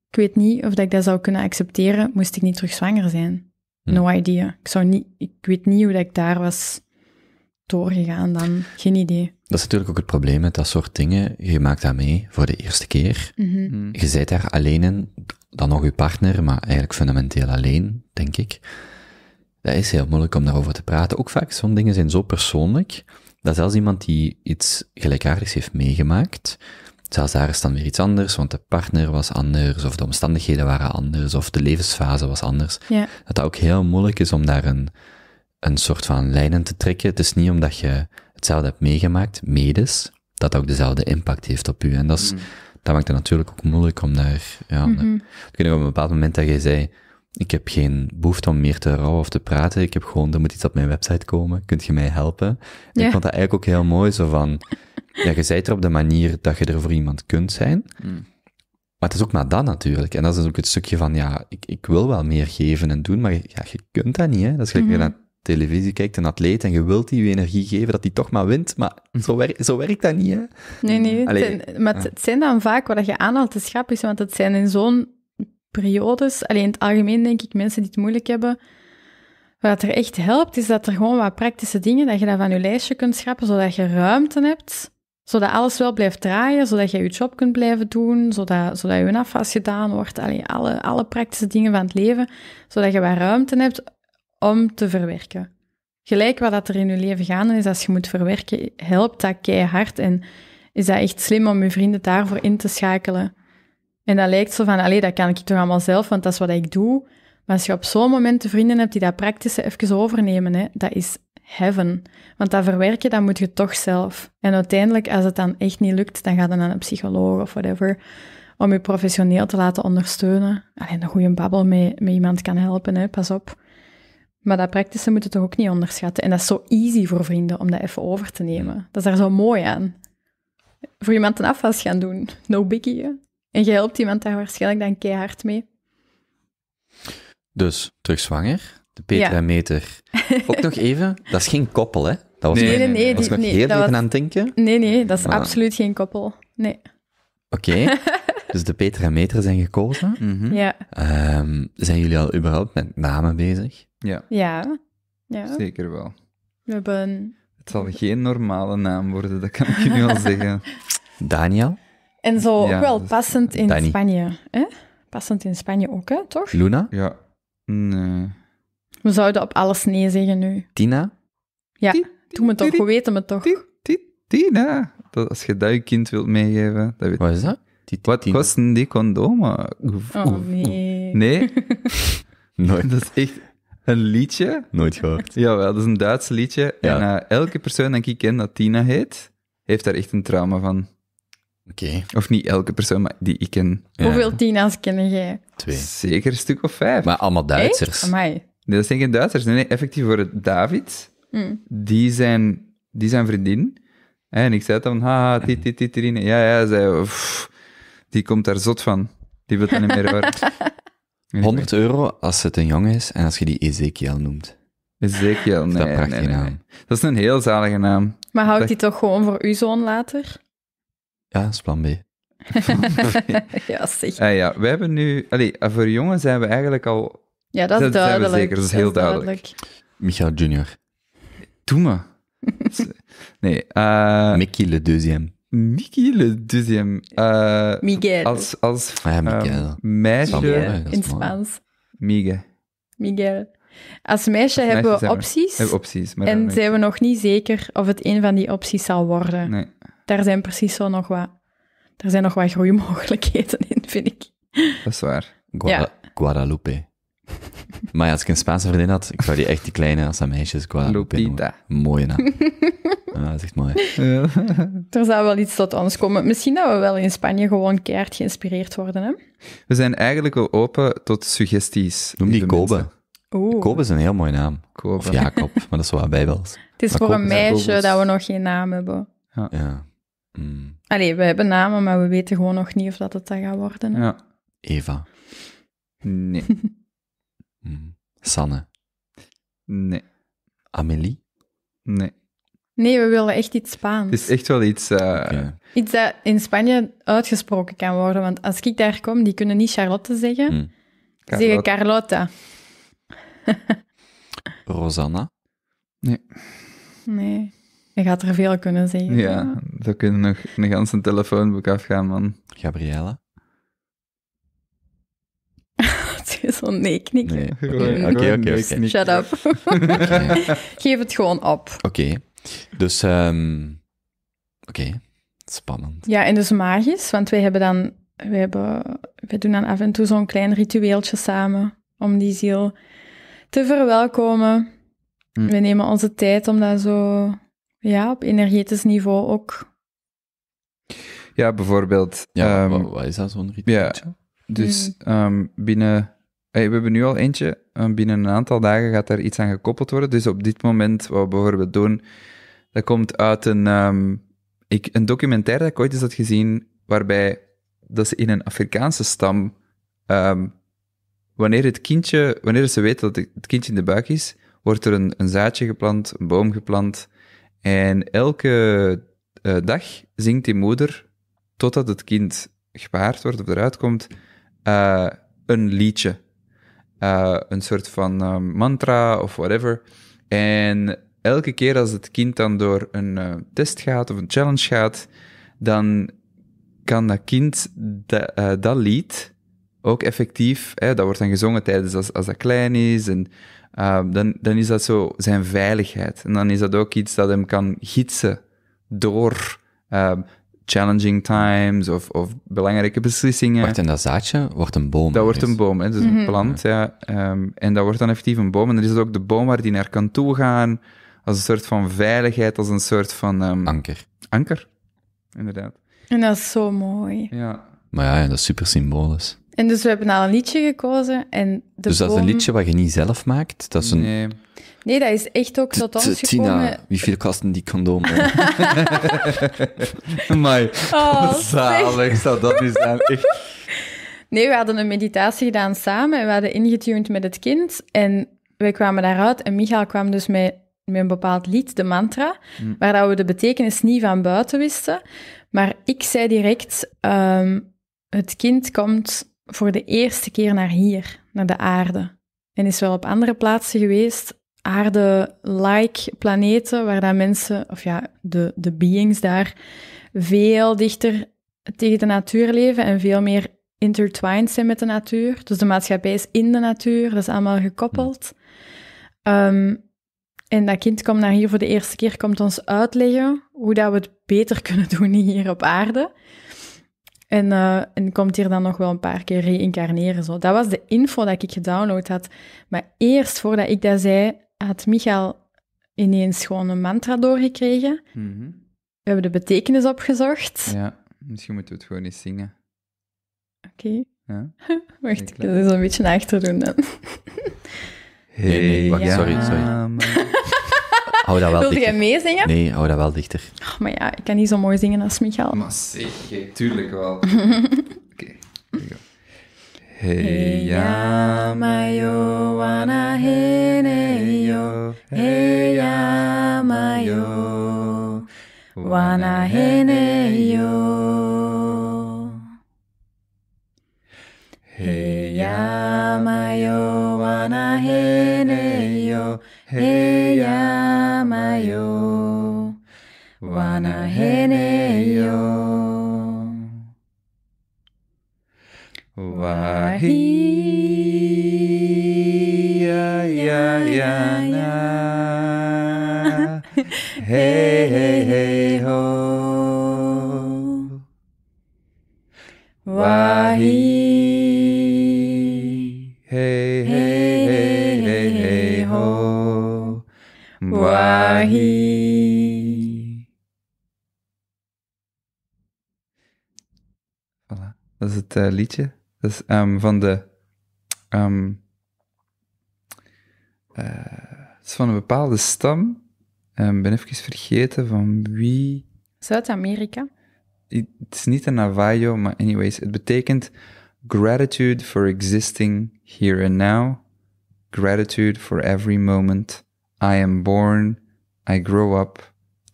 Ik weet niet of ik dat zou kunnen accepteren, moest ik niet terug zwanger zijn. Hm. No idea. Ik, zou niet, ik weet niet hoe dat ik daar was doorgegaan dan. Geen idee. Dat is natuurlijk ook het probleem met dat soort dingen. Je maakt dat mee voor de eerste keer. Mhm. Hm. Je zit daar alleen in, dan nog je partner, maar eigenlijk fundamenteel alleen, denk ik. Dat is heel moeilijk om daarover te praten. Ook vaak, zo'n dingen zijn zo persoonlijk dat zelfs iemand die iets gelijkaardigs heeft meegemaakt, zelfs daar is dan weer iets anders, want de partner was anders, of de omstandigheden waren anders, of de levensfase was anders, dat dat ook heel moeilijk is om daar een, een soort van lijnen te trekken. Het is niet omdat je hetzelfde hebt meegemaakt, medes, dat ook dezelfde impact heeft op u. En dat, is, mm. dat maakt het natuurlijk ook moeilijk om daar... Ja, mm op een bepaald moment dat jij zei, ik heb geen behoefte om meer te rouwen of te praten. Ik heb gewoon, er moet iets op mijn website komen. Kunt je mij helpen? Ik vond dat eigenlijk ook heel mooi, zo van, ja, je zijt er op de manier dat je er voor iemand kunt zijn. Mm. Maar het is ook maar dat natuurlijk. En dat is ook het stukje van, ja, ik, ik wil wel meer geven en doen, maar ja, je kunt dat niet, hè. Dat is gelijk mhm. naar televisie kijkt, een atleet, en je wilt die je energie geven, dat die toch maar wint, maar zo, zo werkt dat niet, hè. Nee, nee. Allee, maar het, zijn dan vaak, wat je aanhaalt, is grappig, want het zijn in zo'n periodes. Alleen in het algemeen denk ik mensen die het moeilijk hebben. Wat er echt helpt, is dat er gewoon wat praktische dingen, dat je dat van je lijstje kunt schrappen, zodat je ruimte hebt, zodat alles wel blijft draaien, zodat je je job kunt blijven doen, zodat, zodat je afwas gedaan wordt, alle, alle praktische dingen van het leven, zodat je wat ruimte hebt om te verwerken. Gelijk wat dat er in je leven gaande is, als je moet verwerken, helpt dat keihard en is dat echt slim om je vrienden daarvoor in te schakelen. En dat lijkt zo van, allee, dat kan ik toch allemaal zelf, want dat is wat ik doe. Maar als je op zo'n moment de vrienden hebt die dat praktische even overnemen, hè, dat is heaven. Want dat verwerken, dat moet je toch zelf. En uiteindelijk, als het dan echt niet lukt, dan gaat het naar een psycholoog of whatever, om je professioneel te laten ondersteunen. Alleen een goede babbel met, met iemand kan helpen, hè, pas op. Maar dat praktische moet je toch ook niet onderschatten. En dat is zo easy voor vrienden om dat even over te nemen. Dat is daar zo mooi aan. Voor iemand een afwas gaan doen, no biggie. En je helpt iemand daar waarschijnlijk dan keihard mee. Dus, terug zwanger, de Peter en Meter. Ook nog even, dat is geen koppel, hè? Dat was nee, nee, nee. Was nog heel even aan het denken? Nee, nee, dat is absoluut geen koppel. Nee. Oké, dus de petra en Meter zijn gekozen. Mhm. Ja. Ehm, zijn jullie al überhaupt met namen bezig? Ja. Ja. ja. Zeker wel. We hebben... Het zal geen normale naam worden, dat kan ik nu al zeggen. Daniel? En zo ook wel passend in Spanje. Hè? Passend in Spanje ook, hè? toch? Luna? Ja. Nee. We zouden op alles nee zeggen nu. Tina? Ja, doe me toch, we weten me toch. Tina! Dat, als je dat je kind wilt meegeven, dat weet Wat is dat? Wat kosten die condomen? Oh nee. Nee, Nooit, dat is echt een liedje. nooit gehoord. Jawel, dat is een Duits liedje. En eh, elke persoon die ik ken dat Tina heet, heeft daar echt een trauma van. Oké. Of niet elke persoon maar die ik ken. Hoeveel tina's kennen jij? Twee. Zeker een stuk of vijf. Maar allemaal Duitsers. Nee, dat zijn geen Duitsers. Nee, effectief voor het David. Hmm. Die, zijn, die zijn vriendin. En ik zei dan, haha, dit, dit, dit, Ja, ja, zei, die komt daar zot van. Die wil dat niet meer horen. 100 euro als het een jongen is en als je die Ezekiel noemt. Ezekiel, nee. Dat, nee, nee, nee. dat is een heel zalige naam. Maar houdt die toch gewoon voor uw zoon later? Ja, dat is plan B. ja, zeker. Ah, ja, we hebben nu... Allee, ah, voor jongen zijn we eigenlijk al... Ja, dat is duidelijk. zeker, dat is heel is duidelijk. duidelijk. Michael Junior. Doe nee. Uh, Mickey Le Deuxième. Mickey Le Deuxième. Eh, Miguel. Als, als ah, eh, Miguel. Uh, meisje... In Spaans. Miguel. Miguel. Als meisje, hebben we opties. We, opties maar en zijn we nog niet zeker of het een van die opties zal worden. Nee daar zijn precies zo nog wat, daar zijn nog wat groeimogelijkheden in, vind ik. Dat is waar. Guadalupe. maar als ik een Spaanse vriendin had, ik zou die echt die kleine als aan meisjes Guadalupe noemen. Mooie naam. Ah, dat is echt mooi. er zou wel iets tot ons komen. Misschien dat we wel in Spanje gewoon keert geïnspireerd worden, hè? We zijn eigenlijk wel open tot suggesties. Noem die Kobe. Kobe is een heel mooie naam. Of Jacob, maar dat is wel bijbels. Het is voor een meisje dat we nog geen naam hebben. Ja. ja. Mm. Allee, we hebben namen, maar we weten gewoon nog niet of dat het dat gaat worden. Ja. Eva. Nee. Mm. Sanne. Nee. Amelie, Nee. Nee, we willen echt iets Spaans. Het is echt wel iets... Eh, iets dat in Spanje uitgesproken kan worden. Want als ik daar kom, die kunnen niet Charlotte zeggen. Mm. Zeggen Carlotta. Rosanna? Nee. Nee. Je gaat er veel kunnen zeggen. Ja, we kunnen nog een ganse telefoonboek afgaan, man. Gabriella? Het is zo'n nee-knik. Nee. Oké, oké, oké. Shut up. Geef het gewoon op. Oké. Dus, um, oké. Spannend. Ja, en dus magisch, want wij hebben dan, wij, hebben, wij doen dan af en toe zo'n klein ritueeltje samen om die ziel te verwelkomen. Hm. We nemen onze tijd om dat zo ja, op energetisch niveau ook. Ja, bijvoorbeeld. Ja, ehm, wat, is dat zo'n ritueel? Ja, dus hmm. ehm, binnen. Hey, we hebben nu al eentje. Ehm, binnen een aantal dagen gaat daar iets aan gekoppeld worden. Dus op dit moment, wat we bijvoorbeeld doen, dat komt uit een, ik, een documentaire dat ik ooit eens had gezien, waarbij dat ze in een Afrikaanse stam, wanneer het kindje, wanneer ze weten dat het kindje in de buik is, wordt er een, een zaadje geplant, een boom geplant, en elke eh, dag zingt die moeder, totdat het kind gepaard wordt of eruit komt, eh, een liedje. Eh, een soort van mantra of whatever. En elke keer als het kind dan door een test gaat of een challenge gaat, dan kan dat kind dat lied ook effectief, hè, dat wordt dan gezongen tijdens als, als dat klein is en Ah, dan, dan is dat zo zijn veiligheid. En dan is dat ook iets dat hem kan gidsen door ah, challenging times of, of belangrijke beslissingen. Wordt in dat zaadje wordt een boom. Dat wordt een dus. boom, hè? dat een mhm. plant. Ja. Ehm, en dat wordt dan effectief een boom. En dan is het ook de boom waar die naar kan toe gaan, als een soort van veiligheid, als een soort van... Ehm, anker. Anker, inderdaad. En dat is zo mooi. Ja. Maar ja, dat is super symbolisch. En dus we hebben al een liedje gekozen. En dus dat is een liedje wat je niet zelf maakt? Dat is een... nee. nee, dat is echt ook tot ons Tina, wie veel kosten die condoom? maar oh, zalig zou dat nu zijn. Echt. Nee, we hadden een meditatie gedaan samen. en We hadden ingetuned met het kind. En wij kwamen daaruit. En Michael kwam dus met, met een bepaald lied, de mantra. Mm. Waar dat we de betekenis niet van buiten wisten. Maar ik zei direct... Ehm, het kind komt voor de eerste keer naar hier, naar de aarde. En is wel op andere plaatsen geweest, aarde-like planeten, waar dan mensen, of ja, de, de beings daar, veel dichter tegen de natuur leven en veel meer intertwined zijn met de natuur. Dus de maatschappij is in de natuur, dat is allemaal gekoppeld. Ehm, en dat kind komt naar hier voor de eerste keer, komt ons uitleggen hoe dat we het beter kunnen doen hier op aarde. En, eh, en komt hier dan nog wel een paar keer reïncarneren. Zo. Dat was de info dat ik gedownload had. Maar eerst voordat ik dat zei, had Michael ineens gewoon een mantra doorgekregen. Mhm. We hebben de betekenis opgezocht. Ja, misschien moeten we het gewoon eens zingen. Oké. Okay. Ja? Wacht, ik dat is een beetje achterdoen dan. Hey, ja. sorry, sorry. Hou dat wel Wilde jij meezingen? Nee, hou dat wel dichter. Oh, maar ja, ik kan niet zo mooi zingen als Michael. Maar zeker, tuurlijk wel. Oké, Hey ya mayo wana hene yo Hey ya mayo wana hene yo Hey ya mayo wana hene yo Heya mayo, wana hene yo. Wahi ya ya ya na. Hey hey hey ho. Wahi hey. Voilà, dat is het eh, liedje. Dat is ehm, van de. Um, het is van een bepaalde stam. Ehm, ik ben even vergeten van wie. Zuid-Amerika. Het is niet een Navajo, maar anyways, het betekent gratitude for existing here and now, gratitude for every moment. I am born, I grow up,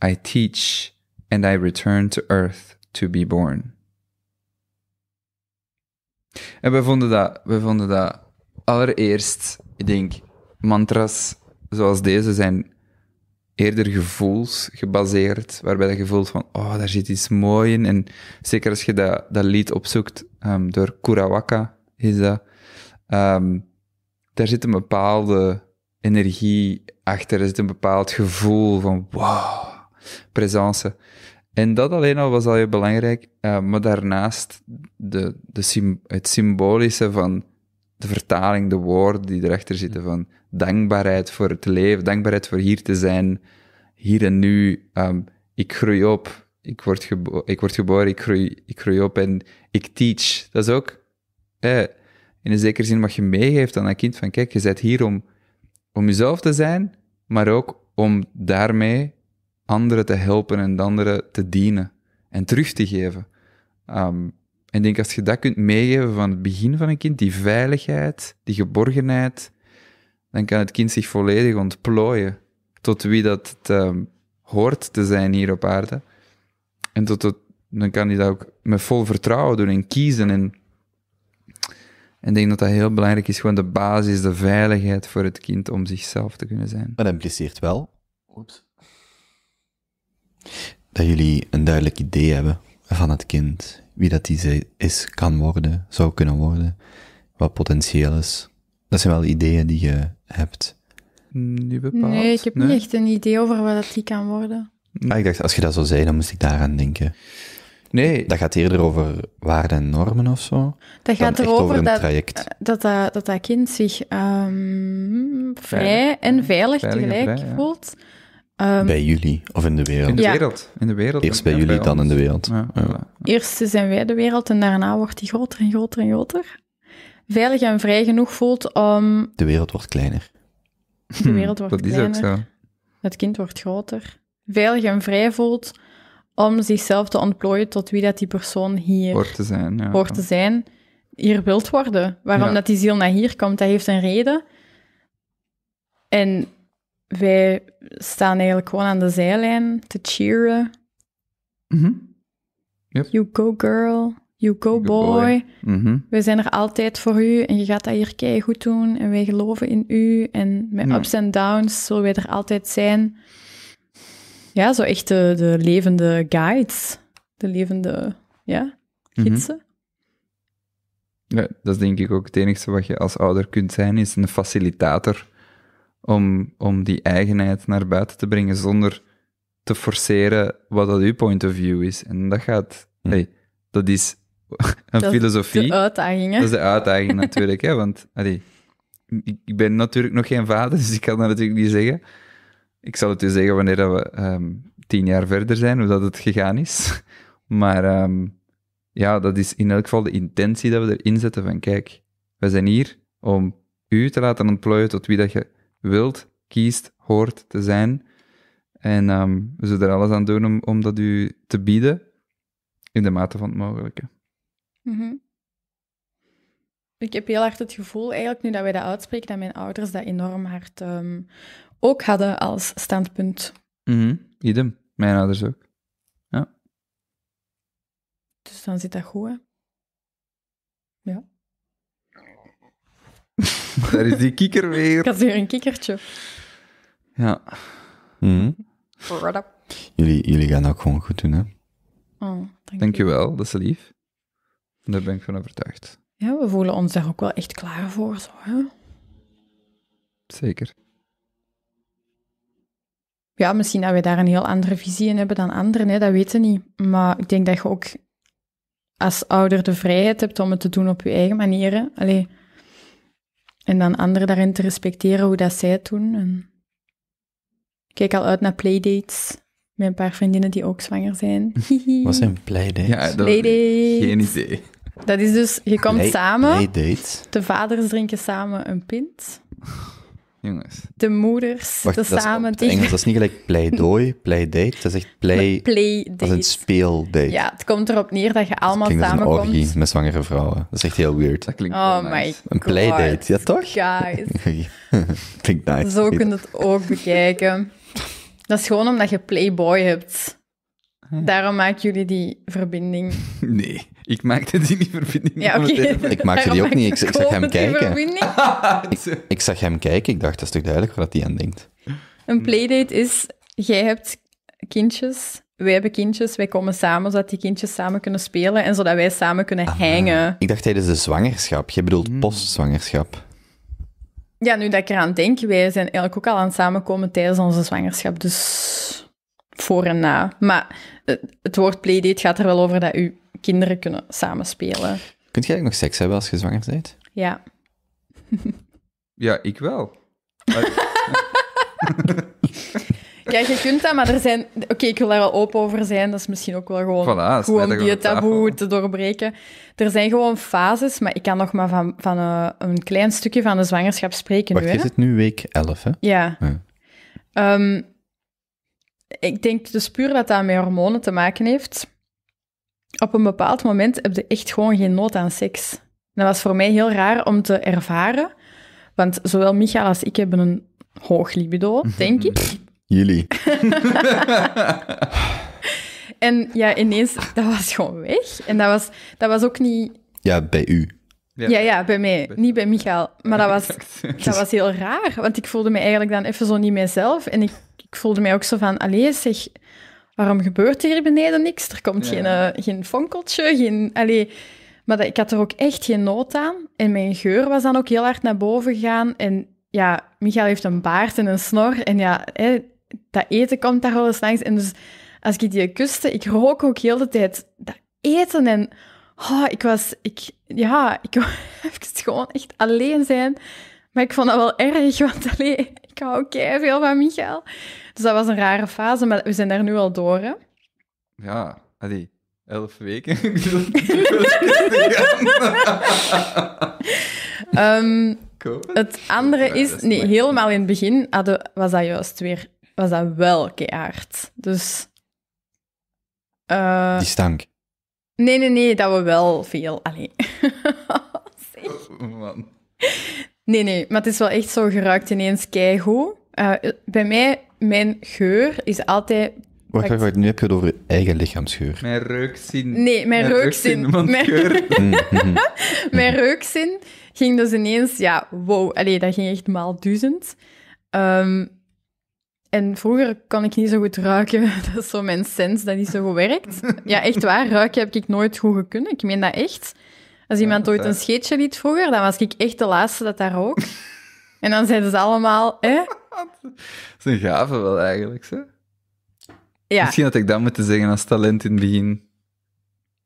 I teach, and I return to earth to be born. En we vonden dat, we vonden dat allereerst, ik denk, mantras zoals deze zijn eerder gevoelsgebaseerd, waarbij dat je voelt van, oh, daar zit iets moois in. En zeker als je dat, dat lied opzoekt um, door Kurawaka, is dat, um, daar zit een bepaalde energie achter. Er zit een bepaald gevoel van wow, presence. En dat alleen al was al heel belangrijk. Eh, maar daarnaast de, de het symbolische van de vertaling, de woorden die erachter zitten, van dankbaarheid voor het leven, dankbaarheid voor hier te zijn, hier en nu. Ehm, ik groei op, ik word, ik word geboren, ik groei, ik groei op en ik teach. Dat is ook, eh, in een zekere zin, wat je meegeeft aan een kind, van kijk, je bent hier om om jezelf te zijn, maar ook om daarmee anderen te helpen en anderen te dienen en terug te geven. en ehm, ik denk als je dat kunt meegeven van het begin van een kind, die veiligheid, die geborgenheid, dan kan het kind zich volledig ontplooien tot wie dat het, ehm, hoort te zijn hier op aarde. En tot, dan kan hij dat ook met vol vertrouwen doen en kiezen en en ik denk dat dat heel belangrijk is, gewoon de basis, de veiligheid voor het kind om zichzelf te kunnen zijn. Maar dat impliceert wel Oeps. dat jullie een duidelijk idee hebben van het kind, wie dat die is, kan worden, zou kunnen worden, wat potentieel is. Dat zijn wel ideeën die je hebt. bepaald. Nee, ik heb niet echt een idee over wat dat die kan worden. Maar ah, ik dacht, als je dat zo zei, dan moest ik daaraan denken. Nee, dat gaat eerder over waarden en normen of zo. Dat gaat erover over dat, dat, dat, dat kind zich ehm, vrij en veilig, tegelijk voelt. Ehm, bij jullie of in de wereld? In de, wereld. In de wereld. Eerst bij jullie, dan in de wereld. Ja, Eerst zijn wij de wereld en daarna wordt die groter en groter en groter. Veilig en vrij genoeg voelt om... De wereld wordt kleiner. De wereld hm, wordt kleiner. Dat is ook zo. Het kind wordt groter. Veilig en vrij voelt om zichzelf te ontplooien tot wie dat die persoon hier hoort te zijn. Ja. Hoort te zijn hier wilt worden. Waarom dat die ziel naar hier komt, dat heeft een reden. En wij staan eigenlijk gewoon aan de zijlijn te cheeren. Mhm. You go girl, you go, boy. Mhm. We zijn er altijd voor u en je gaat dat hier kei goed doen en wij geloven in u. En met ups en downs zullen wij er altijd zijn. Ja, zo echt de, levende guides. De levende, ja, mhm. gidsen. ja, dat is denk ik ook het enige wat je als ouder kunt zijn, is een facilitator om, om die eigenheid naar buiten te brengen zonder te forceren wat dat uw point of view is. En dat gaat... Mm. Hey, dat is een dat filosofie. Is de uitdaging, Dat is de uitdaging natuurlijk, hè? want ik ben natuurlijk nog geen vader, dus ik kan dat natuurlijk niet zeggen ik zal het u zeggen wanneer we ehm, tien jaar verder zijn, hoe dat het gegaan is. Maar ehm, ja, dat is in elk geval de intentie dat we erin zetten van kijk, we zijn hier om u te laten ontplooien tot wie dat je wilt, kiest, hoort te zijn. En ehm, we zullen er alles aan doen om, om dat u te bieden in de mate van het mogelijke. Mhm. Ik heb heel hard het gevoel, eigenlijk nu dat wij dat uitspreken, dat mijn ouders dat enorm hard um, ook hadden als standpunt. Mm Idem, mijn ouders ook. Ja. Dus dan zit dat goed, hè? Ja. Daar is die kikker weer. Ik had weer een kikkertje. Ja. Mhm. Jullie, jullie gaan dat gewoon goed doen, hè? Oh, wel, dat is lief. Daar ben ik van overtuigd. Ja, we voelen ons daar ook wel echt klaar voor, zo, hè? Zeker ja, misschien dat we daar een heel andere visie in hebben dan anderen, hè, dat weten niet. Maar ik denk dat je ook als ouder de vrijheid hebt om het te doen op je eigen manieren. Allee. En dan anderen daarin te respecteren hoe dat zij het doen. ik kijk al uit naar playdates met een paar vriendinnen die ook zwanger zijn. Hm. Wat zijn playdates? Ja, dat... playdates. Geen idee. Dat is dus, je komt samen. Playdates. De vaders drinken samen een pint. De moeders, Wacht, de samen... is, Engels, dat is niet gelijk pleidooi, playdate. Dat is echt play... Dat is een speeldate. Ja, het komt erop neer dat je allemaal dat samenkomt. als een orgie met zwangere vrouwen. Dat is echt heel weird. Dat klinkt Oh my god. Een playdate, ja toch? Guys. klinkt nice. Zo kun je het ook bekijken. Dat is gewoon omdat je playboy hebt. Daarom maken jullie die verbinding. Nee. Ik maakte die niet verbinding. Ja, Ik maakte die ook niet. Ik, ik zag hem kijken. ik, ik, zag hem kijken. Ik dacht, dat is toch duidelijk wat hij aan denkt. Een playdate is, jij hebt kindjes, wij hebben kindjes, wij komen samen zodat die kindjes samen kunnen spelen en zodat wij samen kunnen ah, hangen. Ik dacht tijdens de zwangerschap. Je bedoelt hmm. postzwangerschap. Ja, nu dat ik eraan denk, wij zijn eigenlijk ook al aan het samenkomen tijdens onze zwangerschap. Dus voor en na. Maar het woord playdate gaat er wel over dat u kinderen kunnen samenspelen. Kunt jij ook nog seks hebben als je zwanger bent? Ja. ja, ik wel. ja, je kunt dat, maar er zijn... Oké, ik wil daar wel open over zijn. Dat is misschien ook wel gewoon voilà, om die taboe te doorbreken. Er zijn gewoon fases, maar ik kan nog maar van, van eh, een klein stukje van de zwangerschap spreken Wacht, nu. is het nu week 11, hè? Ja. Ehm, ik denk dus puur dat dat met hormonen te maken heeft op een bepaald moment heb je echt gewoon geen nood aan seks. Dat was voor mij heel raar om te ervaren, want zowel Michael als ik hebben een hoog libido, mhm. denk ik. Jullie. en ja, ineens, dat was gewoon weg. En dat was, dat was ook niet... Ja, bij u. Ja. ja, bij mij. Niet bij Michael. Maar dat was, dat was heel raar, want ik voelde me eigenlijk dan even zo niet mezelf. En ik, ik voelde mij ook zo van, allee zeg, waarom gebeurt hier beneden niks? Er komt geen, eh, geen fonkeltje, geen... Allee, maar dat, ik had er ook echt geen nood aan. En mijn geur was dan ook heel hard naar boven gegaan. En ja, Michael heeft een baard en een snor. En ja, hè, dat eten komt daar wel langs. En dus als ik die kuste, ik rook ook heel de tijd dat eten. En oh, ik was... Ik, ja, ik wou gewoon echt alleen zijn maar ik vond dat wel erg, want allee, ik hou veel van Michael. Dus dat was een rare fase, maar we zijn daar nu al door, hè? Ja, allee, elf weken. um, het andere is, nee, helemaal in het begin hadden, was dat juist weer, was dat wel keihard. Dus... Eh, Die stank. Nee, nee, nee, dat we wel veel. Allee. oh, man. Nee, nee, maar het is wel echt zo geruikt ineens keigoed. Uh, bij mij, mijn geur is altijd... Wat wacht, je nu heb je het over je eigen lichaamsgeur. Mijn reukzin. Nee, mijn, reukzin. mijn, reukzin mm, mm, mm. ging dus ineens... Ja, wow, allee, dat ging echt maal duizend. Ehm, en vroeger kon ik niet zo goed ruiken. Dat is zo mijn sens dat niet zo goed werkt. Ja, echt waar. Ruiken heb ik nooit goed gekund. Ik meen dat echt. Als iemand ooit een scheetje liet vroeger, dan was ik echt de laatste dat daar ook. en dan zeiden ze allemaal, hè? dat is een gave wel eigenlijk, hè? Ja. Misschien had ik dat moeten zeggen als talent in het begin.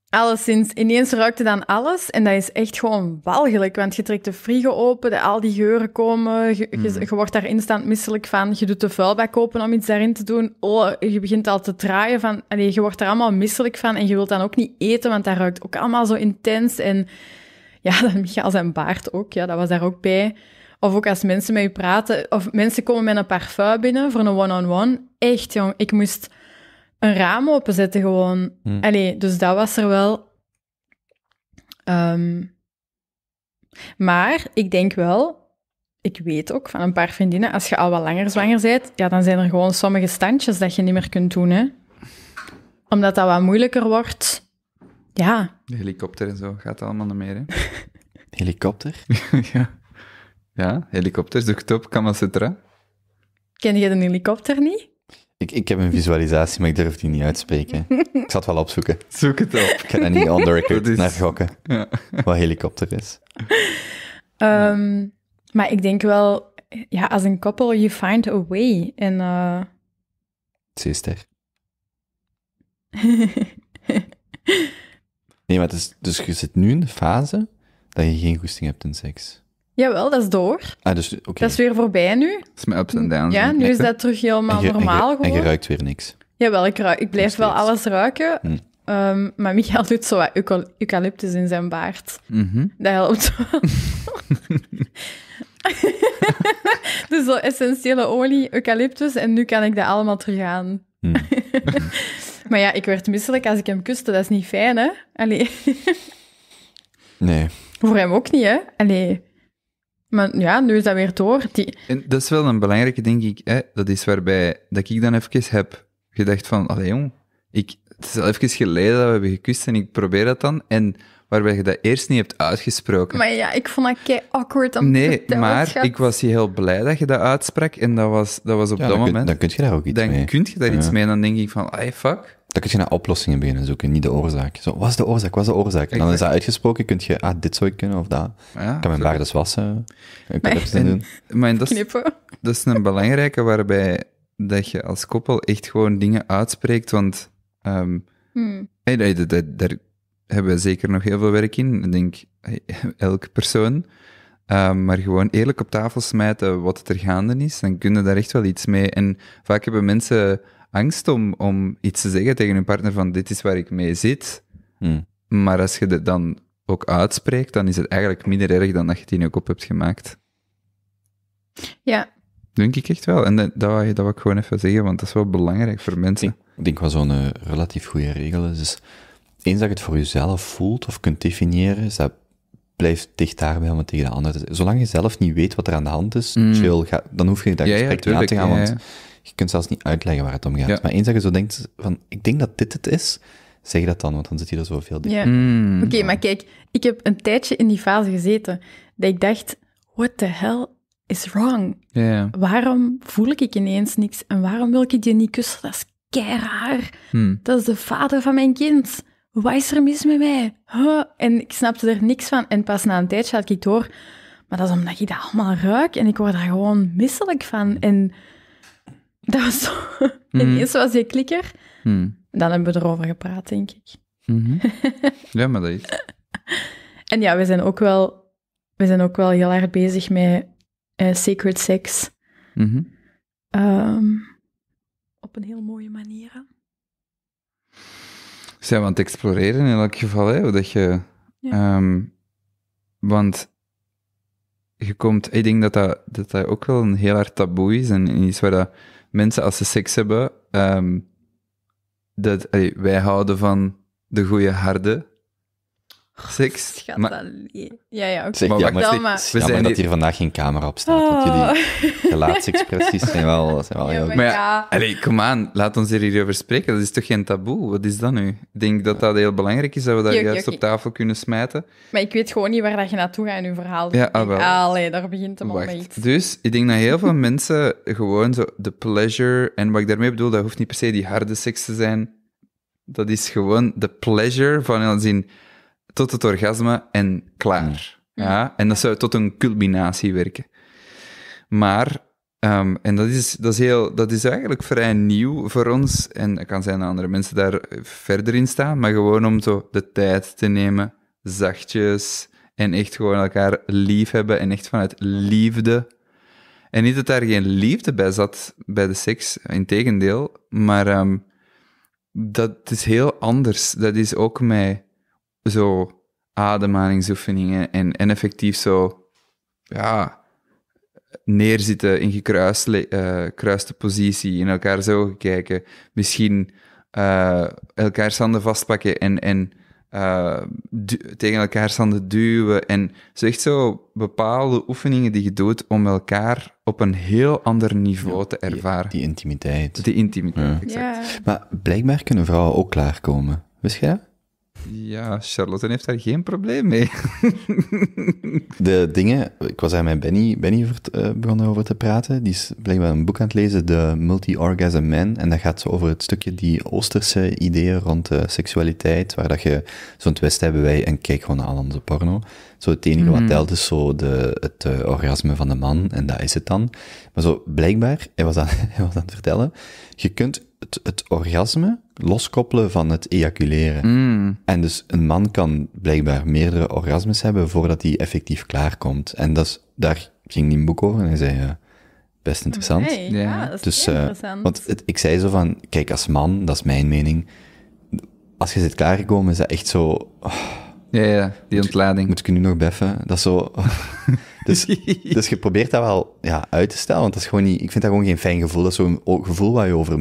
Alleszins, ineens ruikte dan alles en dat is echt gewoon walgelijk, want je trekt de frigo open, de, al die geuren komen, mm. je, wordt daar instant misselijk van, je doet de vuilbak open om iets daarin te doen, oh, je begint al te draaien, van, allee, je wordt er allemaal misselijk van en je wilt dan ook niet eten, want dat ruikt ook allemaal zo intens en ja, dan Michael zijn baard ook, ja, dat was daar ook bij. Of ook als mensen met je praten, of mensen komen met een parfum binnen voor een one -on -one. Echt jong, ik moest een raam openzetten gewoon. Mm. dus dat was er wel. Ehm, maar ik denk wel, ik weet ook van een paar vriendinnen, als je al wat langer zwanger bent, ja, dan zijn er gewoon sommige standjes dat je niet meer kunt doen. Hè? Omdat dat wat moeilijker wordt. Ja. De helikopter en zo gaat allemaal naar meer. Hè? helikopter? ja. ja, helikopters, doe het op, Kamasutra. Ken je een helikopter niet? Ik, ik heb een visualisatie, maar ik durf die niet uitspreken. Ik zal het wel opzoeken. Zoek het op. Ik kan daar niet on the record naar gokken. Ja. Wat helikopter is. Ehm, maar ik denk wel, ja, als een koppel, you find a way. in. uh... Eh, Zeester. nee, maar het dus je zit nu in de fase dat je geen goesting hebt in seks. Jawel, dat is door. Ah, dus, Dat is weer voorbij nu. Dat is mijn ups en downs. Ja, nu is dat terug helemaal normaal en En je ruikt weer niks. Jawel, ik, ruik, ik blijf wel alles ruiken. Hm. Ehm, maar Michael doet zo wat eucalyptus in zijn baard. Mhm. Dat helpt wel. dus zo essentiële olie, eucalyptus. En nu kan ik dat allemaal terug aan. Hm. maar ja, ik werd misselijk als ik hem kuste. Dat is niet fijn, hè? Allee. nee. Voor hem ook niet, hè? Allee. Maar ja, nu is dat weer door. Die... En dat is wel een belangrijke, denk ik. Hè? Dat is waarbij dat ik dan even heb gedacht van, allee jong, ik, het is al even geleden dat we hebben gekust en ik probeer dat dan. En waarbij je dat eerst niet hebt uitgesproken. Maar ja, ik vond dat kei awkward om nee, maar ik was heel blij dat je dat uitsprak en dat was, dat was op dat moment. dan kun je daar ook iets mee. Dan kun je daar iets mee en dan denk ik van, ay fuck, dan kun je naar oplossingen beginnen zoeken, niet de oorzaak. Zo, wat is de oorzaak? Wat is de oorzaak? En dan is dat uitgesproken, kun je, ah, dit zou ik kunnen of dat. Ah ik kan mijn baardes wassen. Ik kan doen. dat, is, dat is een belangrijke waarbij dat je als koppel echt gewoon dingen uitspreekt, want um, hmm. daar, hebben we zeker nog heel veel werk in. Ik denk, elke persoon. Ehm, maar gewoon eerlijk op tafel smijten wat er gaande is, dan kunnen daar echt wel iets mee. En vaak hebben mensen angst om, om iets te zeggen tegen hun partner van dit is waar ik mee zit. Hmm. Maar als je het dan ook uitspreekt, dan is het eigenlijk minder erg dan dat je het in je kop hebt gemaakt. Ja. Denk ik echt wel. En dat, dat, dat wil ik gewoon even zeggen, want dat is wel belangrijk voor mensen. Ik denk wel zo'n eh, relatief goede regel is, dus eens dat je het voor jezelf voelt of kunt definiëren, dat blijf dicht daarbij om tegen de ander Zolang je zelf niet weet wat er aan de hand is, hmm. chill, dan hoef je dat ja, gesprek niet te gaan, ja, want je kunt zelfs niet uitleggen waar het om gaat. Maar eens dat je zo denkt van, ik denk dat dit het is, zeg dat dan, want dan zit je er zoveel veel. Ja. Mm. Oké, maar kijk, ik heb een tijdje in die fase gezeten dat ik dacht, what the hell is wrong? Waarom voel ik ineens niks en waarom wil ik je niet kussen? Dat is keihard. Hmm. Dat is de vader van mijn kind. Wat is er mis met mij? Huh? En ik snapte er niks van. En pas na een tijdje had ik door, maar dat is omdat ik dat allemaal ruik en ik word daar gewoon misselijk van. En dat was zo. Mm. Ineens was je klikker. Mhm. Dan hebben we erover gepraat, denk ik. Mhm. ja, maar dat is. en ja, we zijn ook wel, we zijn ook wel heel erg bezig met uh, sacred sex. Mhm. Ehm, op een heel mooie manier. Zijn we aan exploreren in elk geval, hè? Dat je, ehm, want je komt, ik denk dat dat, dat dat ook wel een heel hard taboe is en iets waar dat mensen als ze seks hebben, ehm, dat, wij houden van de goede harde Seks. Schat, maar... Ja, ja, oké. Okay. Maar maar... we zijn dat hier vandaag geen camera op staat, want jullie oh. gelaatsexpressies zijn wel, zijn wel ja, heel... Maar ja, kom aan, laat ons hierover spreken. Dat is toch geen taboe? Wat is dat nu? Ik denk dat dat heel belangrijk is, dat we dat juist op tafel kunnen smijten. Maar ik weet gewoon niet waar dat je naartoe gaat in uw verhaal. Ja, ah, wel. Allee, daar begint het al mee. Dus, ik denk dat heel veel mensen gewoon zo de pleasure... En wat ik daarmee bedoel, dat hoeft niet per se die harde seks te zijn. Dat is gewoon de pleasure van, inzien tot het orgasme en klaar. Ja? En dat zou tot een culminatie werken. Maar, ehm, en dat is, dat, is heel, dat is eigenlijk vrij nieuw voor ons. En het kan zijn dat andere mensen daar verder in staan, maar gewoon om zo de tijd te nemen, zachtjes. En echt gewoon elkaar lief hebben en echt vanuit liefde. En niet dat daar geen liefde bij zat bij de seks, integendeel. Maar ehm, dat is heel anders. Dat is ook mij zo ademhalingsoefeningen en, en effectief zo ja, neerzitten in eh, gekruiste uh, positie, in elkaar zo kijken, misschien uh, eh, elkaars handen vastpakken en, en eh, tegen elkaars handen duwen. En zo echt zo bepaalde oefeningen die je doet om elkaar op een heel ander niveau te ervaren. Die, intimiteit. Die intimiteit, ja. Maar blijkbaar kunnen vrouwen ook klaarkomen. Wist je ja, Charlotte heeft daar geen probleem mee. de dingen, ik was daar met Benny, Benny eh, begonnen over te praten. Die is blijkbaar een boek aan het lezen, de Multi-Orgasm Man. En dat gaat zo over het stukje die Oosterse ideeën rond uh, seksualiteit, waar dat je zo'n twist hebben wij en kijk gewoon naar al onze porno. Zo het enige wat mhm. telt is zo de, het eh, orgasme van de man en dat is het dan. Maar zo blijkbaar, hij was aan, hij was aan het vertellen, je kunt het, orgasme loskoppelen van het ejaculeren. Mm. En dus een man kan blijkbaar meerdere orgasmes hebben voordat hij effectief klaarkomt. En dat is, daar ging die boek over en hij zei, best interessant. Ah, ja. dat dus, eh, interessant. want ik zei zo van, kijk, als man, dat is mijn mening, als je zit klaargekomen, is dat echt zo... Oh, ja, ja, die ontlading. Moet ik nu nog beffen? Dat is zo... Dus, dus, je probeert dat wel ja, uit te stellen, want dat is gewoon niet, ik vind dat gewoon geen fijn gevoel. Dat is zo'n gevoel waar je over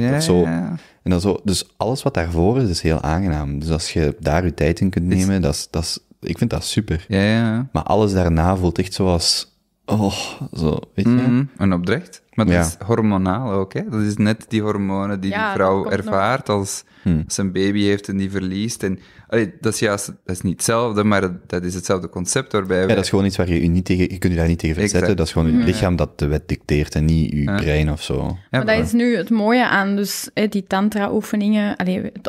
Ja, zo. En dan zo, dus alles wat daarvoor is, is heel aangenaam. Dus als je daar je tijd in kunt nemen, dat is, dat ik vind dat super. Ja, ja. Maar alles daarna voelt echt zoals oh, zo, weet je. Mhm. een opdracht. Maar dat is hormonaal ook, Dat is net die hormonen die ja, die vrouw ervaart als hmm. ze een baby heeft en die verliest. En, dat is juist, dat is niet hetzelfde, maar dat, is hetzelfde concept waarbij... Ja, dat is gewoon iets waar je je niet tegen, je kunt daar niet tegen verzetten. Dat is gewoon je hmm. lichaam dat de wet dicteert en niet je brein of zo. maar, maar dat is nu het mooie aan, dus die tantra-oefeningen,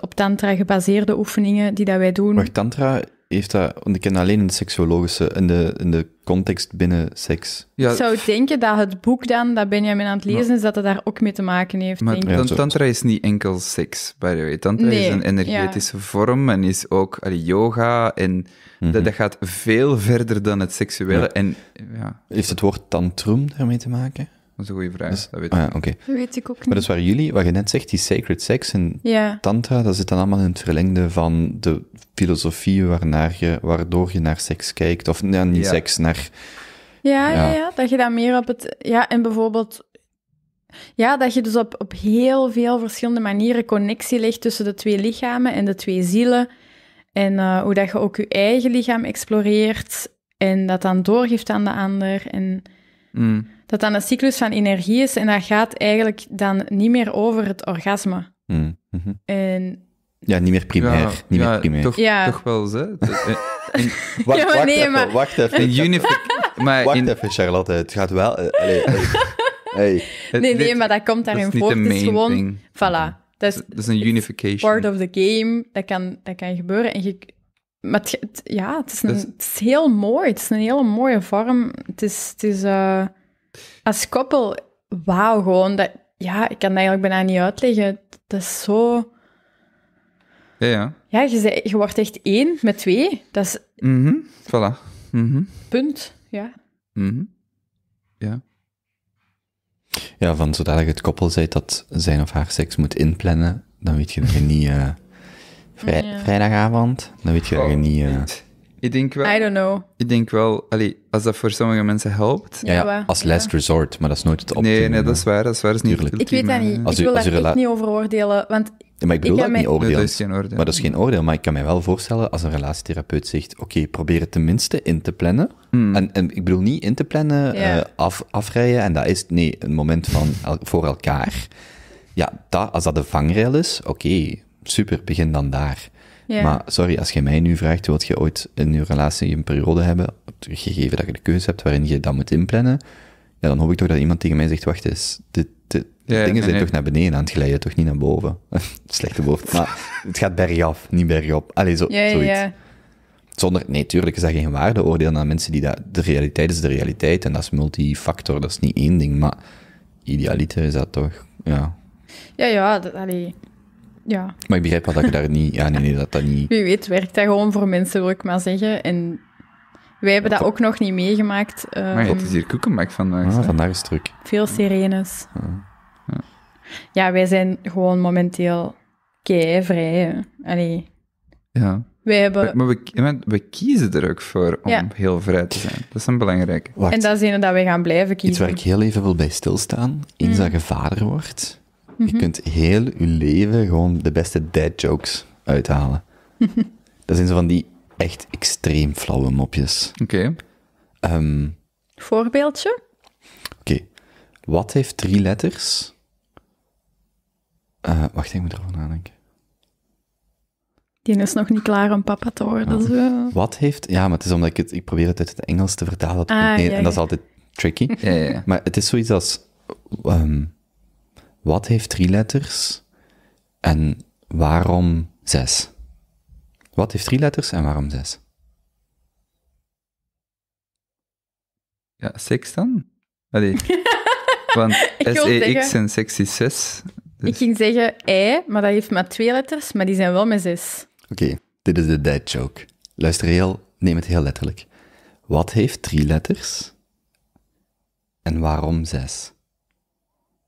op tantra gebaseerde oefeningen die dat wij doen. Maar tantra heeft dat, want ik ken alleen in de seksuologische, in de, in de context binnen seks. Ja. Ik zou denken dat het boek dan, dat Benjamin aan het lezen is, dat het daar ook mee te maken heeft, maar, denk tantra is niet enkel seks, by the way. Tantra is een energetische vorm en is ook allee, yoga en dat, mhm. dat, gaat veel verder dan het seksuele. En, ja. Heeft het woord tantrum daarmee te maken? Dat is een goede vraag. Dus- dat weet ah, ja, okay. ik ook niet. Maar is waar jullie, wat je net zegt, die sacred sex en tantra, dat zit dan allemaal in het verlengde van de filosofie waarnaar je, waardoor je naar seks kijkt. Of ja, niet seks, naar... Ja, ja. Ja, dat je dan meer op het... Ja, en bijvoorbeeld... Ja, dat je dus op, op heel veel verschillende manieren connectie legt tussen de twee lichamen en de twee zielen. En eh, hoe dat je ook je eigen lichaam exploreert en dat dan doorgeeft aan de ander. En... Mm dat dan een cyclus van energie is en dat gaat eigenlijk dan niet meer over het orgasme. Mm -hmm. En ja, niet meer primair. niet meer primair. Toch, ja. toch wel, hè? wacht, ja, maar nee, wacht, maar... even, wacht even. maar wacht in... even, Charlotte. Het gaat wel... Eh, allez, eh, hey. Nee, nee, maar dat komt daarin voor. Het is gewoon... Thing. Voilà. Dat is, een unification. Part of the game. Dat kan, dat kan gebeuren. En je, maar het, ja, het is, een, het is heel mooi. Het is een hele mooie vorm. Het is... Het is uh, als koppel, wauw, gewoon. Dat, ja, ik kan dat eigenlijk bijna niet uitleggen. Dat is zo... Ja, ja. ja je, wordt echt één met twee. Dat is... Mm -hmm. Voilà. Mm -hmm. Punt, ja. Mm -hmm. Ja. Ja, van zodra je het koppel zei dat zijn of haar seks moet inplannen, dan weet je dat je niet... Eh, vrijdagavond, dan weet je dat je oh, niet... Eh, niet. Ik denk wel... I don't know. Ik denk wel... Allee, als dat voor sommige mensen helpt... Ja, als last resort, maar dat is nooit het optimum. Nee, nee, dat is waar. Dat is waar. Dat is niet Ik weet dat niet. Als ik wil daar echt niet over oordelen, want... maar ik bedoel dat niet oordeel. dat is geen oordeel. Maar dat is geen oordeel. Maar ik kan mij wel voorstellen, als een relatietherapeut zegt... Oké, probeer het tenminste in te plannen. Hmm. En, en, ik bedoel niet in te plannen, eh, af, afrijden. En dat is... Nee, een moment van voor elkaar. Ja, dat, als dat de vangrail is, oké, super, begin dan daar. Maar sorry, als je mij nu vraagt, wat je ooit in je relatie een periode hebben, gegeven dat je de keuze hebt waarin je dat moet inplannen, ja, dan hoop ik toch dat iemand tegen mij zegt, wacht eens, dit, dingen zijn toch naar beneden aan het glijden, toch niet naar boven. Slechte woord, maar het gaat bergaf, niet bergop. Allee, zo, zoiets. Zonder, nee, tuurlijk is dat geen waardeoordeel naar mensen die dat... De realiteit is de realiteit en dat is multifactor, dat is niet één ding, maar idealiter is dat toch, ja. Ja, ja, dat, allee, ja. Maar ik begrijp wel dat je daar niet... Ja, nee, nee, dat dat niet... Wie weet werkt dat gewoon voor mensen, wil ik maar zeggen. En wij hebben dat ook nog niet meegemaakt. Ehm, maar het is hier koekenmak vandaag. Ah, vandaag is het druk. Veel sirenes. Ja, wij zijn gewoon momenteel keivrij. Allee. Ja. Wij hebben... Maar we, we, kiezen er ook voor om heel vrij te zijn. Dat is een belangrijke. Wacht. En dat is een dat wij gaan blijven kiezen. Iets waar ik heel even wil bij stilstaan, eens mm. dat je vader wordt... Je mhm. kunt heel je leven gewoon de beste dad jokes uithalen. dat zijn zo van die echt extreem flauwe mopjes. Oké. Ehm, Voorbeeldje? Oké. Wat heeft drie letters? Eh, wacht, ik moet erover nadenken. Die is nog niet klaar om papa te worden. Ah. Wat heeft... Ja, maar het is omdat ik het... Ik probeer het uit het Engels te vertalen. Ah, en dat is altijd tricky. ja, maar het is zoiets als... Ehm, wat heeft drie letters en waarom zes? Wat heeft drie letters en waarom zes? Ja, seks dan? Allee. Want e X en seks is zes. Ik dus- ging zeggen ei, maar dat heeft maar twee letters, maar die zijn wel met zes. Oké, dit is de dead joke. Luister heel, neem het heel letterlijk. Wat heeft drie letters en waarom zes?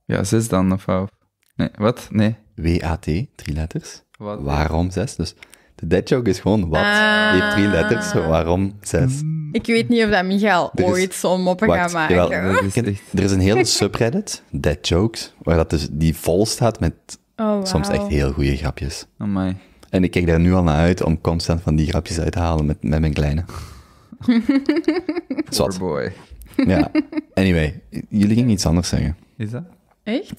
Ja, zes dan, of vijf. Nee, wat? Nee. W-A-T, drie letters. Wat? Waarom zes? Dus de dead joke is gewoon wat. Ah. Je Die drie letters, waarom zes? Mm. Ik weet niet of dat Michael ooit zo'n moppen gaat maken. Er is een hele subreddit, dead jokes, waar dat dus die vol staat met oh, soms echt heel goede grapjes. my En ik kijk daar nu al naar uit om constant van die grapjes uit te halen met, met mijn kleine. Poor boy. Ja. Anyway, jullie gingen iets anders zeggen. Is dat?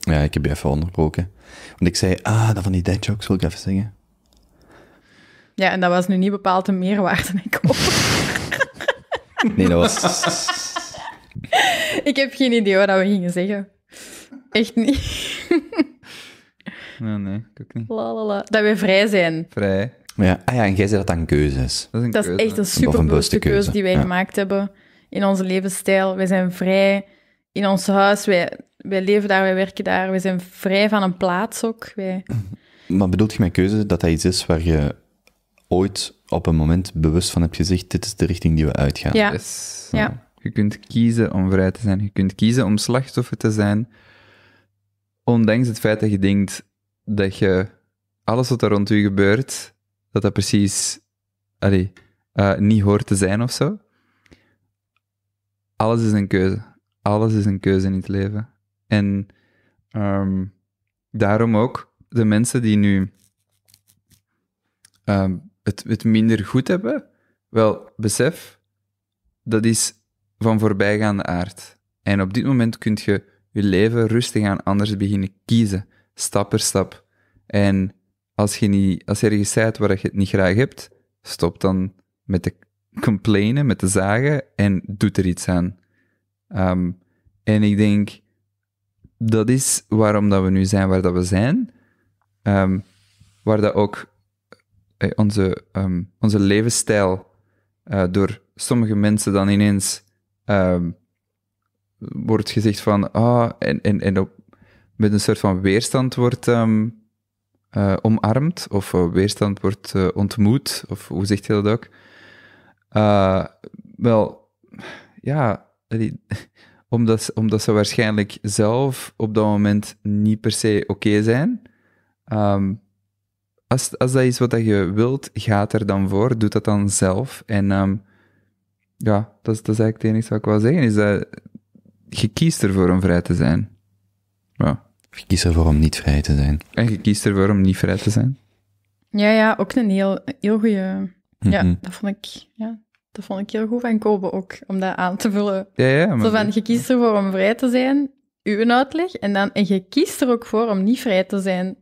Ja, ik heb je even onderbroken. Want ik zei, ah, dat van die dead wil ik even zeggen. Ja, en dat was nu niet bepaald een meerwaarde, ik hoop. nee, dat was... ik heb geen idee wat we gingen zeggen. Echt niet. nee, nee, ook niet. Dat we vrij zijn. Vrij. Ja. Ah ja, en jij zei dat dat een keuze is. Dat is, een keuze, is echt een superbewuste keuze. die wij gemaakt hebben in onze levensstijl. Wij zijn vrij in ons huis. Wij, wij leven daar, wij werken daar, we zijn vrij van een plaats ook. Wij... Maar bedoelt je mijn keuze dat dat iets is waar je ooit op een moment bewust van hebt gezegd, dit is de richting die we uitgaan? Ja. ja. Je kunt kiezen om vrij te zijn, je kunt kiezen om slachtoffer te zijn, ondanks het feit dat je denkt dat je alles wat er rond u gebeurt, dat dat precies eh, niet hoort te zijn of zo. Alles is een keuze. Alles is een keuze in het leven. En ehm, daarom ook de mensen die nu ehm, het, het minder goed hebben, wel, besef, dat is van voorbijgaande aard. En op dit moment kun je je leven rustig aan anders beginnen kiezen, stap per stap. En als je, niet, als je ergens zijt waar je het niet graag hebt, stop dan met de complainen, met de zagen en doe er iets aan. Ehm, en ik denk dat is waarom dat we nu zijn waar dat we zijn. Ehm, waar dat ook eh, onze, ehm, onze levensstijl eh, door sommige mensen dan ineens ehm, wordt gezegd van, ah, en, en, en op, met een soort van weerstand wordt eh, omarmd, of weerstand wordt ontmoet, of hoe zegt je dat ook? wel, ja, omdat, omdat ze waarschijnlijk zelf op dat moment niet per se oké zijn. Ehm, als, als dat is wat je wilt, gaat er dan voor. Doe dat dan zelf. En ehm, ja, dat is, dat eigenlijk het enige wat ik wil zeggen. Is dat je kiest ervoor om vrij te zijn. Ja. Je kiest ervoor om niet vrij te zijn. En je kiest ervoor om niet vrij te zijn. Ja, ja, ook een heel, heel goede. Ja, mhm. dat vond ik. Ja, dat vond ik heel goed van Kobe ook, om dat aan te vullen. Ja, ja, maar... Zo van, je kiest ervoor om vrij te zijn, uw uitleg, en, dan, en je kiest er ook voor om niet vrij te zijn.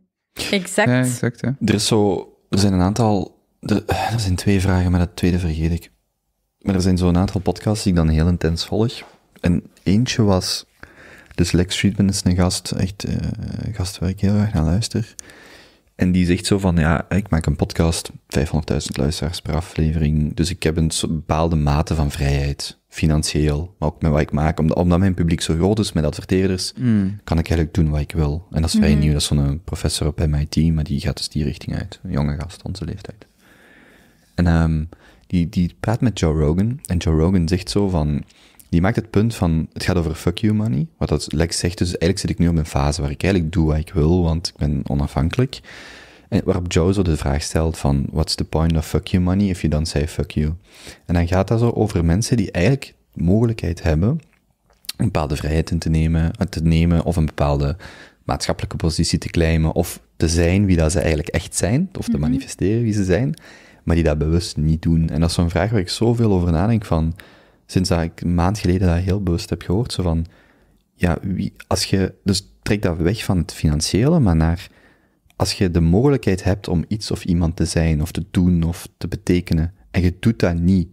Exact. exact Er, is zo, er zijn een aantal... Er, er zijn twee vragen, maar dat tweede vergeet ik. Maar er zijn zo'n aantal podcasts die ik dan heel intens volg. En eentje was... Dus Lex Friedman is een gast, echt uh, eh, gast waar ik heel erg naar luister. En die zegt zo van, ja, ik maak een podcast, 500.000 luisteraars per aflevering, dus ik heb een bepaalde mate van vrijheid, financieel, maar ook met wat ik maak. Omdat, mijn publiek zo groot is met adverteerders, hmm. kan ik eigenlijk doen wat ik wil. En dat is vrij hmm. nieuw, dat is zo'n professor op MIT, maar die gaat dus die richting uit. Een jonge gast, onze leeftijd. En ehm, die, die praat met Joe Rogan, en Joe Rogan zegt zo van, die maakt het punt van, het gaat over fuck you money. Wat dat Lex zegt, dus eigenlijk zit ik nu op een fase waar ik eigenlijk doe wat ik wil, want ik ben onafhankelijk. En waarop Joe zo de vraag stelt van, what's the point of fuck you money if you don't say fuck you? En dan gaat dat zo over mensen die eigenlijk mogelijkheid hebben een bepaalde vrijheid in te nemen, te nemen of een bepaalde maatschappelijke positie te claimen of te zijn wie dat ze eigenlijk echt zijn, of te mhm. manifesteren wie ze zijn, maar die dat bewust niet doen. En dat is zo'n vraag waar ik zoveel over nadenk van sinds dat ik een maand geleden dat heel bewust heb gehoord, zo van, ja, wie, als je, dus trek dat weg van het financiële, maar naar, als je de mogelijkheid hebt om iets of iemand te zijn, of te doen, of te betekenen, en je doet dat niet,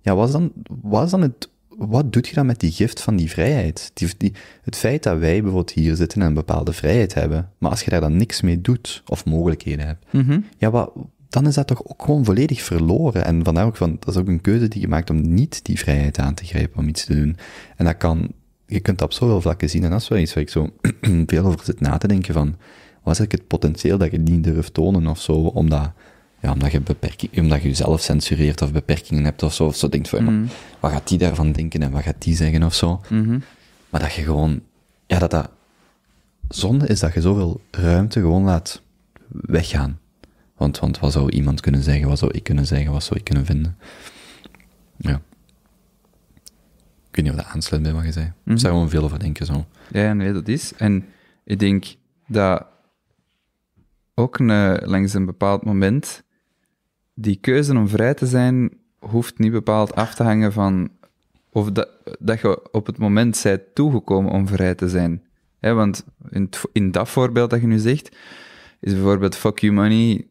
ja, wat is dan, wat is dan het, wat doet je dan met die gift van die vrijheid? Die, die, het feit dat wij bijvoorbeeld hier zitten en een bepaalde vrijheid hebben, maar als je daar dan niks mee doet, of mogelijkheden hebt, mhm. ja, wat, dan is dat toch ook gewoon volledig verloren. En vandaar ook dat is ook een keuze die je maakt om niet die vrijheid aan te grijpen om iets te doen. En dat kan, je kunt dat op zoveel vlakken zien. En dat is wel iets waar ik zo veel over zit na te denken van, wat is het potentieel dat je niet durft tonen of zo, omdat, ja, omdat je beperking, omdat je jezelf censureert of beperkingen hebt of zo, of zo denkt van, mhm. wat gaat die daarvan denken en wat gaat die zeggen of zo. Mhm. Maar dat je gewoon, ja, dat dat zonde is dat je zoveel ruimte gewoon laat weggaan. Want, want wat zou iemand kunnen zeggen, wat zou ik kunnen zeggen, wat zou ik kunnen vinden? Ja. Ik weet niet of dat aansluit bij wat je zei. Mm zou gewoon veel over denken zo. Ja, nee, dat is. En ik denk dat ook eh, langs een bepaald moment die keuze om vrij te zijn hoeft niet bepaald af te hangen van of dat, dat je op het moment zijt toegekomen om vrij te zijn. want in, in dat voorbeeld dat je nu zegt, is bijvoorbeeld fuck you money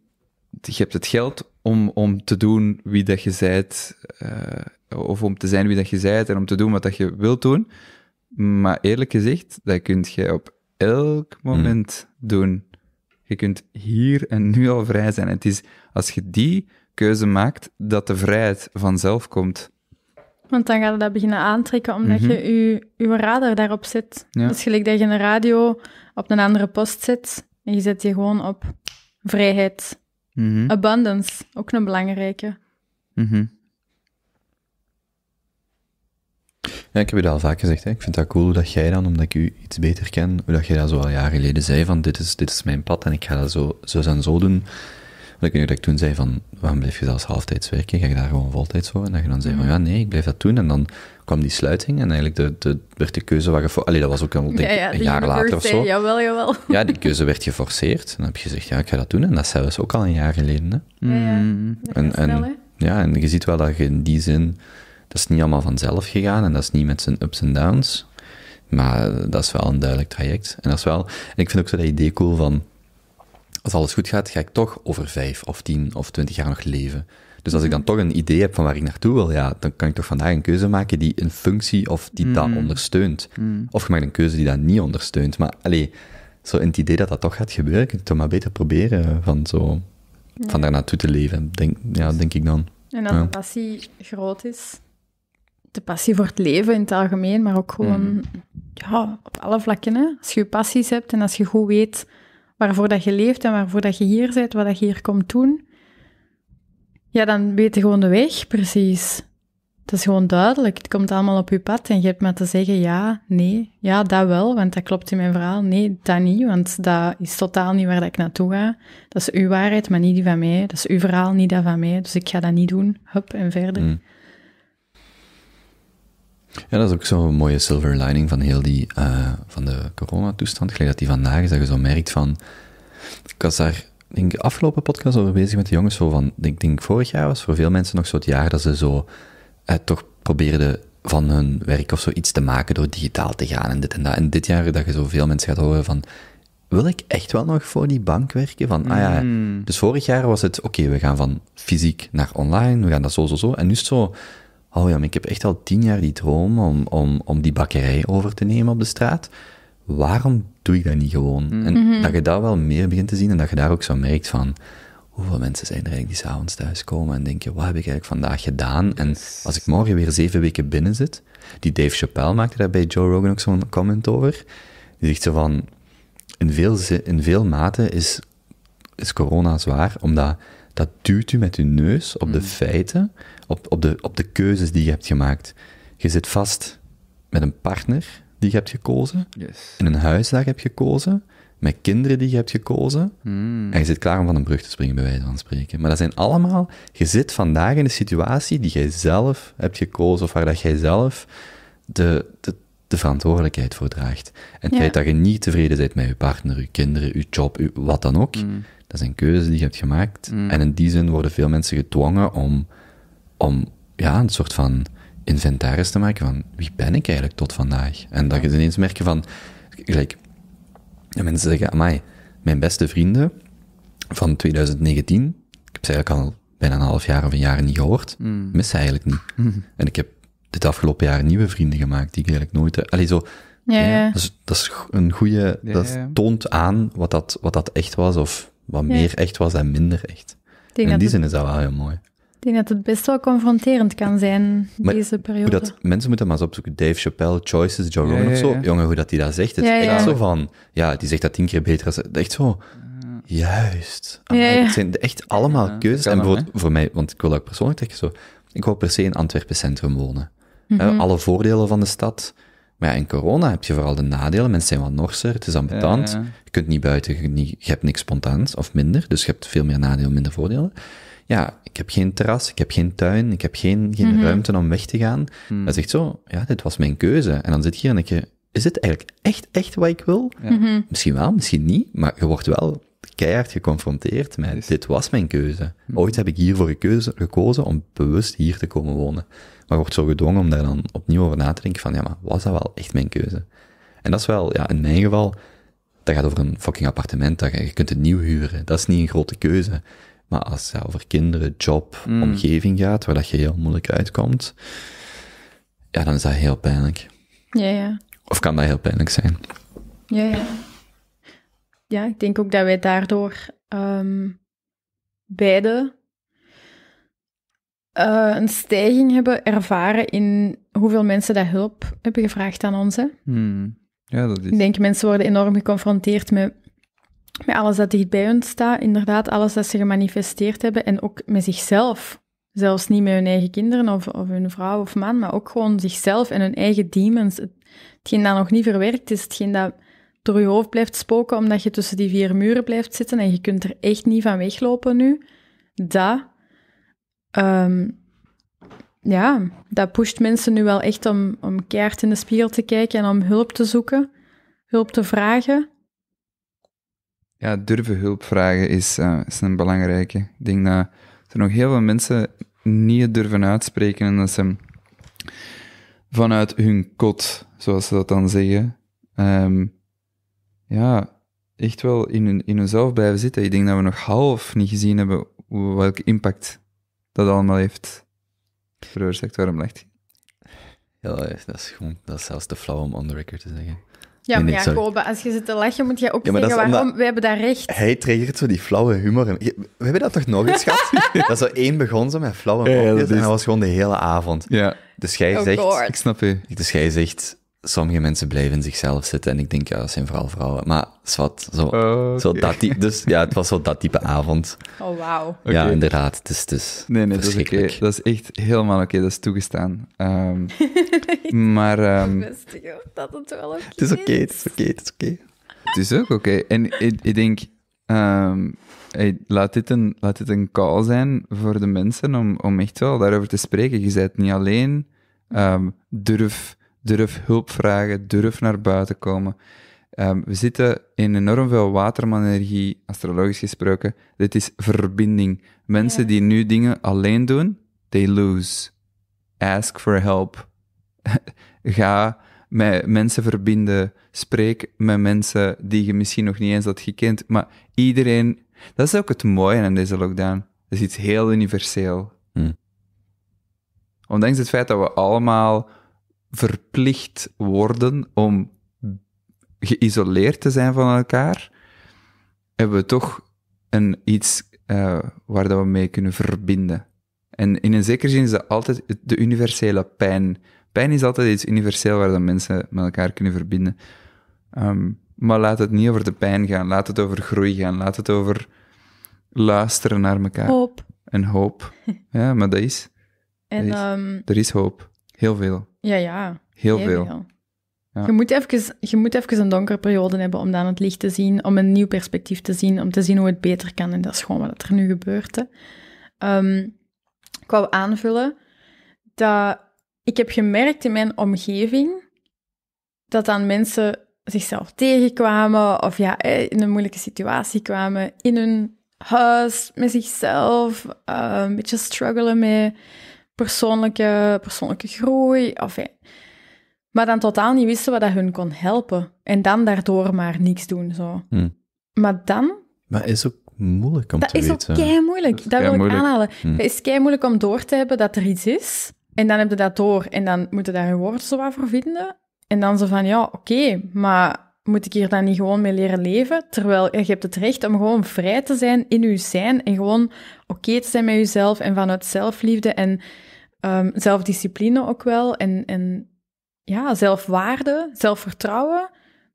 je hebt het geld om, om te doen wie dat je zijt, eh, of om te zijn wie dat je zijt en om te doen wat dat je wilt doen. Maar eerlijk gezegd, dat kun je op elk hmm. moment doen. Je kunt hier en nu al vrij zijn. Het is als je die keuze maakt, dat de vrijheid vanzelf komt. Want dan gaat het dat beginnen aantrekken, omdat mhm. je je, je radar daarop zet. Ja. Dus gelijk dat je een radio op een andere post zet, en je zet je gewoon op vrijheid. Mm Abundance, ook een belangrijke. Mm Ja, ik heb je dat al vaak gezegd. Hè. Ik vind dat cool hoe dat jij dan, omdat ik u iets beter ken, hoe dat jij dat zo al jaren geleden zei, van dit is, dit is mijn pad en ik ga dat zo, zo en zo doen. Dat ik dat ik toen zei van, waarom blijf je zelfs halftijds werken? Ga je daar gewoon voltijds voor? En dat je dan zei van, mhm. ja nee, ik blijf dat doen. En dan kwam die sluiting en eigenlijk de, de, werd de keuze waar Allee, dat was ook al, denk, een jaar later of zo. Jawel, jawel. Ja, die keuze werd geforceerd. En dan heb je gezegd, ja, ik ga dat doen. En dat is dus zelfs ook al een jaar geleden. Mm. En, en, ja, en je ziet wel dat je in die zin... Dat is niet allemaal vanzelf gegaan en dat is niet met zijn ups en downs. Maar dat is wel een duidelijk traject. En dat is wel... En ik vind ook zo dat idee cool van... Als alles goed gaat, ga ik toch over vijf of tien of twintig jaar nog leven. Dus als ik dan mhm. toch een idee heb van waar ik naartoe wil, ja, dan kan ik toch vandaag een keuze maken die een functie of die mm. dat mhm. ondersteunt. Mhm. Of je maakt een keuze die dat niet ondersteunt. Maar allee, zo in het idee dat dat toch gaat gebeuren, kun toch maar beter proberen van, zo, van daar naartoe te leven, denk, ja, denk ik dan. En als de passie groot is, de passie voor het leven in het algemeen, maar ook gewoon ja, op alle vlakken. Hè? Als je passies hebt en als je goed weet waarvoor dat je leeft en waarvoor dat je hier bent, wat dat je hier komt doen, ja, dan weet je gewoon de weg, precies. Het is gewoon duidelijk. Het komt allemaal op je pad en je hebt maar te zeggen ja, nee. Ja, dat wel, want dat klopt in mijn verhaal. Nee, dat niet, want dat is totaal niet waar dat ik naartoe ga. Dat is uw waarheid, maar niet die van mij. Dat is uw verhaal, niet dat van mij. Dus ik ga dat niet doen. Hup, en verder. Mm. Ja, dat is ook zo'n mooie silver lining van heel die, uh, van de coronatoestand. Gelijk dat die vandaag is, dat je zo merkt van... Ik was daar denk de afgelopen podcast over bezig met de jongens. Zo van, ik denk vorig jaar was voor veel mensen nog zo het jaar dat ze zo eh, toch probeerden van hun werk of zoiets te maken door digitaal te gaan en dit en dat. En dit jaar dat je zoveel mensen gaat horen van, wil ik echt wel nog voor die bank werken? Van, ah ja, hmm. dus vorig jaar was het, oké, we gaan van fysiek naar online, we gaan dat zo, zo, zo. En nu is het zo, oh ja, maar ik heb echt al tien jaar die droom om, om, om die bakkerij over te nemen op de straat waarom doe ik dat niet gewoon? Mhm. En mhm. dat je daar wel meer begint te zien en dat je daar ook zo merkt van, hoeveel mensen zijn er eigenlijk die s'avonds thuiskomen en denken, wat heb ik eigenlijk vandaag gedaan? En als ik morgen weer zeven weken binnen zit, die Dave Chappelle maakte daar bij Joe Rogan ook zo'n comment over, die zegt zo van, in veel, in veel mate is, is corona zwaar, omdat dat duwt u met uw neus op de mhm. feiten, op, op, de, op de keuzes die je hebt gemaakt. Je zit vast met een partner die je hebt gekozen, yes. en een huis je hebt gekozen, met kinderen die je hebt gekozen, hmm. en je zit klaar om van een brug te springen, bij wijze van spreken. Maar dat zijn allemaal, je zit vandaag in de situatie die jij zelf hebt gekozen, of waar dat jij zelf de, de, de verantwoordelijkheid voor draagt. En het feit dat je niet tevreden bent met je partner, je kinderen, je job, wat dan ook, hmm. dat zijn keuzes die je hebt gemaakt. Hmm. En in die zin worden veel mensen gedwongen om, om ja, een soort van inventaris te maken van wie ben ik eigenlijk tot vandaag. En dat je ineens merken van, gelijk, mensen zeggen, amai, mijn beste vrienden van 2019, ik heb ze eigenlijk al bijna een half jaar of een jaar niet gehoord, mm. mis ze eigenlijk niet. Mm. En ik heb dit afgelopen jaar nieuwe vrienden gemaakt die ik eigenlijk nooit... Eh, allee, zo... Ja, Dat, is, een goede... dat toont aan wat dat, wat dat echt was of wat meer echt was en minder echt. in die zin is dat wel heel mooi. Ik denk dat het best wel confronterend kan zijn, deze periode. Hoe dat, mensen moeten maar eens opzoeken. Dave Chappelle, Choices, Joe Rogan ja, of zo. Jongen, hoe dat hij dat zegt. Het is echt zo van... Ja, die zegt dat tien keer beter als... Echt zo... Juist. het zijn echt allemaal keuzes. en bijvoorbeeld voor mij, want ik wil ook persoonlijk zeggen zo... Ik wou per se in Antwerpen centrum wonen. Mhm. Alle voordelen van de stad... Maar ja, in corona heb je vooral de nadelen. Mensen zijn wat norser, het is ambetant. Je kunt niet buiten, je, hebt niks spontaans of minder. Dus je hebt veel meer nadelen, minder voordelen ja, ik heb geen terras, ik heb geen tuin, ik heb geen, geen mhm. ruimte om weg te gaan. Mm. zegt zo, ja, dit was mijn keuze. En dan zit je hier en denk je, is dit eigenlijk echt, echt wat ik wil? Ja. Mhm. Misschien wel, misschien niet, maar je wordt wel keihard geconfronteerd met, dit was mijn keuze. Hmm. Ooit heb ik hiervoor gekeuze, gekozen om bewust hier te komen wonen. Maar je wordt zo gedwongen om daar dan opnieuw over na te denken van, ja, maar was dat wel echt mijn keuze? En dat is wel, ja, in mijn geval, dat gaat over een fucking appartement, dat je, je kunt het nieuw huren. Dat is niet een grote keuze. Maar als het over kinderen, job, mm. omgeving gaat, waar dat je heel moeilijk uitkomt, ja, dan is dat heel pijnlijk. Ja, ja. Of kan dat heel pijnlijk zijn. Ja, ja. Ja, ik denk ook dat wij daardoor ehm, beide eh, een stijging hebben ervaren in hoeveel mensen dat hulp hebben gevraagd aan ons. Hè? denk hmm. Ja, dat is... Ik denk mensen worden enorm geconfronteerd met met alles dat dicht bij hun staat, inderdaad, alles dat ze gemanifesteerd hebben en ook met zichzelf. Zelfs niet met hun eigen kinderen of, of hun vrouw of man, maar ook gewoon zichzelf en hun eigen demons. Hetgeen dat nog niet verwerkt is, hetgeen dat door je hoofd blijft spoken omdat je tussen die vier muren blijft zitten en je kunt er echt niet van weglopen nu. Dat, ehm, ja, dat pusht mensen nu wel echt om, om keihard in de spiegel te kijken en om hulp te zoeken, hulp te vragen ja, durven hulp vragen is, eh, is een belangrijke. Ik denk dat er nog heel veel mensen niet durven uitspreken en dat ze vanuit hun kot, zoals ze dat dan zeggen, ehm, ja, echt wel in, hun, in hunzelf blijven zitten. Ik denk dat we nog half niet gezien hebben welke impact dat allemaal heeft veroorzaakt. Waarom legt Ja, dat is, gewoon, dat is zelfs te flauw om on the record te zeggen. Ja, nee, maar als je zit te lachen, moet je ook ja, zeggen waarom. We hebben daar recht. Hij triggert zo die flauwe humor. In. We hebben dat toch nog eens gehad? dat zo één begon zo met flauwe humor. dat en dat was gewoon de hele avond. Ja. Dus jij zegt... Ik snap je. Dus jij zegt, sommige mensen blijven zichzelf zitten en ik denk, ja, dat zijn vooral vrouwen. Maar zwart, zo, zo dat type. Dus ja, het was zo dat type avond. Oh, wauw. Ja, inderdaad. Het is, dus nee, nee, dat is, okay. dat is echt helemaal oké. dat is toegestaan. Ehm, maar... Um, ehm, je dat het wel Het is oké, het is oké, het is oké. Het is ook oké. En ik, ik denk... Um, laat, dit een, laat dit een call zijn voor de mensen om, om echt wel daarover te spreken. Je bent niet alleen. durf durf hulp vragen, durf naar buiten komen. Ehm, we zitten in enorm veel watermanenergie, astrologisch gesproken. Dit is verbinding. Mensen die nu dingen alleen doen, they lose. Ask for help. Ga met mensen verbinden. Spreek met mensen die je misschien nog niet eens had gekend. Maar iedereen... Dat is ook het mooie aan deze lockdown. Dat is iets heel universeel. Hm. Ondanks het feit dat we allemaal verplicht worden om geïsoleerd te zijn van elkaar, hebben we toch een, iets eh, waar dat we mee kunnen verbinden. En in een zekere zin is dat altijd de universele pijn. Pijn is altijd iets universeel waar dat mensen met elkaar kunnen verbinden. Ehm, maar laat het niet over de pijn gaan, laat het over groei gaan, laat het over luisteren naar elkaar. Hoop. En hoop. Ja, maar dat is. En, ehm, er is hoop. Heel veel. Ja, ja. Heel, veel. Ja. Je, moet even, je moet even een donkere periode hebben om dan het licht te zien, om een nieuw perspectief te zien, om te zien hoe het beter kan. En dat is gewoon wat er nu gebeurt. Ehm, ik wou aanvullen dat ik heb gemerkt in mijn omgeving dat dan mensen zichzelf tegenkwamen of ja, eh, in een moeilijke situatie kwamen in hun huis, met zichzelf, eh, een beetje struggelen met persoonlijke, persoonlijke groei. Enfin, maar dan totaal niet wisten wat dat hun kon helpen. En dan daardoor maar niks doen. Zo. Hmm. Maar dan... Maar is ook moeilijk om dat te weten. Dat is ook kei moeilijk. Dat, wil ik aanhalen. Hmm. Het is kei moeilijk om door te hebben dat er iets is. En dan heb je dat door. En dan moeten daar hun woorden zo voor vinden. En dan zo van, ja, oké, maar moet ik hier dan niet gewoon mee leren leven? Terwijl je hebt het recht om gewoon vrij te zijn in je zijn en gewoon oké te zijn met jezelf en vanuit zelfliefde en ehm, zelfdiscipline ook wel en, en ja, zelfwaarde, zelfvertrouwen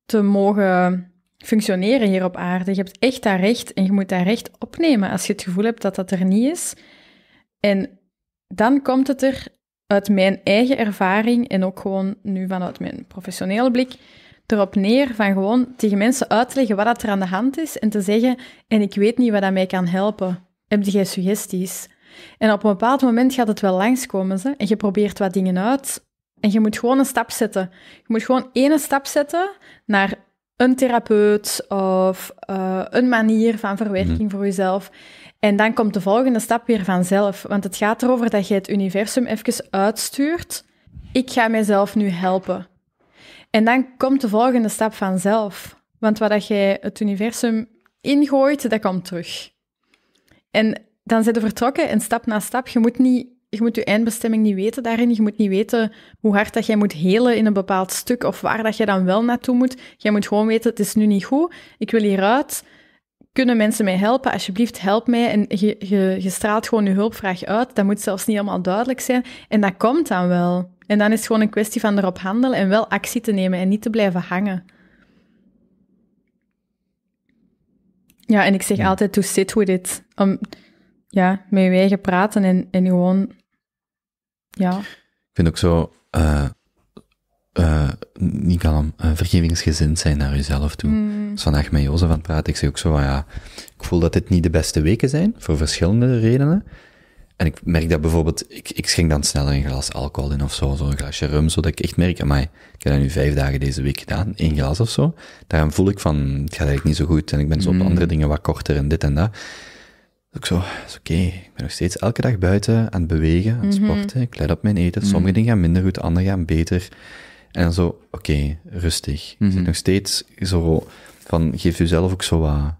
te mogen functioneren hier op aarde. Je hebt echt dat recht en je moet dat recht opnemen als je het gevoel hebt dat dat er niet is. En dan komt het er uit mijn eigen ervaring en ook gewoon nu vanuit mijn professionele blik erop neer van gewoon tegen mensen uit te leggen wat dat er aan de hand is en te zeggen, en ik weet niet wat dat mij kan helpen. Heb jij suggesties? En op een bepaald moment gaat het wel langskomen. Ze. En je probeert wat dingen uit. En je moet gewoon een stap zetten. Je moet gewoon één stap zetten naar een therapeut of eh, een manier van verwerking mhm. voor jezelf. En dan komt de volgende stap weer vanzelf. Want het gaat erover dat je het universum even uitstuurt. Ik ga mezelf nu helpen. En dan komt de volgende stap vanzelf. Want wat dat jij het universum ingooit, dat komt terug. En dan zit je vertrokken en stap na stap. Je moet, niet, je moet je eindbestemming niet weten daarin. Je moet niet weten hoe hard dat jij moet helen in een bepaald stuk of waar dat jij dan wel naartoe moet. Jij moet gewoon weten, het is nu niet goed, ik wil hieruit. Kunnen mensen mij helpen? Alsjeblieft, help mij. En je, je straalt gewoon je hulpvraag uit. Dat moet zelfs niet allemaal duidelijk zijn. En dat komt dan wel. En dan is het gewoon een kwestie van erop handelen en wel actie te nemen en niet te blijven hangen. Ja, en ik zeg altijd to sit with it. Om ja, met je eigen praten en, en gewoon... Ja. Ik vind ook zo... Eh, eh, niet kalm, uh, vergevingsgezind zijn naar jezelf toe. Mm. vandaag met Jozef aan het praten, ik zeg ook zo van ja, ik voel dat dit niet de beste weken zijn, voor verschillende redenen. En ik merk dat bijvoorbeeld, ik, ik schenk dan sneller een glas alcohol in of zo, zo'n glasje rum, zodat ik echt merk, amai, ik heb dat nu vijf dagen deze week gedaan, één glas of zo. Daarom voel ik van, het gaat eigenlijk niet zo goed en ik ben zo op mm. andere dingen wat korter en dit en dat. Ook zo, is oké, ik ben nog steeds elke dag buiten aan het bewegen, aan het mhm. sporten, ik let op mijn eten. Mm. Sommige dingen gaan minder goed, andere gaan beter. En dan zo, oké, rustig. Ik zit mhm. nog steeds zo van, geef jezelf ook zo wat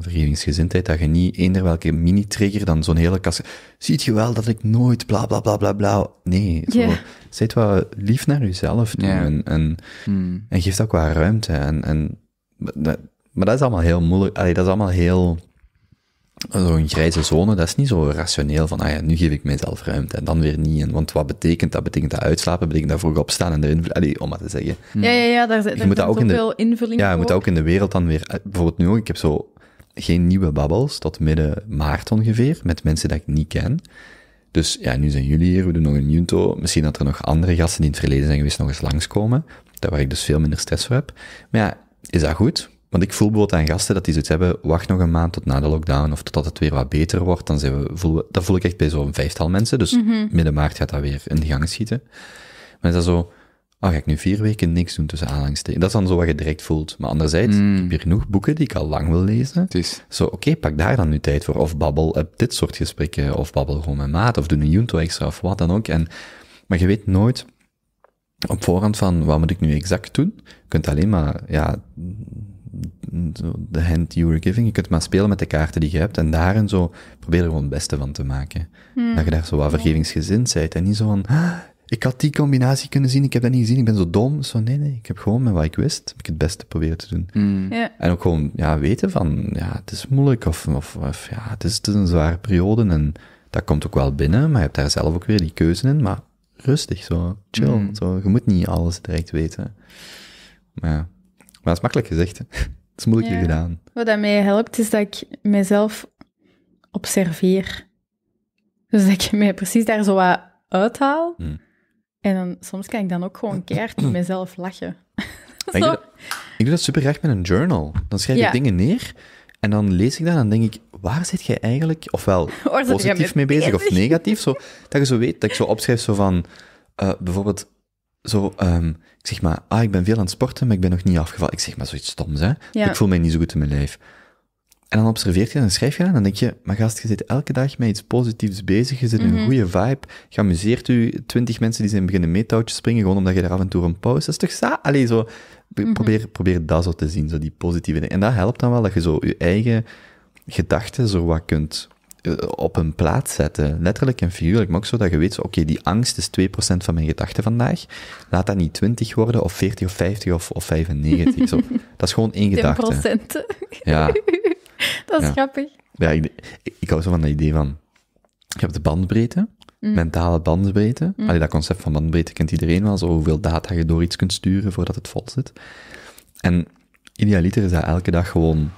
vergevingsgezindheid, eh, dat je niet eender welke mini-trigger dan zo'n hele kast... Ziet je wel dat ik nooit bla bla bla bla bla... Nee, zo, yeah. zijt wel lief naar jezelf en, en, mm. en geeft ook wel ruimte. En, en, maar dat is allemaal heel moeilijk. Allee, dat is allemaal heel zo'n grijze zone, dat is niet zo rationeel van, ah ja, nu geef ik mezelf ruimte en dan weer niet. En, want wat betekent dat? Betekent dat uitslapen? Betekent dat vroeg opstaan en erin... Allee, om maar te zeggen. Ja, ja, ja, daar, zit. je moet ook in de, invulling Ja, je moet ook in de wereld dan weer... Bijvoorbeeld nu ook, ik heb zo geen nieuwe babbels tot midden maart ongeveer, met mensen dat ik niet ken. Dus ja, nu zijn jullie hier, we doen nog een junto. Misschien dat er nog andere gasten die in het verleden zijn geweest nog eens langskomen. Daar waar ik dus veel minder stress voor heb. Maar ja, is dat goed? Want ik voel bijvoorbeeld aan gasten dat die zoiets hebben, wacht nog een maand tot na de lockdown of totdat het weer wat beter wordt. Dan zijn we, voelen, dat voel ik echt bij zo'n vijftal mensen. Dus mhm. midden maart gaat dat weer in de gang schieten. Maar is dat zo, oh, ga ik nu vier weken niks doen tussen aanhalingstekens. Dat is dan zo wat je direct voelt. Maar anderzijds, mm. ik heb je genoeg boeken die ik al lang wil lezen. Dus. Zo, oké, pak daar dan nu tijd voor. Of babbel, heb dit soort gesprekken, of babbel gewoon met maat, of doe een junto extra, of wat dan ook. En, maar je weet nooit op voorhand van, wat moet ik nu exact doen? Je kunt alleen maar, ja, de hand you were giving. Je kunt maar spelen met de kaarten die je hebt en daarin zo proberen we gewoon het beste van te maken. Hmm. Dat je daar zo wat vergevingsgezind bent en niet zo van, ah, ik had die combinatie kunnen zien, ik heb dat niet gezien, ik ben zo dom. Zo, nee, nee, ik heb gewoon met wat ik wist, heb ik het beste proberen te doen. Hmm. Ja. En ook gewoon ja, weten van, ja, het is moeilijk of, of, ja, het is, het een zware periode en dat komt ook wel binnen, maar je hebt daar zelf ook weer die keuze in, maar rustig, zo, chill. Hmm. Zo, je moet niet alles direct weten. Maar ja dat is makkelijk gezegd. Het is moeilijk gedaan. Wat dat mij helpt, is dat ik mezelf observeer. Dus dat ik mij precies daar zo wat uithaal. Hmm. En dan, soms kan ik dan ook gewoon keer met mezelf lachen. zo. Ik, doe dat, ik, super graag met een journal. Dan schrijf je ik dingen neer en dan lees ik dat en dan denk ik, waar zit jij eigenlijk, ofwel positief mee, bezig, of negatief? Zo, dat je zo weet, dat ik zo opschrijf zo van, eh, bijvoorbeeld, zo, ehm, ik zeg maar, ah, ik ben veel aan het sporten, maar ik ben nog niet afgevallen. Ik zeg maar zoiets stoms, hè. Ik voel mij niet zo goed in mijn lijf. En dan observeert je en schrijf je aan en dan denk je, maar gast, je zit elke dag met iets positiefs bezig, je zit in een mhm. goede vibe, je amuseert u, twintig mensen die zijn beginnen meetouwtjes springen, gewoon omdat je er af en toe een pauze, dat is toch zo, mhm. probeer, probeer dat zo te zien, zo die positieve dingen. En dat helpt dan wel, dat je zo je eigen gedachten zo wat kunt eh, op een plaats zetten. Letterlijk en figuurlijk, maar ook zo dat je weet, oké, die angst is 2% van mijn gedachten vandaag. Laat dat niet 20 worden, of 40, of 50, of, of 95. dat is gewoon één gedachte. 10%. Ja. dat is grappig. Ja, ik, hou zo van dat idee van, je hebt de bandbreedte, mm. mentale bandbreedte. Mm. dat concept van bandbreedte kent iedereen wel, zo hoeveel data je door iets kunt sturen voordat het vol zit. En idealiter is dat elke dag gewoon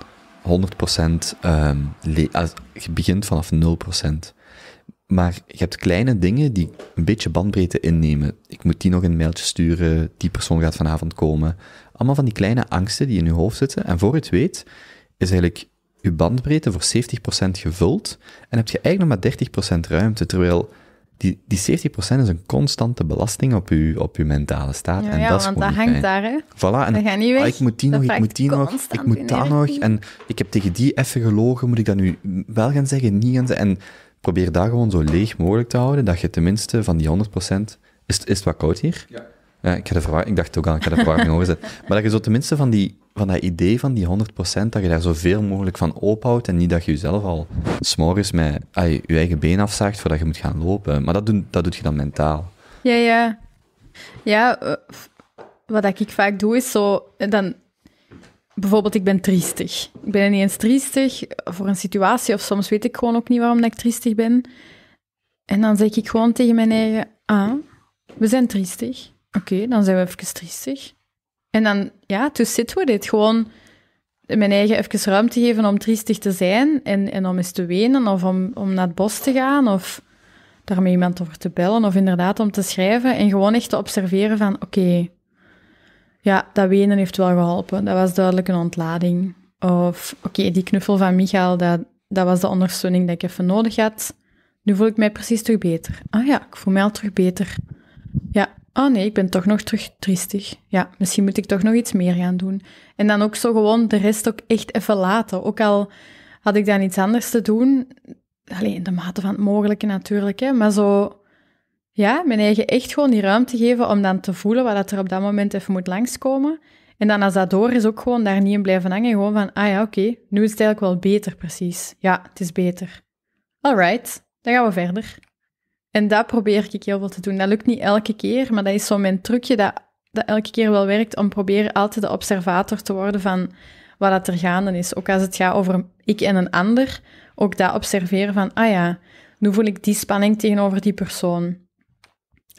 100% ehm, je begint vanaf 0%. Maar je hebt kleine dingen die een beetje bandbreedte innemen. Ik moet die nog een mailtje sturen, die persoon gaat vanavond komen. Allemaal van die kleine angsten die in je hoofd zitten. En voor je het weet, is eigenlijk je bandbreedte voor 70% gevuld en heb je eigenlijk nog maar 30% ruimte. Terwijl die, die 70% is een constante belasting op je op uw mentale staat. en dat is want dat hangt daar, hè? Voilà, en ah, ik moet die nog, ik moet die nog, ik moet daar nog. En ik heb tegen die even gelogen, moet ik dat nu wel gaan zeggen, niet gaan zeggen? En probeer daar gewoon zo leeg mogelijk te houden, dat je tenminste van die 100%... Is, is het wat koud hier? Ja. Ja, ik, had ik dacht ook al, ik had de verwarring overzet. Maar dat je zo tenminste van, die, van dat idee van die 100%, dat je daar zoveel mogelijk van ophoudt en niet dat je jezelf al s'morgens met je eigen been afzaagt voordat je moet gaan lopen. Maar dat, doe, dat doet je dan mentaal. Ja, ja. Ja, eh, wat ik vaak doe is zo... Eh, dan, bijvoorbeeld, ik ben triestig. Ik ben ineens triestig voor een situatie of soms weet ik gewoon ook niet waarom dat ik triestig ben. En dan zeg ik gewoon tegen mijn eigen, ah, we zijn triestig. Oké, dan zijn we even triestig. En dan, ja, to zitten we dit. Gewoon mijn eigen even ruimte geven om triestig te zijn en, en om eens te wenen of om, om naar het bos te gaan of daarmee iemand over te bellen of inderdaad om te schrijven en gewoon echt te observeren van oké, ja, dat wenen heeft wel geholpen. Dat was duidelijk een ontlading. Of oké, die knuffel van Michael, dat, dat was de ondersteuning dat ik even nodig had. Nu voel ik mij precies terug beter. Ah ja, ik voel mij al terug beter. Ja, oh nee, ik ben toch nog terug triestig. Ja, misschien moet ik toch nog iets meer gaan doen. En dan ook zo gewoon de rest ook echt even laten. Ook al had ik dan iets anders te doen, alleen in de mate van het mogelijke natuurlijk, hè, maar zo, ja, mijn eigen echt gewoon die ruimte geven om dan te voelen wat dat er op dat moment even moet langskomen. En dan als dat door is, ook gewoon daar niet in blijven hangen. Gewoon van, ah ja, oké, nu is het eigenlijk wel beter precies. Ja, het is beter. right, dan gaan we verder. En dat probeer ik heel veel te doen. Dat lukt niet elke keer, maar dat is zo mijn trucje dat, dat elke keer wel werkt om proberen altijd de observator te worden van wat dat er gaande is. Ook als het gaat over ik en een ander, ook dat observeren van, ah ja, nu voel ik die spanning tegenover die persoon.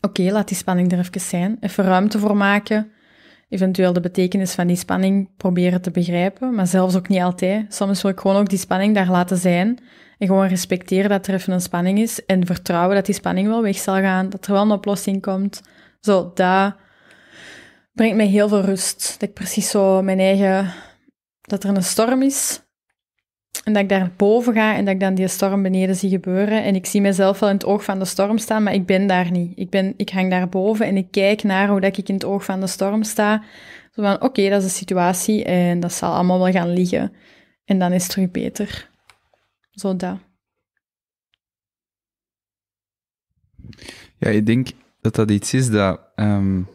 Oké, laat die spanning er even zijn. Even ruimte voor maken. Eventueel de betekenis van die spanning proberen te begrijpen, maar zelfs ook niet altijd. Soms wil ik gewoon ook die spanning daar laten zijn en gewoon respecteren dat er even een spanning is. En vertrouwen dat die spanning wel weg zal gaan. Dat er wel een oplossing komt. Zo, dat brengt mij heel veel rust. Dat ik precies zo mijn eigen... Dat er een storm is. En dat ik daar boven ga en dat ik dan die storm beneden zie gebeuren. En ik zie mezelf wel in het oog van de storm staan, maar ik ben daar niet. Ik, ben, ik hang daar boven en ik kijk naar hoe dat ik in het oog van de storm sta. Zo van, oké, dat is de situatie en dat zal allemaal wel gaan liggen. En dan is het terug beter. Zo Ja, ik denk dat dat iets is dat, um,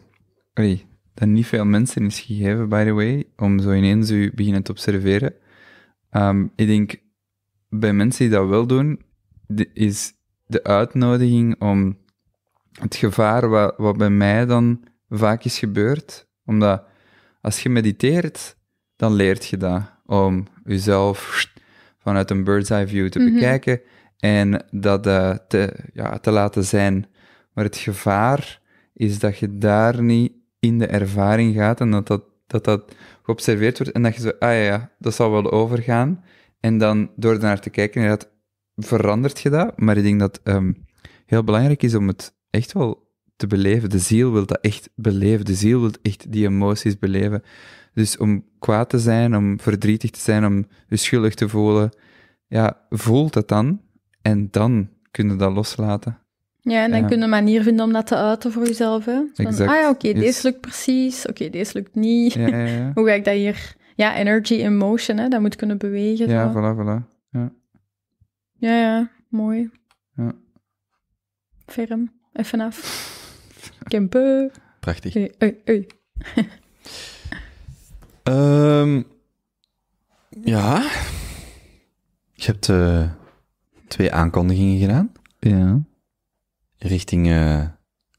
dat niet veel mensen is gegeven, by the way, om zo ineens u beginnen te observeren. Ehm, ik denk bij mensen die dat wel doen, is de uitnodiging om het gevaar wat, wat bij mij dan vaak is gebeurd, omdat als je mediteert, dan leert je dat om jezelf vanuit een bird's eye view te mhm. bekijken en dat eh, te, ja, te laten zijn. Maar het gevaar is dat je daar niet in de ervaring gaat en dat dat, dat, dat geobserveerd wordt en dat je zo, ah ja, dat zal wel overgaan. En dan door daarnaar te kijken, inderdaad, verandert je dat. Maar ik denk dat ehm, heel belangrijk is om het echt wel te beleven. De ziel wil dat echt beleven. De ziel wil echt die emoties beleven. Dus om kwaad te zijn, om verdrietig te zijn, om je schuldig te voelen, ja, voelt dat dan en dan kun je dat loslaten. Ja, en dan ja. kun je een manier vinden om dat te uiten voor jezelf. Ah ja, oké, deze lukt precies. Oké, deze lukt niet. Hoe ga ik dat hier... Ja, energy in motion, hè? dat moet kunnen bewegen. Ja, zo. voilà, voilà. Ja, ja, ja mooi. Ja. Ferm, even af. Kempen. Prachtig. oei, oei. Ehm, ja. Je hebt eh, twee aankondigingen gedaan. Ja. Richting eh,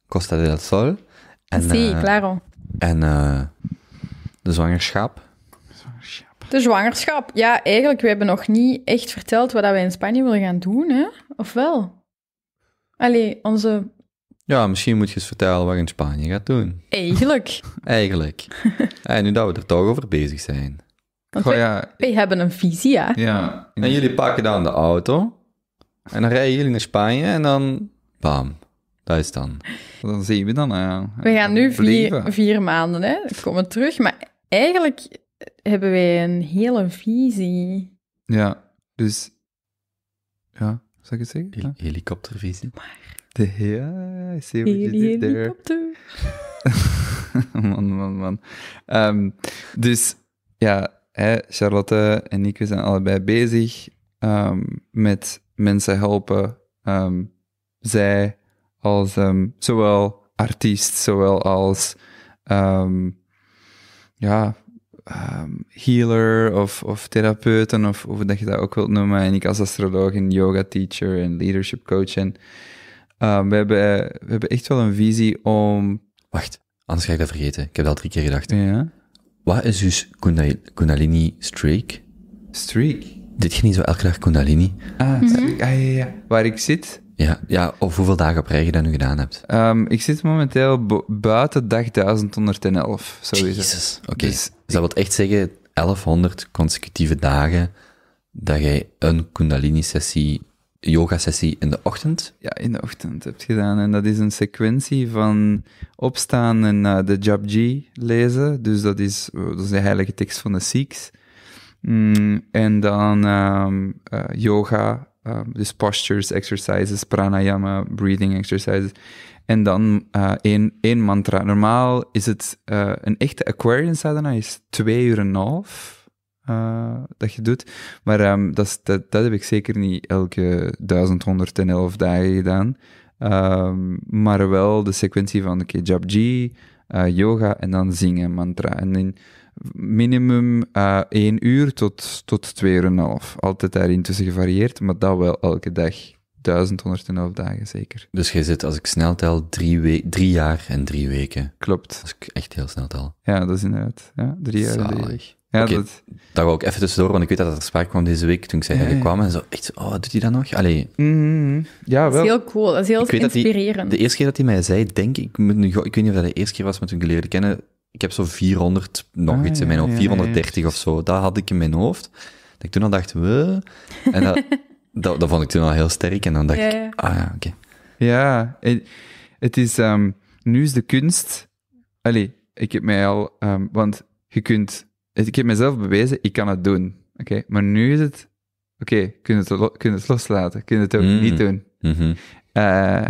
Costa del Sol. En, eh, En de zwangerschap. De zwangerschap. De zwangerschap. Ja, eigenlijk, we hebben nog niet echt verteld wat we in Spanje willen gaan doen, hè? Of wel? Allee, onze ja, misschien moet je eens vertellen wat je in Spanje gaat doen. Eigenlijk. Eigenlijk. en eh, nu dat we er toch over bezig zijn. Goh, wij, ja. wij, hebben een visie, hè? Ja. En jullie pakken dan de auto. En dan rijden jullie naar Spanje en dan... Bam. Dat is dan. Dan zien we dan, ja. We gaan nu vier, vier maanden, hè. We komen terug. Maar eigenlijk hebben wij een hele visie. Ja, dus... Ja, zou ik het zeggen? Helikoptervisie. De, heer, I see what you did there. man, man, man. Ehm, dus ja, hè, Charlotte en Nico zijn allebei bezig ehm, met mensen helpen. Ehm, zij als zowel artiest, zowel als ja, healer of, of therapeuten of hoe dat je dat ook wilt noemen. En ik als astroloog en yoga teacher en leadership coach en eh, we, hebben, eh, we hebben echt wel een visie om. Wacht, anders ga ik dat vergeten. Ik heb dat al drie keer gedacht. Ja. Wat is dus Kundalini Streak? Streak? Dit ging niet zo elke dag Kundalini. Ah, mhm. ah ja, ja. Waar ik zit. Ja, ja, of hoeveel dagen op rij je dat nu gedaan hebt? Ehm, ik zit momenteel buiten dag 1111, sowieso. Jezus, oké. Okay. Dus dus dat wil echt zeggen 1100 consecutieve dagen dat jij een Kundalini-sessie yoga-sessie in de ochtend? Ja, in de ochtend heb je gedaan. En dat is een sequentie van opstaan en eh, de Japji lezen. Dus dat is, eh, dat is de heilige tekst van de Sikhs. Mm, en dan ehm, eh, yoga, ehm, dus postures, exercises, pranayama, breathing exercises. En dan één, één mantra. Normaal is het een echte Aquarian sadhana is twee uur en een half eh, dat je doet. Maar ehm, dat, dat, heb ik zeker niet elke 1111 dagen gedaan. Ehm, maar wel de sequentie van, oké, okay, eh, yoga en dan zingen, mantra. En in minimum uh, één uur tot, tot twee uur en half. Altijd daarin tussen gevarieerd, maar dat wel elke dag. 1111 dagen zeker. Dus jij zit, als ik snel tel, drie, we drie jaar en drie weken. Klopt. Als ik echt heel snel tel. Ja, dat is inderdaad. Ja, drie jaar en drie weken. Ja, dat... dat wou ik even tussendoor, want ik weet dat dat er sprake kwam deze week toen ik zei, ja, kwam en zo echt, oh, doet hij dat nog? Allee. Mm-hmm. ja, wel. Dat is heel cool, dat is heel inspirerend. de eerste keer dat hij mij zei, denk ik, ik weet niet of dat de eerste keer was, met toen ik kennen, ik heb zo 400, nog ah, iets in mijn hoofd, 430 of zo, dat had ik in mijn hoofd. Dat ik toen al dacht, we... En dat, dat, vond ik toen al heel sterk en dan dacht ik, ah ja, oké. Ja, het, is, ehm, nu is de kunst, allee, ik heb mij al, ehm, want je kunt ik heb mezelf bewezen, ik kan het doen. Oké, maar nu is het, oké, okay, kun, kun, je het loslaten, kun je het ook hmm. niet doen. Mhm. Eh,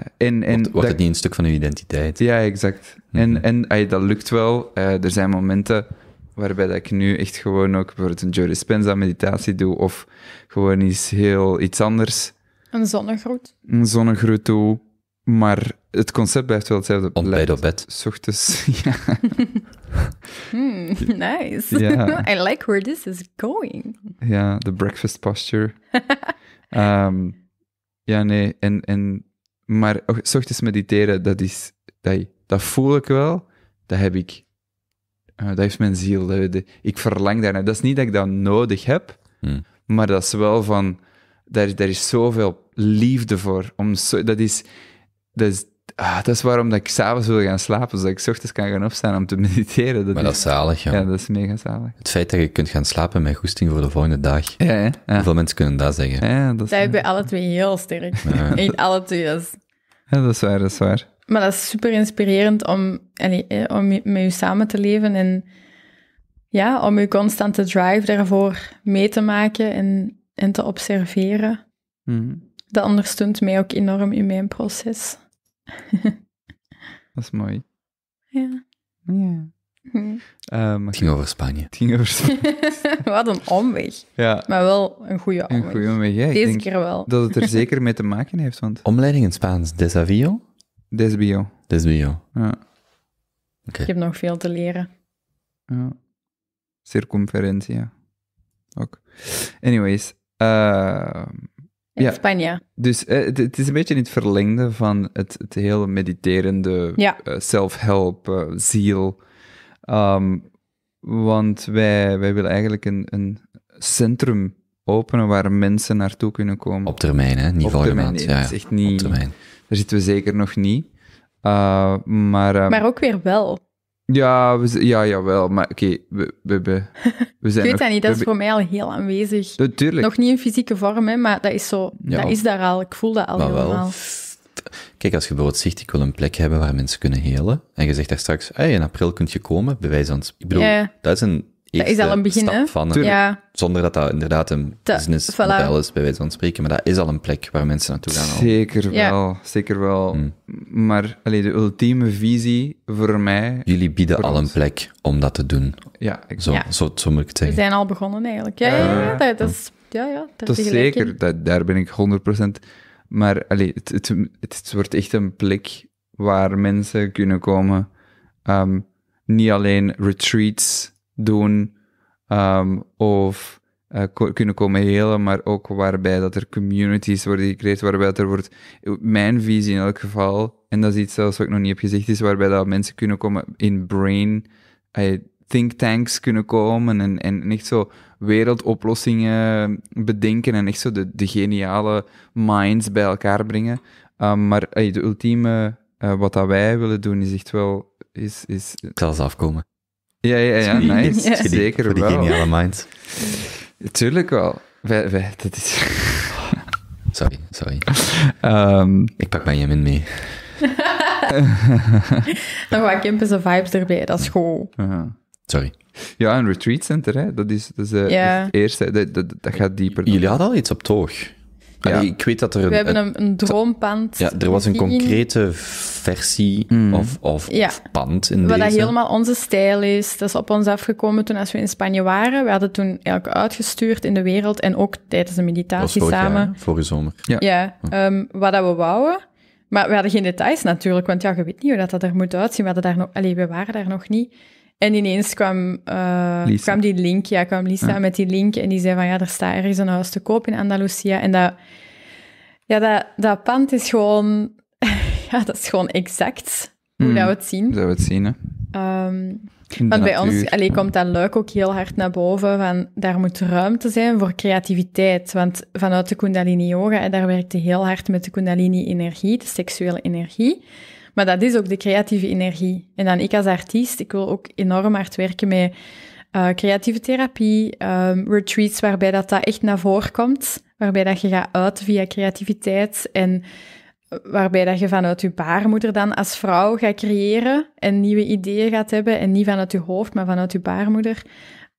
wordt, het niet een stuk van uw identiteit? Ja, exact. Mhm. En, en dat lukt wel. Eh, er zijn momenten waarbij dat ik nu echt gewoon ook bijvoorbeeld een Joe Dispenza meditatie doe of gewoon iets heel iets anders. Een zonnegroet. Een zonnegroet doe, maar het concept blijft wel hetzelfde. Ontbijt op bed. S ochtends, ja. Hmm, nice. I like where this is going. Ja, de breakfast posture. Ehm, ja, nee. En, en, maar s ochtends mediteren, dat, is, dat, dat voel ik wel. Dat heb ik. Eh, dat heeft mijn ziel. Dat, ik verlang daarnaar. Dat is niet dat ik dat nodig heb, hmm. maar dat is wel van... Daar, daar is zoveel liefde voor. Om zo, dat, is, dat is ah, dat is waarom dat ik s'avonds wil gaan slapen, zodat ik s ochtends kan gaan opstaan om te mediteren. Dat maar is, dat is zalig, ja. dat is mega zalig. Het feit dat je kunt gaan slapen met goesting voor de volgende dag. Ja, ja, Hoeveel mensen kunnen dat zeggen? Ja, dat is, Zij bij alle twee heel sterk. In alle twee. Dat is... dat is waar, dat is waar. Maar dat is super inspirerend om, eh, om met je samen te leven en ja, om je constante drive daarvoor mee te maken en, en te observeren. Mhm. Dat ondersteunt mij ook enorm in mijn proces. Dat is mooi. Ja. Ja. Um, het ging over Spanje. Het over Spanje. Wat een omweg. Ja. Maar wel een goede omweg. Een goede omweg, Deze keer wel. Dat het er zeker mee te maken heeft. Want... Omleiding in Spaans, desavio? Desbio. Desbio. Ja. Ik heb nog veel te leren. Ja. Circumferentia. Ook. Anyways. Uh, in ja. Spanje. Dus eh, het, is een beetje in het verlengde van het, het hele mediterende ja. Eh, self-help, eh, ziel. Ehm, want wij, wij willen eigenlijk een, een centrum openen waar mensen naartoe kunnen komen. Op termijn, hè? Niet volgende maand. Nee, ja, dat is echt niet, Op termijn. Daar zitten we zeker nog niet. maar, ehm, maar ook weer wel. Ja, we, ja jawel, maar oké, we, we, we, we zijn... Ik weet nog- dat niet, dat is voor mij al heel aanwezig. natuurlijk Nog niet in fysieke vorm, hè, maar dat is zo. Dat is daar al. Ik voel dat al helemaal. Kijk, als je bijvoorbeeld zegt, ik wil een plek hebben waar mensen kunnen helen, en je zegt daar straks, hey, in april kun je komen, bewijs ons. Ik bedoel, dat is een dat is al een begin, hè? Van, ja. Zonder dat dat inderdaad een business voilà. is, bij wijze van spreken. Maar dat is al een plek waar mensen naartoe gaan. Al. Zeker wel, zeker wel. Hmm. Maar allee, de ultieme visie voor mij... Jullie bieden al een plek om dat te doen. Ja, zo, Zo, moet ik het zeggen. We zijn al begonnen eigenlijk. Ja, dat, is... Ja, ja, dat, is zeker, dat, daar ben ik 100%. Maar allee, het, het, het, wordt echt een plek waar mensen kunnen komen. Ehm, niet alleen retreats doen ehm, of eh, kunnen komen helen, maar ook waarbij dat er communities worden gecreëerd, waarbij dat er wordt, mijn visie in elk geval, en dat is iets zelfs wat ik nog niet heb gezegd, is waarbij dat mensen kunnen komen in brain, I eh, think tanks kunnen komen en, en echt zo wereldoplossingen bedenken en echt zo de, de geniale minds bij elkaar brengen. Ehm, maar het eh, de ultieme, wat dat wij willen doen, is echt wel... Is, is, Ik zal eens afkomen. Ja, ja, ja, nice. ja. Zeker voor die, wel. geniale mind. Tuurlijk wel. sorry, sorry. Ehm. ik pak mijn Benjamin mee. Dan ga ik Kimpen vibes erbij, dat is goed. Sorry. Ja, een retreat center, hè. dat is, dat is, het eh, eerste, dat, dat, gaat dieper. Jullie hadden al iets op toog. Ja. ik weet dat er... We hebben een, een droompand. Ja, er was een concrete versie mm. of, of, pand in Wat dat helemaal onze stijl is. Dat is op ons afgekomen toen als we in Spanje waren. We hadden toen eigenlijk uitgestuurd in de wereld en ook tijdens de meditatie samen. Voor de zomer. Ja, ja oh. ehm, wat dat we wouden. Maar we hadden geen details natuurlijk, want ja, je weet niet hoe dat, dat er moet uitzien. We, hadden daar nog, allee, we waren daar nog niet. En ineens kwam, eh, kwam die link, ja, kwam Lisa met die link en die zei van ja, er staat ergens een huis te koop in Andalusia. En dat, ja, dat, dat pand is gewoon, ja, dat is gewoon exact hoe hmm. dat we het zien. Hoe we het zien, hè. Ehm, want bij ons komt dat leuk ook heel hard naar boven, van daar moet ruimte zijn voor creativiteit. Want vanuit de Kundalini Yoga, en daar werkte heel hard met de Kundalini-energie, de seksuele energie. Maar dat is ook de creatieve energie. En dan ik als artiest, ik wil ook enorm hard werken met eh, creatieve therapie, ehm, retreats waarbij dat, echt naar voren komt, waarbij dat je gaat uit via creativiteit en eh, waarbij dat je vanuit je baarmoeder dan als vrouw gaat creëren en nieuwe ideeën gaat hebben en niet vanuit je hoofd, maar vanuit je baarmoeder.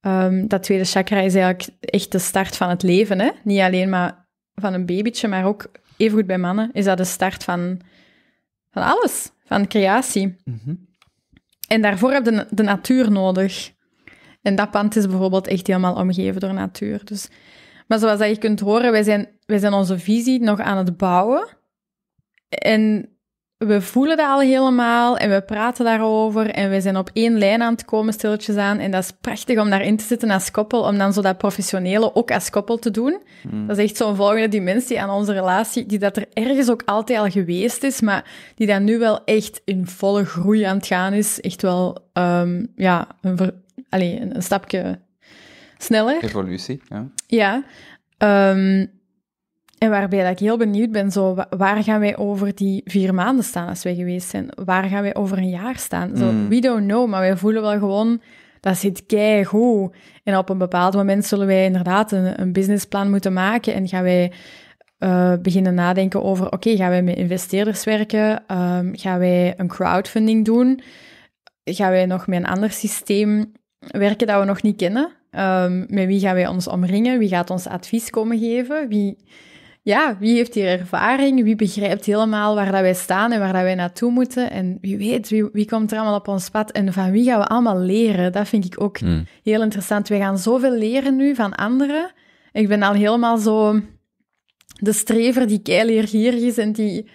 Ehm, dat tweede chakra is eigenlijk echt de start van het leven, hè? niet alleen maar van een babytje, maar ook evengoed bij mannen is dat de start van van alles, van creatie. Mhm. En daarvoor heb je de, de natuur nodig. En dat pand is bijvoorbeeld echt helemaal omgeven door natuur. Dus, maar zoals je kunt horen, wij zijn, wij zijn onze visie nog aan het bouwen. En we voelen dat al helemaal en we praten daarover en we zijn op één lijn aan het komen, stilletjes aan. En dat is prachtig om daarin te zitten als koppel, om dan zo dat professionele ook als koppel te doen. Hmm. Dat is echt zo'n volgende dimensie aan onze relatie, die dat er ergens ook altijd al geweest is, maar die dan nu wel echt in volle groei aan het gaan is. Echt wel, ehm, ja, een, allez, stapje sneller. Evolutie, ja. Ja. Ehm, waarbij dat ik heel benieuwd ben, zo, waar gaan wij over die vier maanden staan als wij geweest zijn? Waar gaan wij over een jaar staan? Zo, mm. We don't know, maar wij voelen wel gewoon, dat zit keigoed. En op een bepaald moment zullen wij inderdaad een, een businessplan moeten maken en gaan wij eh, beginnen nadenken over, oké, gaan wij met investeerders werken? Um, gaan wij een crowdfunding doen? Gaan wij nog met een ander systeem werken dat we nog niet kennen? Ehm, met wie gaan wij ons omringen? Wie gaat ons advies komen geven? Wie ja, wie heeft hier ervaring? Wie begrijpt helemaal waar dat wij staan en waar dat wij naartoe moeten? En wie weet, wie, wie komt er allemaal op ons pad en van wie gaan we allemaal leren? Dat vind ik ook hmm. heel interessant. We gaan zoveel leren nu van anderen. Ik ben al helemaal zo de strever die hier is en die,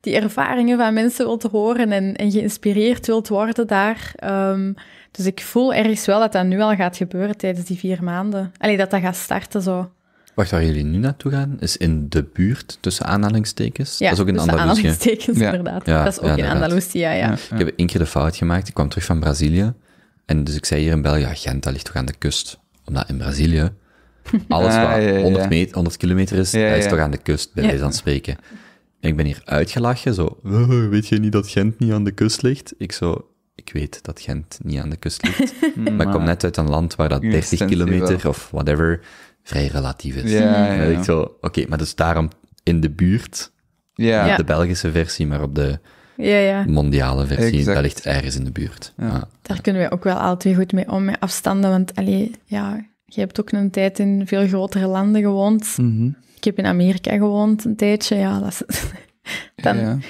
die ervaringen van mensen wilt horen en, en geïnspireerd wilt worden daar. Ehm, dus ik voel ergens wel dat dat nu al gaat gebeuren tijdens die vier maanden. Allee, dat dat gaat starten zo. Wacht, waar jullie nu naartoe gaan, is in de buurt, tussen aanhalingstekens. Ja, dat is ook in aanhalingstekens, ja. inderdaad. dat is ook in Andalusië. Andalusia, ja. Ik heb één keer de fout gemaakt, ik kwam terug van Brazilië. En dus ik zei hier in België, ja, ah, Gent, dat ligt toch aan de kust? Omdat in Brazilië alles ah, 100, meter, 100 kilometer is, dat is toch aan de kust, bij wijze van spreken. En ik ben hier uitgelachen, zo, ah, weet je niet dat Gent niet aan de kust ligt? Ik zo, ik weet dat Gent niet aan de kust ligt. maar, ik kom net uit een land waar dat 30 kilometer of whatever vrij relatief is. Ja, ja. Oké, okay, maar dus daarom in de buurt, ja. Niet de Belgische versie, maar op de mondiale versie, exact. dat ligt ergens in de buurt. Ja. Daar kunnen wij ook wel altijd goed mee om, met afstanden, want allee, ja, je hebt ook een tijd in veel grotere landen gewoond. Mhm. Ik heb in Amerika gewoond een tijdje, ja, dat is... dan,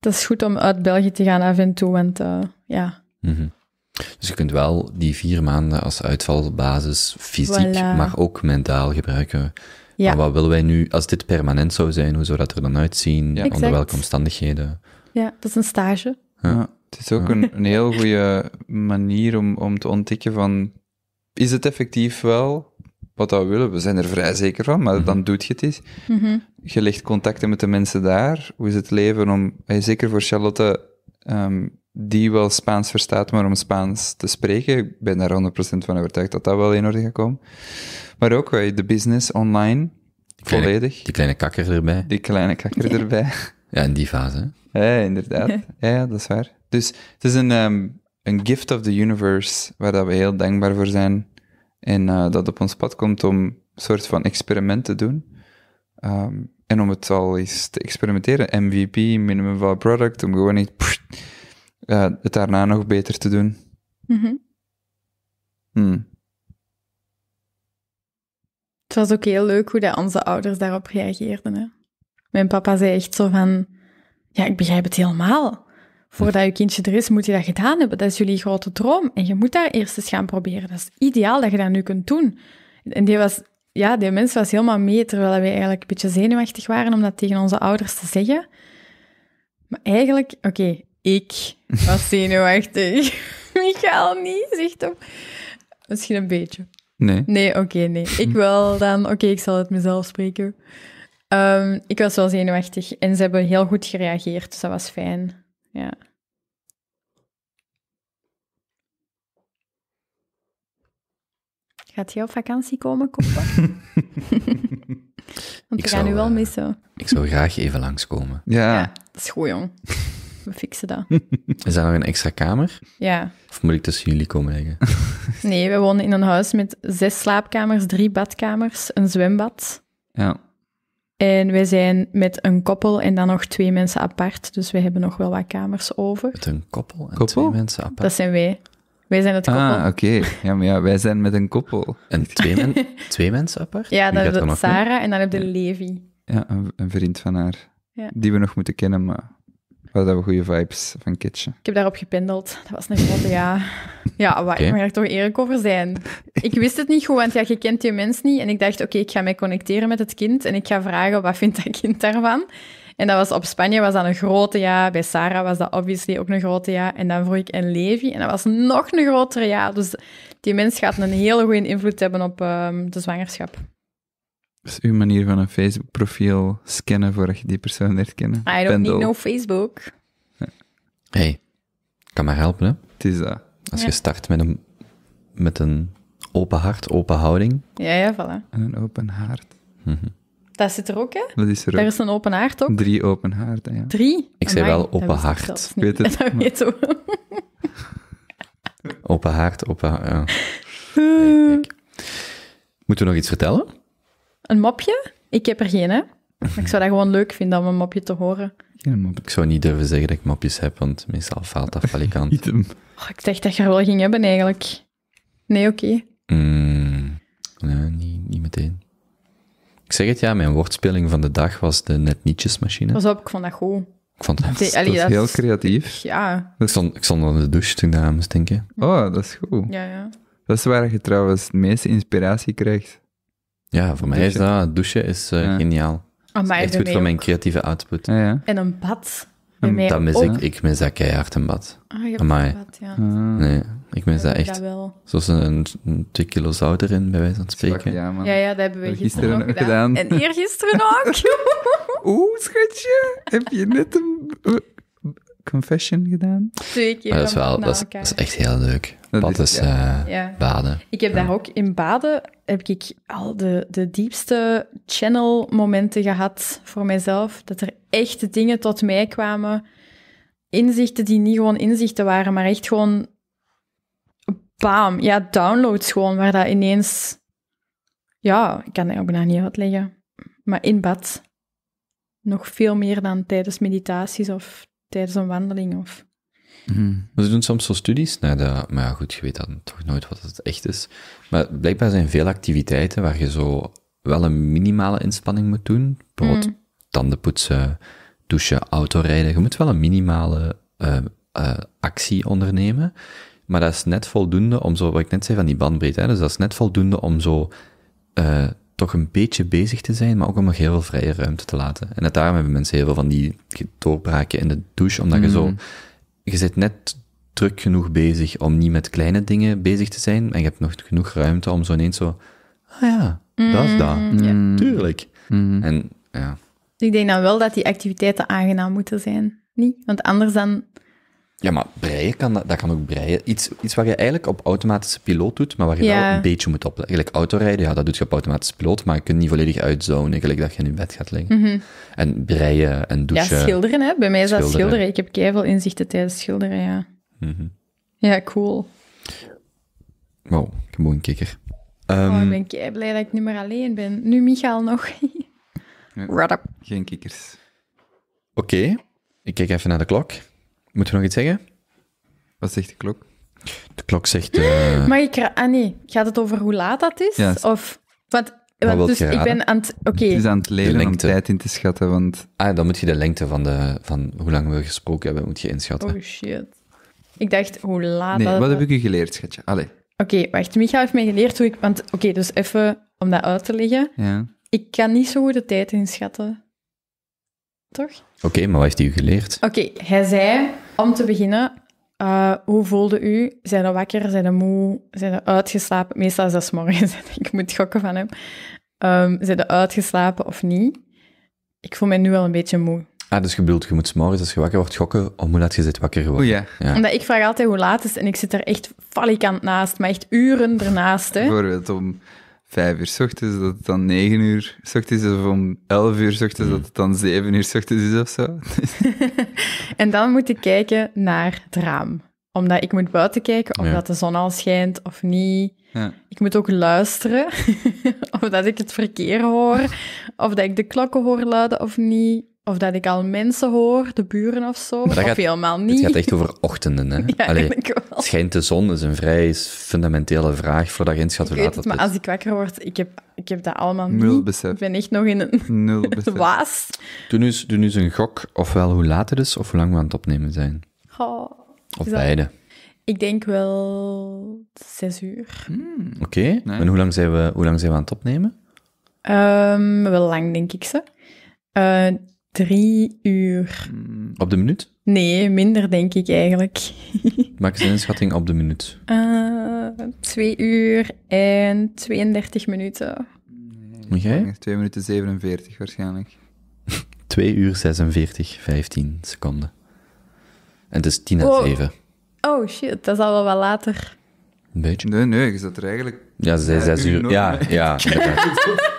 dat is goed om uit België te gaan af en toe, want eh, ja... Mhm. Dus je kunt wel die vier maanden als uitvalbasis fysiek, maar ook mentaal gebruiken. Ja. Maar wat willen wij nu, als dit permanent zou zijn, hoe zou dat er dan uitzien? Onder welke omstandigheden? Ja, dat is een stage. Ja. Het is ook een, heel goede manier om, om te ontdekken van, is het effectief wel wat we willen? We zijn er vrij zeker van, maar dan mhm. doet je het eens. Mhm. Je legt contacten met de mensen daar. Hoe is het leven om, zeker voor Charlotte, ehm, die wel Spaans verstaat, maar om Spaans te spreken. Ik ben daar 100% van overtuigd dat dat wel in orde gaat komen. Maar ook eh, de business online, volledig. Die kleine kakker erbij. Die kleine kakker erbij. Ja, in die fase. Ja, inderdaad. ja, dat is waar. Dus het is een, ehm, een gift of the universe waar dat we heel dankbaar voor zijn. En uh, dat op ons pad komt om een soort van experiment te doen. Ehm, en om het al eens te experimenteren. MVP, minimum viable product, om gewoon niet het daarna nog beter te doen. Mhm. Hmm. Het was ook heel leuk hoe dat onze ouders daarop reageerden. Hè? Mijn papa zei echt zo van, ja, ik begrijp het helemaal. Voordat je kindje er is, moet je dat gedaan hebben. Dat is jullie grote droom. En je moet daar eerst eens gaan proberen. Dat is ideaal dat je dat nu kunt doen. En die, was, ja, die mens was helemaal mee, terwijl wij eigenlijk een beetje zenuwachtig waren om dat tegen onze ouders te zeggen. Maar eigenlijk, oké, ik was zenuwachtig. Michaal niet, zegt hem. Misschien een beetje. Nee. Nee, oké, nee. Ik wel dan. Oké, ik zal het mezelf spreken. Ehm, ik was wel zenuwachtig en ze hebben heel goed gereageerd, dus dat was fijn. Ja. Gaat je op vakantie komen, Koppa? Want ik we gaan u wel eh, missen. Ik zou graag even langskomen. Ja. ja. Dat is goed, jong we fixen dat. Is dat nog een extra kamer? Ja. Of moet ik tussen jullie komen liggen? nee, we wonen in een huis met zes slaapkamers, drie badkamers, een zwembad. Ja. En wij zijn met een koppel en dan nog twee mensen apart. Dus we hebben nog wel wat kamers over. Met een koppel en twee mensen apart? Dat zijn wij. Wij zijn het ah, koppel. Ah, oké. Ja, maar ja, wij zijn met een koppel. En twee, twee mensen apart? Ja, dan heb Sarah en dan heb je Levi. Ja, een, een vriend van haar. Ja. Die we nog moeten kennen, maar dat hebben goede vibes van Kitchen? Ik heb daarop gependeld. Dat was een grote ja. Ja, maar okay. ik mag toch eerlijk over zijn. Ik wist het niet goed, want ja, je kent die mens niet. En ik dacht, oké, ik ga mij connecteren met het kind en ik ga vragen, wat vindt dat kind daarvan? En dat was op Spanje was dat een grote ja. Bij Sarah was dat obviously ook een grote ja. En dan vroeg ik en Levi en dat was nog een grotere ja. Dus die mens gaat een hele goede invloed hebben op ehm, de zwangerschap. Dat is uw manier van een Facebook-profiel scannen voordat je die persoon herkennen. I don't need no Facebook. hey, kan maar helpen, Het is Als je start met een, met een open hart, open houding. Ja, ja, voilà. En een open hart. Mhm. Dat zit er ook, hè? Dat is er Daar is een open hart ook. Drie open harten. ja. Drie? Ik zei wel open hart. Ik weet het. Open hart, open... Moeten we nog iets vertellen? Een mopje? Ik heb er geen, hè? Ik zou dat gewoon leuk vinden om een mopje te horen. Geen mop. Ik zou niet durven zeggen dat ik mopjes heb, want meestal faalt dat valikant. oh, ik dacht dat je er wel ging hebben, eigenlijk. Nee, oké. Mm, nee, niet, meteen. Ik zeg het ja, mijn woordspeling van de dag was de net nietjesmachine. Pas op, ik vond dat goed. Ik vond dat, heel creatief. Ja. Ik stond, ik stond onder de douche toen ik aan moest denken. Oh, dat is goed. Ja, ja. Dat is waar je trouwens de meeste inspiratie krijgt. Ja, voor mij douchen. is dat... Douchen is uh, ja. geniaal. Amai, echt goed voor mijn creatieve output. Ja, ja. En een bad. Een, dat mis ook. ik. Ik mis dat keihard, een bad. Ah, je Amai. Bad, ja. Ah. Nee, ik mis dat echt. Dat Zoals een, een, twee kilo zout erin, bij wijze van spreken. Ja, man. ja, ja, dat hebben we gisteren, gisteren ook gedaan. gedaan. En eergisteren ook. Oeh, schatje. Heb je net een eh, confession gedaan? Twee keer dat is wel, dat is, dat is echt heel leuk. Dat, is, eh, baden. Ik heb daar ook in baden, heb ik al de, de diepste channel-momenten gehad voor mezelf. Dat er echte dingen tot mij kwamen. Inzichten die niet gewoon inzichten waren, maar echt gewoon... Bam, ja, downloads gewoon, waar dat ineens... Ja, ik kan dat ook bijna niet uitleggen. Maar in bad nog veel meer dan tijdens meditaties of tijdens een wandeling of... Mm. Ze doen soms zo studies naar nou, de, maar ja, goed, je weet dan toch nooit wat het echt is. Maar blijkbaar zijn veel activiteiten waar je zo wel een minimale inspanning moet doen. Bijvoorbeeld mhm. tanden poetsen, douchen, autorijden. Je moet wel een minimale ehm, eh, actie ondernemen. Maar dat is net voldoende om zo, wat ik net zei van die bandbreedte, dus dat is net voldoende om zo eh, toch een beetje bezig te zijn, maar ook om nog heel veel vrije ruimte te laten. En dat daarom hebben mensen heel veel van die doorbraken in de douche, omdat je zo mhm je zit net druk genoeg bezig om niet met kleine dingen bezig te zijn. En je hebt nog genoeg ruimte om zo ineens zo... Ah ja, dat is dat. Mm. Mm. Tuurlijk. Mm. En ja... Dus ik denk dan wel dat die activiteiten aangenaam moeten zijn. Niet? Want anders dan ja, maar breien kan, dat kan ook breien. Iets, iets waar je eigenlijk op automatische piloot doet, maar waar je wel een beetje moet opletten. eigenlijk autorijden, ja, dat doet je op automatische piloot, maar je kunt niet volledig uitzonen, gelijk dat je in bed gaat liggen. Mhm. En breien en douchen. Ja, schilderen, hè. Bij mij is dat schilderen. Ik heb veel inzichten tijdens schilderen, ja. Mm -hmm. Ja, cool. Wow, heb een kikker. oh, ik ehm, ben blij dat ik nu maar alleen ben. Nu Michaal nog. up? Geen kikkers. Oké, ik kijk even naar de klok. Moeten we nog iets zeggen? Wat zegt de klok? De klok zegt. Uh... Mag ik. Ah nee, gaat het over hoe laat dat is? of. Want, dus ik ben aan het. Oké. Het is aan het leren om tijd in te schatten. Want... Ah, dan moet je de lengte van, de, van hoe lang we gesproken hebben, moet je inschatten. Oh shit. Ik dacht, hoe laat. Nee, wat heb ik u geleerd, schatje? Allee. Oké, wacht. Micha heeft mij geleerd hoe ik. Want oké, dus even om dat uit te leggen. Ja. Ik kan niet zo goed de tijd inschatten. Toch? Oké, maar wat heeft hij u geleerd? Oké, hij zei, om te beginnen, eh, hoe voelde u? Zijn er wakker? Zijn er moe? Zijn er uitgeslapen? Meestal is dat s morgens, ik moet gokken van hem. Ehm, zijn er uitgeslapen of niet? Ik voel me nu wel een beetje moe. Ah, dus je bedoelt, je moet morgens als je wakker wordt gokken om hoe laat je zit wakker geworden. Oh, ja. ja. Omdat ik vraag altijd hoe laat is en ik zit er echt falikant naast, maar echt uren ernaast. Hè. Bijvoorbeeld om vijf uur s ochtends, dat het dan negen uur s ochtends is, of om elf uur ochtends, dat hmm. het dan zeven uur s ochtends is of zo. en dan moet ik kijken naar het raam. Omdat ik moet buiten kijken of dat de zon al schijnt of niet. Ja. Ik moet ook luisteren of dat ik het verkeer hoor, of dat ik de klokken hoor luiden of niet. Of dat ik al mensen hoor, de buren of zo. Dat of gaat, helemaal niet. Het gaat echt over ochtenden, hè? Schijnt de zon is dus een vrij fundamentele vraag voor je inschat hoe laat het, Maar als ik wakker word, ik heb, ik heb dat allemaal Nul niet. besef. Ik ben echt nog in een Nul besef. waas. Doe nu, doe nu eens een gok, ofwel hoe laat het is, of hoe lang we aan het opnemen zijn. Oh, of beide. Ik denk wel zes uur. Hmm. Oké, en hoe lang, zijn we, hoe lang zijn we aan het opnemen? Ehm, wel lang, denk ik ze. Eh, Drie uur. Op de minuut? Nee, minder denk ik eigenlijk. Maak eens een inschatting op de minuut. Uh, twee uur en 32 minuten. Nee, Jij? 2 minuten 47 waarschijnlijk. 2 uur 46, 15 seconden. En het is tien na oh. Oh shit, dat is al wel later. Een beetje. Nee, nee, je zat er eigenlijk. Ja, 6, uur. uur ja, ja.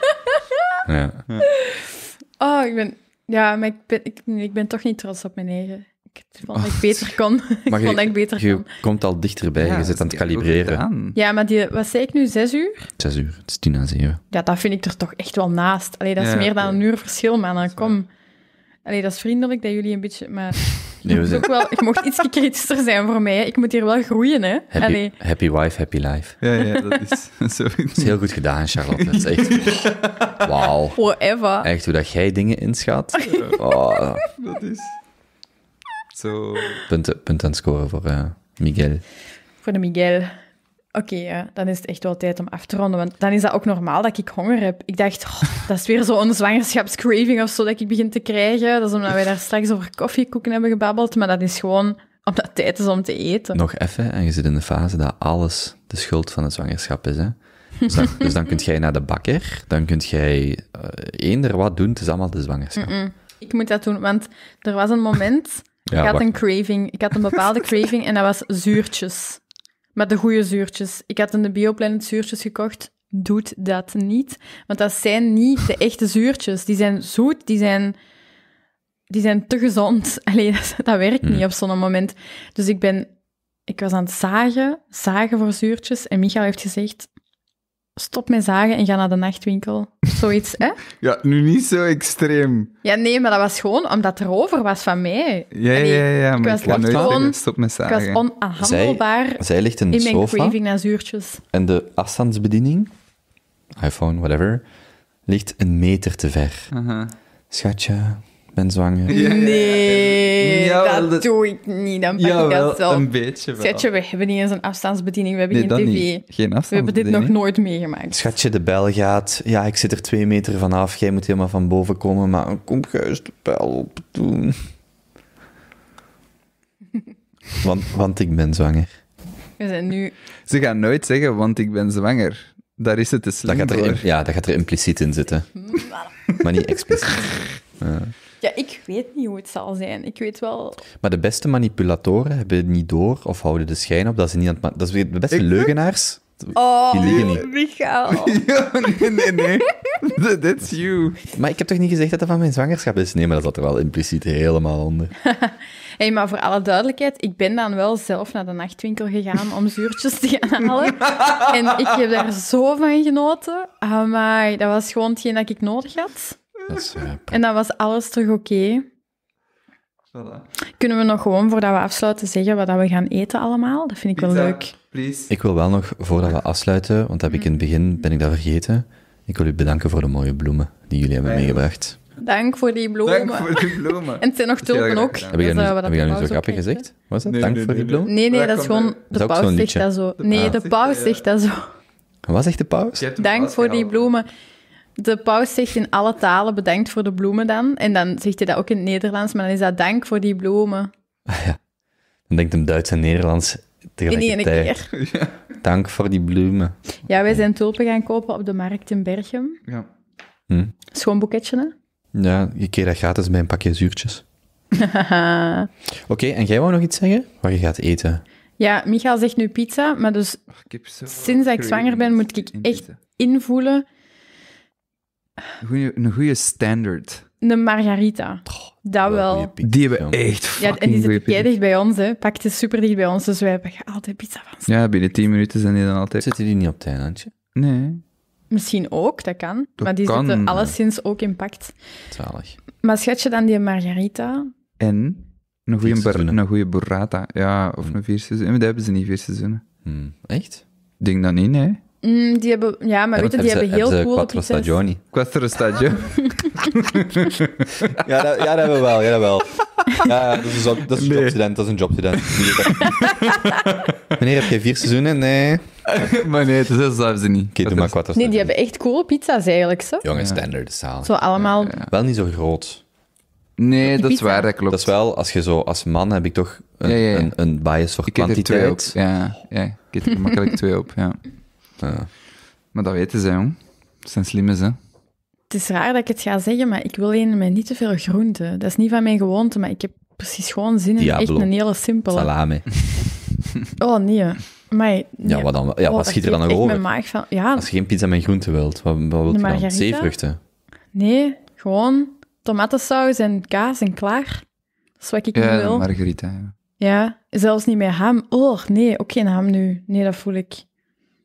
ja. Oh, ik ben ja, maar ik ben, ik, ben toch niet trots op mijn negen. Ik vond dat ik oh. beter kon. ik vond dat ik beter je kon. komt al dichterbij, je zit aan het kalibreren. Ja, maar die, wat zei ik nu, zes uur? Zes uur, het is tien na zeven. Ja, dat vind ik er toch echt wel naast. alleen dat is meer dan een uur verschil, maar dan kom... Allee, dat is vriendelijk dat jullie een beetje... Maar nee, we zijn... ook wel, ik mocht iets kritischer zijn voor mij. Ik moet hier wel groeien, hè. Happy, happy wife, happy life. Ja, ja, dat is Dat is heel goed gedaan, Charlotte. Dat is echt... Wauw. Forever. Echt, hoe dat jij dingen inschat. Oh. Dat is... Zo... Punt, punt aan het scoren voor eh, Miguel. Voor de Miguel. Oké, ja, dan is het echt wel tijd om af te ronden. Want dan is dat ook normaal dat ik honger heb. Ik dacht, dat is weer zo'n zwangerschapscraving of zo dat ik begin te krijgen. Dat is omdat wij daar straks over koffiekoeken hebben gebabbeld. Maar dat is gewoon omdat het tijd is om te eten. Nog even, en je zit in de fase dat alles de schuld van de zwangerschap is. Hè? Dus, dan, dus dan kunt jij naar de bakker, dan kunt jij eh, eender wat doen, het is allemaal de zwangerschap. Ik moet dat doen, want er was een moment, ik had een craving, ik had een bepaalde craving en dat was zuurtjes. Met de goede zuurtjes. Ik had in de Bioplanet zuurtjes gekocht. Doet dat niet. Want dat zijn niet de echte zuurtjes. Die zijn zoet, die zijn, die zijn te gezond. Alleen dat, dat werkt niet hm. op zo'n moment. Dus ik ben... Ik was aan het zagen, zagen voor zuurtjes. En Michael heeft gezegd, stop met zagen en ga naar de nachtwinkel. Zoiets, hè? ja, nu niet zo extreem. Ja, nee, maar dat was gewoon omdat er over was van mij. Ja, ja, ja, ik, was gewoon, stop met zagen. Ik was zij, ligt in, mijn sofa, naar zuurtjes. En de afstandsbediening, iPhone, whatever, ligt een meter te ver. Schatje, ben zwanger. Nee, dat, doe ik niet. Dan pak ja, ik dat wel, een beetje wel. Schatje, we hebben niet eens een afstandsbediening. We hebben geen tv. Geen We hebben dit nog nooit meegemaakt. Schatje, de bel gaat. Ja, ik zit er twee meter vanaf. Jij moet helemaal van boven komen. Maar kom juist de bel op doen. want, want ik ben zwanger. We zijn nu... Ze gaan nooit zeggen, want ik ben zwanger. Daar is het te dat gaat er, Ja, dat gaat er impliciet in zitten. maar niet expliciet. Ja. Ja, ik weet niet hoe het zal zijn. Ik weet wel... Maar de beste manipulatoren hebben het niet door of houden de schijn op dat ze niet Dat is de beste leugenaars. Oh, die niet. nee, nee, nee. That's you. Maar ik heb toch niet gezegd dat dat van mijn zwangerschap is? Nee, maar dat zat er wel impliciet helemaal onder. hey, maar voor alle duidelijkheid, ik ben dan wel zelf naar de nachtwinkel gegaan om zuurtjes te gaan halen. en ik heb daar zo van genoten. Maar dat was gewoon hetgeen dat ik nodig had. Eh, en dan was alles terug oké. Kunnen we nog gewoon, voordat we afsluiten, zeggen wat we gaan eten allemaal? Dat vind ik wel leuk. Please. Ik wil wel nog, voordat we afsluiten, want heb ik in het begin, mhm. ben ik dat vergeten. Ik wil u bedanken voor de mooie bloemen die jullie hebben meegebracht. Dank voor die bloemen. Dank voor die bloemen. en het zijn nog tulpen ook. Heb ik dat nu, eh, zo grappig gezegd? Was dat? Nee, Dank nee, voor die bloemen? Nee, nee, dat is gewoon... De paus zegt dat zo. Nee, de paus zegt dat zo. Wat zegt de paus? Dank voor die bloemen de paus zegt in alle talen bedankt voor de bloemen dan. En dan zegt hij dat ook in het Nederlands, maar dan is dat dank voor die bloemen. Ah ja, dan denkt hem Duits en Nederlands tegelijkertijd. In één keer. Dank voor die bloemen. Ja, wij zijn tulpen gaan kopen op de markt in Berchem. Ja. Hm. Schoon boeketje, hè? Ja, je keer dat gratis bij een pakje zuurtjes. Oké, en jij wou nog iets zeggen? wat je gaat eten? Ja, Michael zegt nu pizza, maar dus sinds ik zwanger ben moet ik echt invoelen een goede standard, Een margarita. dat wel. die hebben echt fucking Ja, en die zit kei dicht bij ons, hè. Pakte super dicht bij ons, dus wij hebben altijd pizza van ze. Ja, binnen 10 minuten zijn die dan altijd... Zitten die niet op het eilandje? Nee. Misschien ook, dat kan. maar die zitten alleszins ook in pakt. Zalig. Maar schat je dan die margarita? En een goede, een goede burrata. Ja, of hm. een vier seizoenen. Dat hebben ze niet, vier seizoenen. Hm. Echt? Ik denk dat niet, nee. Mm, die hebben, ja, maar weet die hebben heel cool coole quattro pizzas. Stagioni. Quattro stagioni. ja, dat, ja, dat hebben we wel, ja, dat wel. Ja, dat is, dat is een nee. jobstudent, dat is een jobstudent. Meneer, heb je vier seizoenen? Nee. maar nee, dat is ze niet. Nee, die hebben echt coole pizza's eigenlijk, zo. Jongen, standaard zaal. Zo allemaal... Wel niet zo groot. Nee, dat is waar, dat klopt. Dat is wel, als je zo, als man heb ik toch een, ja, ja, een, een bias voor ik kwantiteit. er twee op. Ja, ja, ik heb er makkelijk twee op, ja. Ja. Maar dat weten zij, jong. Het zijn slimme, ze. Het is raar dat ik het ga zeggen, maar ik wil niet te veel groenten. Dat is niet van mijn gewoonte, maar ik heb precies gewoon zin in echt een hele simpele. Salami. oh, nee. Maar, Ja, wat, dan, ja, oh, wat schiet er dan nog over? Maag van, ja. Als je geen pizza met groenten wilt, wat, wat wilt je dan? Zeevruchten? Nee, gewoon tomatensaus en kaas en klaar. Dat is wat ik nu wil. Margarita, ja. ja. zelfs niet met ham. Oh, nee, ook geen ham nu. Nee, dat voel ik.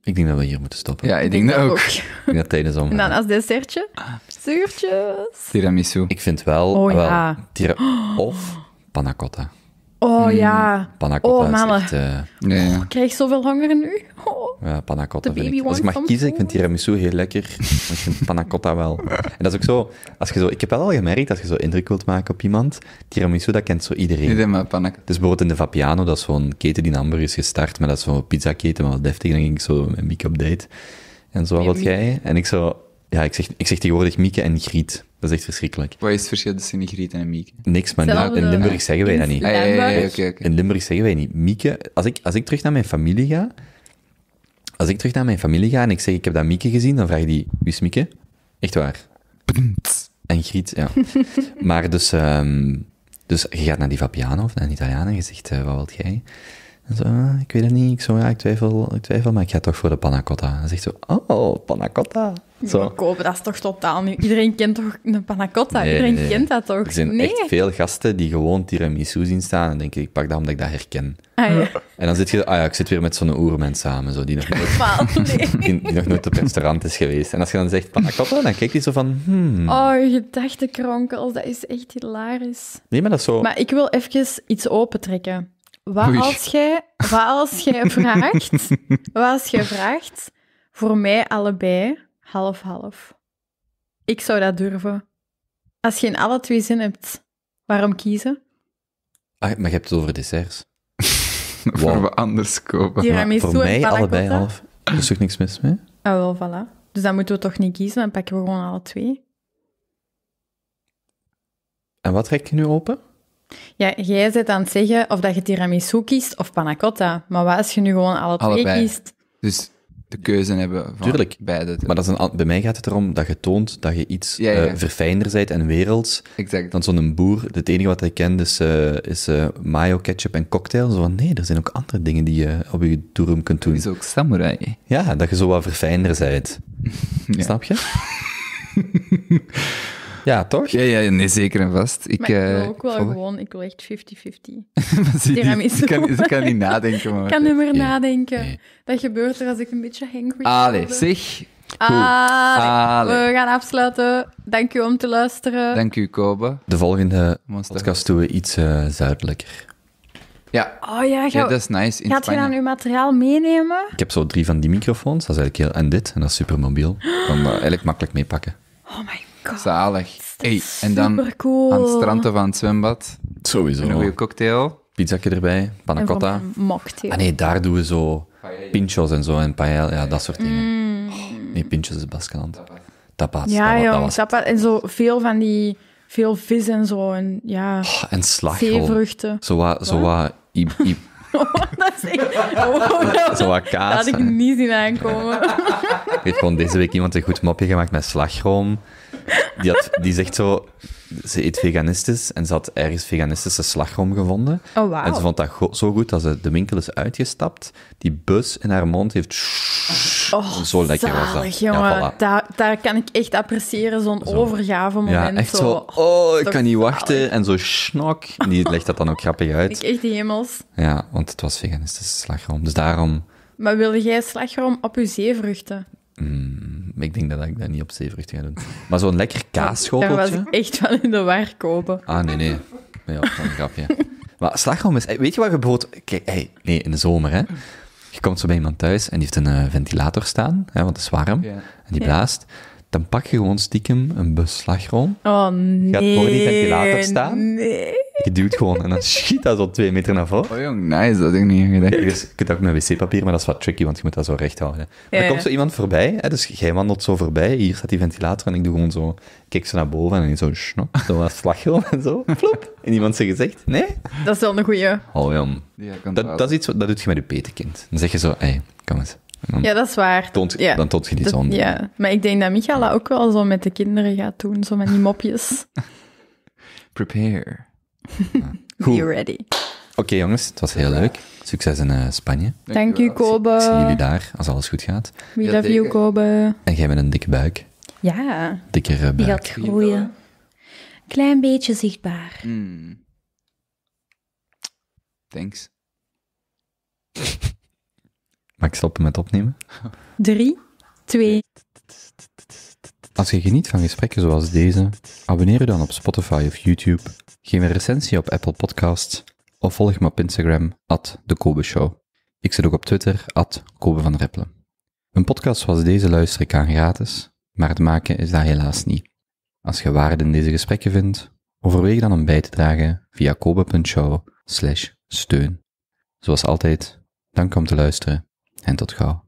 Ik denk dat we hier moeten stoppen. Ja, ik denk dat ook. Ik denk dat is om. En dan als dessertje, zuurtjes. Tiramisu. Ik vind wel... Oh wel of panna cotta. Oh, hmm, oh eh, ja. oh, mama. nee. ik krijg zoveel honger nu. Oh. Ja, panna cotta vind ik. Als ik mag kiezen, ik vind tiramisu heel lekker. ik vind panna cotta wel. En dat is ook zo, als je zo... Ik heb wel al gemerkt, als je zo indruk wilt maken op iemand, tiramisu, dat kent zo iedereen. Iedereen maar panna Dus bijvoorbeeld in de Vapiano, dat is zo'n keten die in Hamburg is gestart, maar dat is zo'n pizzaketen, maar wat deftig. Dan ging ik zo met Mieke op date. En zo, wat jij? En ik zo... Ja, ik zeg, ik zeg tegenwoordig Mieke en Griet. Dat is echt verschrikkelijk. Wat is het verschil tussen Griet en Mieke? Niks, maar in Limburg zeggen wij dat niet. Ah, in Limburg zeggen wij niet. Mieke, als ik, als ik terug naar mijn familie ga, als ik terug naar mijn familie ga en ik zeg ik heb dat Mieke gezien, dan vraag die, wie is Mieke? Echt waar. En Griet, ja. maar dus, ehm, dus je gaat naar die Vapiano of naar een Italiaan en je zegt, eh, wat wilt jij? zo, ah, ik weet het niet, ik, zo, ja, twijfel, twijfel, maar ik ga toch voor de panna cotta. En zegt zo, oh, panna cotta. Zo. Kopen, dat is toch totaal niet... Iedereen kent toch een panna cotta? Iedereen kent dat toch? Er zijn echt veel gasten die gewoon tiramisu zien staan en denken, ik pak dat omdat ik dat herken. Ah, en dan zit je, ah ja, ik zit weer met zo'n oermens samen, zo, die, nog nooit, nog nooit op restaurant is geweest. En als je dan zegt panna cotta, dan kijkt hij zo van, hmm. Oh, je gedachtekronkels, dat is echt hilarisch. Nee, maar dat is zo... Maar ik wil even iets opentrekken. Wat Oei. als jij, wat als jij vraagt, wat als jij vraagt, voor mij allebei half-half. Ik zou dat durven. Als je in alle twee zin hebt, waarom kiezen? Ah, maar je hebt het over desserts. wow. Voor we anders kopen. Ja, voor mij allebei half. Er is toch niks mis mee? Ah, wel, voilà. Dus dan moeten we toch niet kiezen, dan pakken we gewoon alle twee. En wat trek je nu open? Ja, jij zit aan het zeggen of dat je tiramisu kiest of panna cotta. Maar wat als je nu gewoon alle twee kiest? Dus de keuze hebben van Tuurlijk. beide. Maar dat is een, bij mij gaat het erom dat je toont dat je iets eh, verfijnder bent en werelds. Exact. Dan zo'n boer, het enige wat hij kent is, eh, is eh, mayo, ketchup en cocktail. Zo van, nee, er zijn ook andere dingen die je op je toerum kunt doen. Dat is ook samurai. Ja, dat je zo wat verfijnder bent. Snap je? Ja, toch? Ja, ja nee, zeker en vast. Ik, maar wil eh, ook wel gewoon, ik wil echt 50-50. Dus Tiramisu. Ik kan, kan niet nadenken. ik kan niet meer nadenken. Dat gebeurt er als ik een beetje hangry ben. Allee, zeg. Ah, we gaan afsluiten. Dank u om te luisteren. Dank u, Kobe. De volgende podcast doen we iets eh, zuidelijker. Ja. Oh ja, ga... dat nice. In gaat Spanje. je dan uw materiaal meenemen? Ik heb zo drie van die microfoons. Dat is eigenlijk heel... En dit, en dat is supermobiel. Ik kan dat eigenlijk makkelijk meepakken. Oh my God, Zalig. Hey, en dan aan het strand van het zwembad. Sowieso. Een goede cocktail. Pizzakje erbij, panna cotta. Mocktail. Ah nee, daar doen we zo pinchos en zo en paella, ja, dat soort dingen. Mm. Oh, nee, pinchos is Baskeland. Tapas. Ja, dat, jong, tapas. En zo veel van die... Veel vis en zo, en ja... Oh, en slagroom. Zeevruchten. Zo wat, zo wat dat is echt... dat, oh, zo wat kaas, had ik niet zien aankomen. ik heb gewoon deze week iemand een goed mopje gemaakt met slagroom. Die, had, die zegt zo ze eet veganistisch en ze had ergens veganistische slagroom gevonden. Oh, en ze vond dat zo goed dat ze de winkel is uitgestapt. Die bus in haar mond heeft... Oh, zo lekker was dat. ja, daar, daar, kan ik echt appreciëren, zo'n overgave moment. Ja, echt zo, oh, oh, ik kan niet wachten. En zo snok. Die legt dat dan ook grappig uit. Ik echt hemels. Ja, want het was veganistische slagroom. Dus daarom... Maar wilde jij slagroom op je zeevruchten? Mm, ik denk dat ik dat niet op zeevrugte ga doen. Maar zo'n lekker kaasschoteltje... Daar was echt wel in de war kopen. Ah, nee, nee. Ja, dat een grapje. Maar slagroom is... Weet je wat je bijvoorbeeld, Kijk, hey, nee, in de zomer, hè. Je komt zo bij iemand thuis en die heeft een eh, ventilator staan, hè, want het is warm. En die blaast dan pak je gewoon stiekem een beslagrol. Oh nee. Gaat gewoon niet ventilator staan. Nee. Je duwt gewoon en dan schiet dat zo twee meter naar voren. Oh jong, nice, dat is ik niet gedacht. je kunt ook met wc-papier, maar dat is wat tricky, want je moet dat zo recht houden. Dan komt zo iemand voorbij, hè, dus jij wandelt zo voorbij, hier staat die ventilator en ik doe gewoon zo, kijk ze naar boven en zo, snop, zo een slagrol en zo, flop. En iemand zijn gezegd, nee. Dat is wel een goeie. Oh jong. Dat, is iets wat, dat doet je met je petekind. Dan zeg je zo, hé, hey, kom eens ja, dat is waar. Dan toont je die zon. Ja, maar ik denk dat Michala ook wel zo met de kinderen gaat doen, zo met die mopjes. Prepare. Be ready. Oké jongens, het was heel leuk. Succes in eh, Spanje. thank you Kobe. Ik zie jullie daar, als alles goed gaat. We love you, Kobe. En jij met een dikke buik. Ja. dikke eh, buik. Die groeien. Klein beetje zichtbaar. Hmm. Thanks. Mag ik stoppen met opnemen? Drie, twee. Als je geniet van gesprekken zoals deze, abonneer je dan op Spotify of YouTube, geef een recensie op Apple Podcasts of volg me op Instagram, at Ik zit ook op Twitter, at van Een podcast zoals deze luister ik aan gratis, maar het maken is daar helaas niet. Als je waarde in deze gesprekken vindt, overweeg dan om bij te dragen via kobe.show steun. Zoals altijd, dank om te luisteren en tot gauw.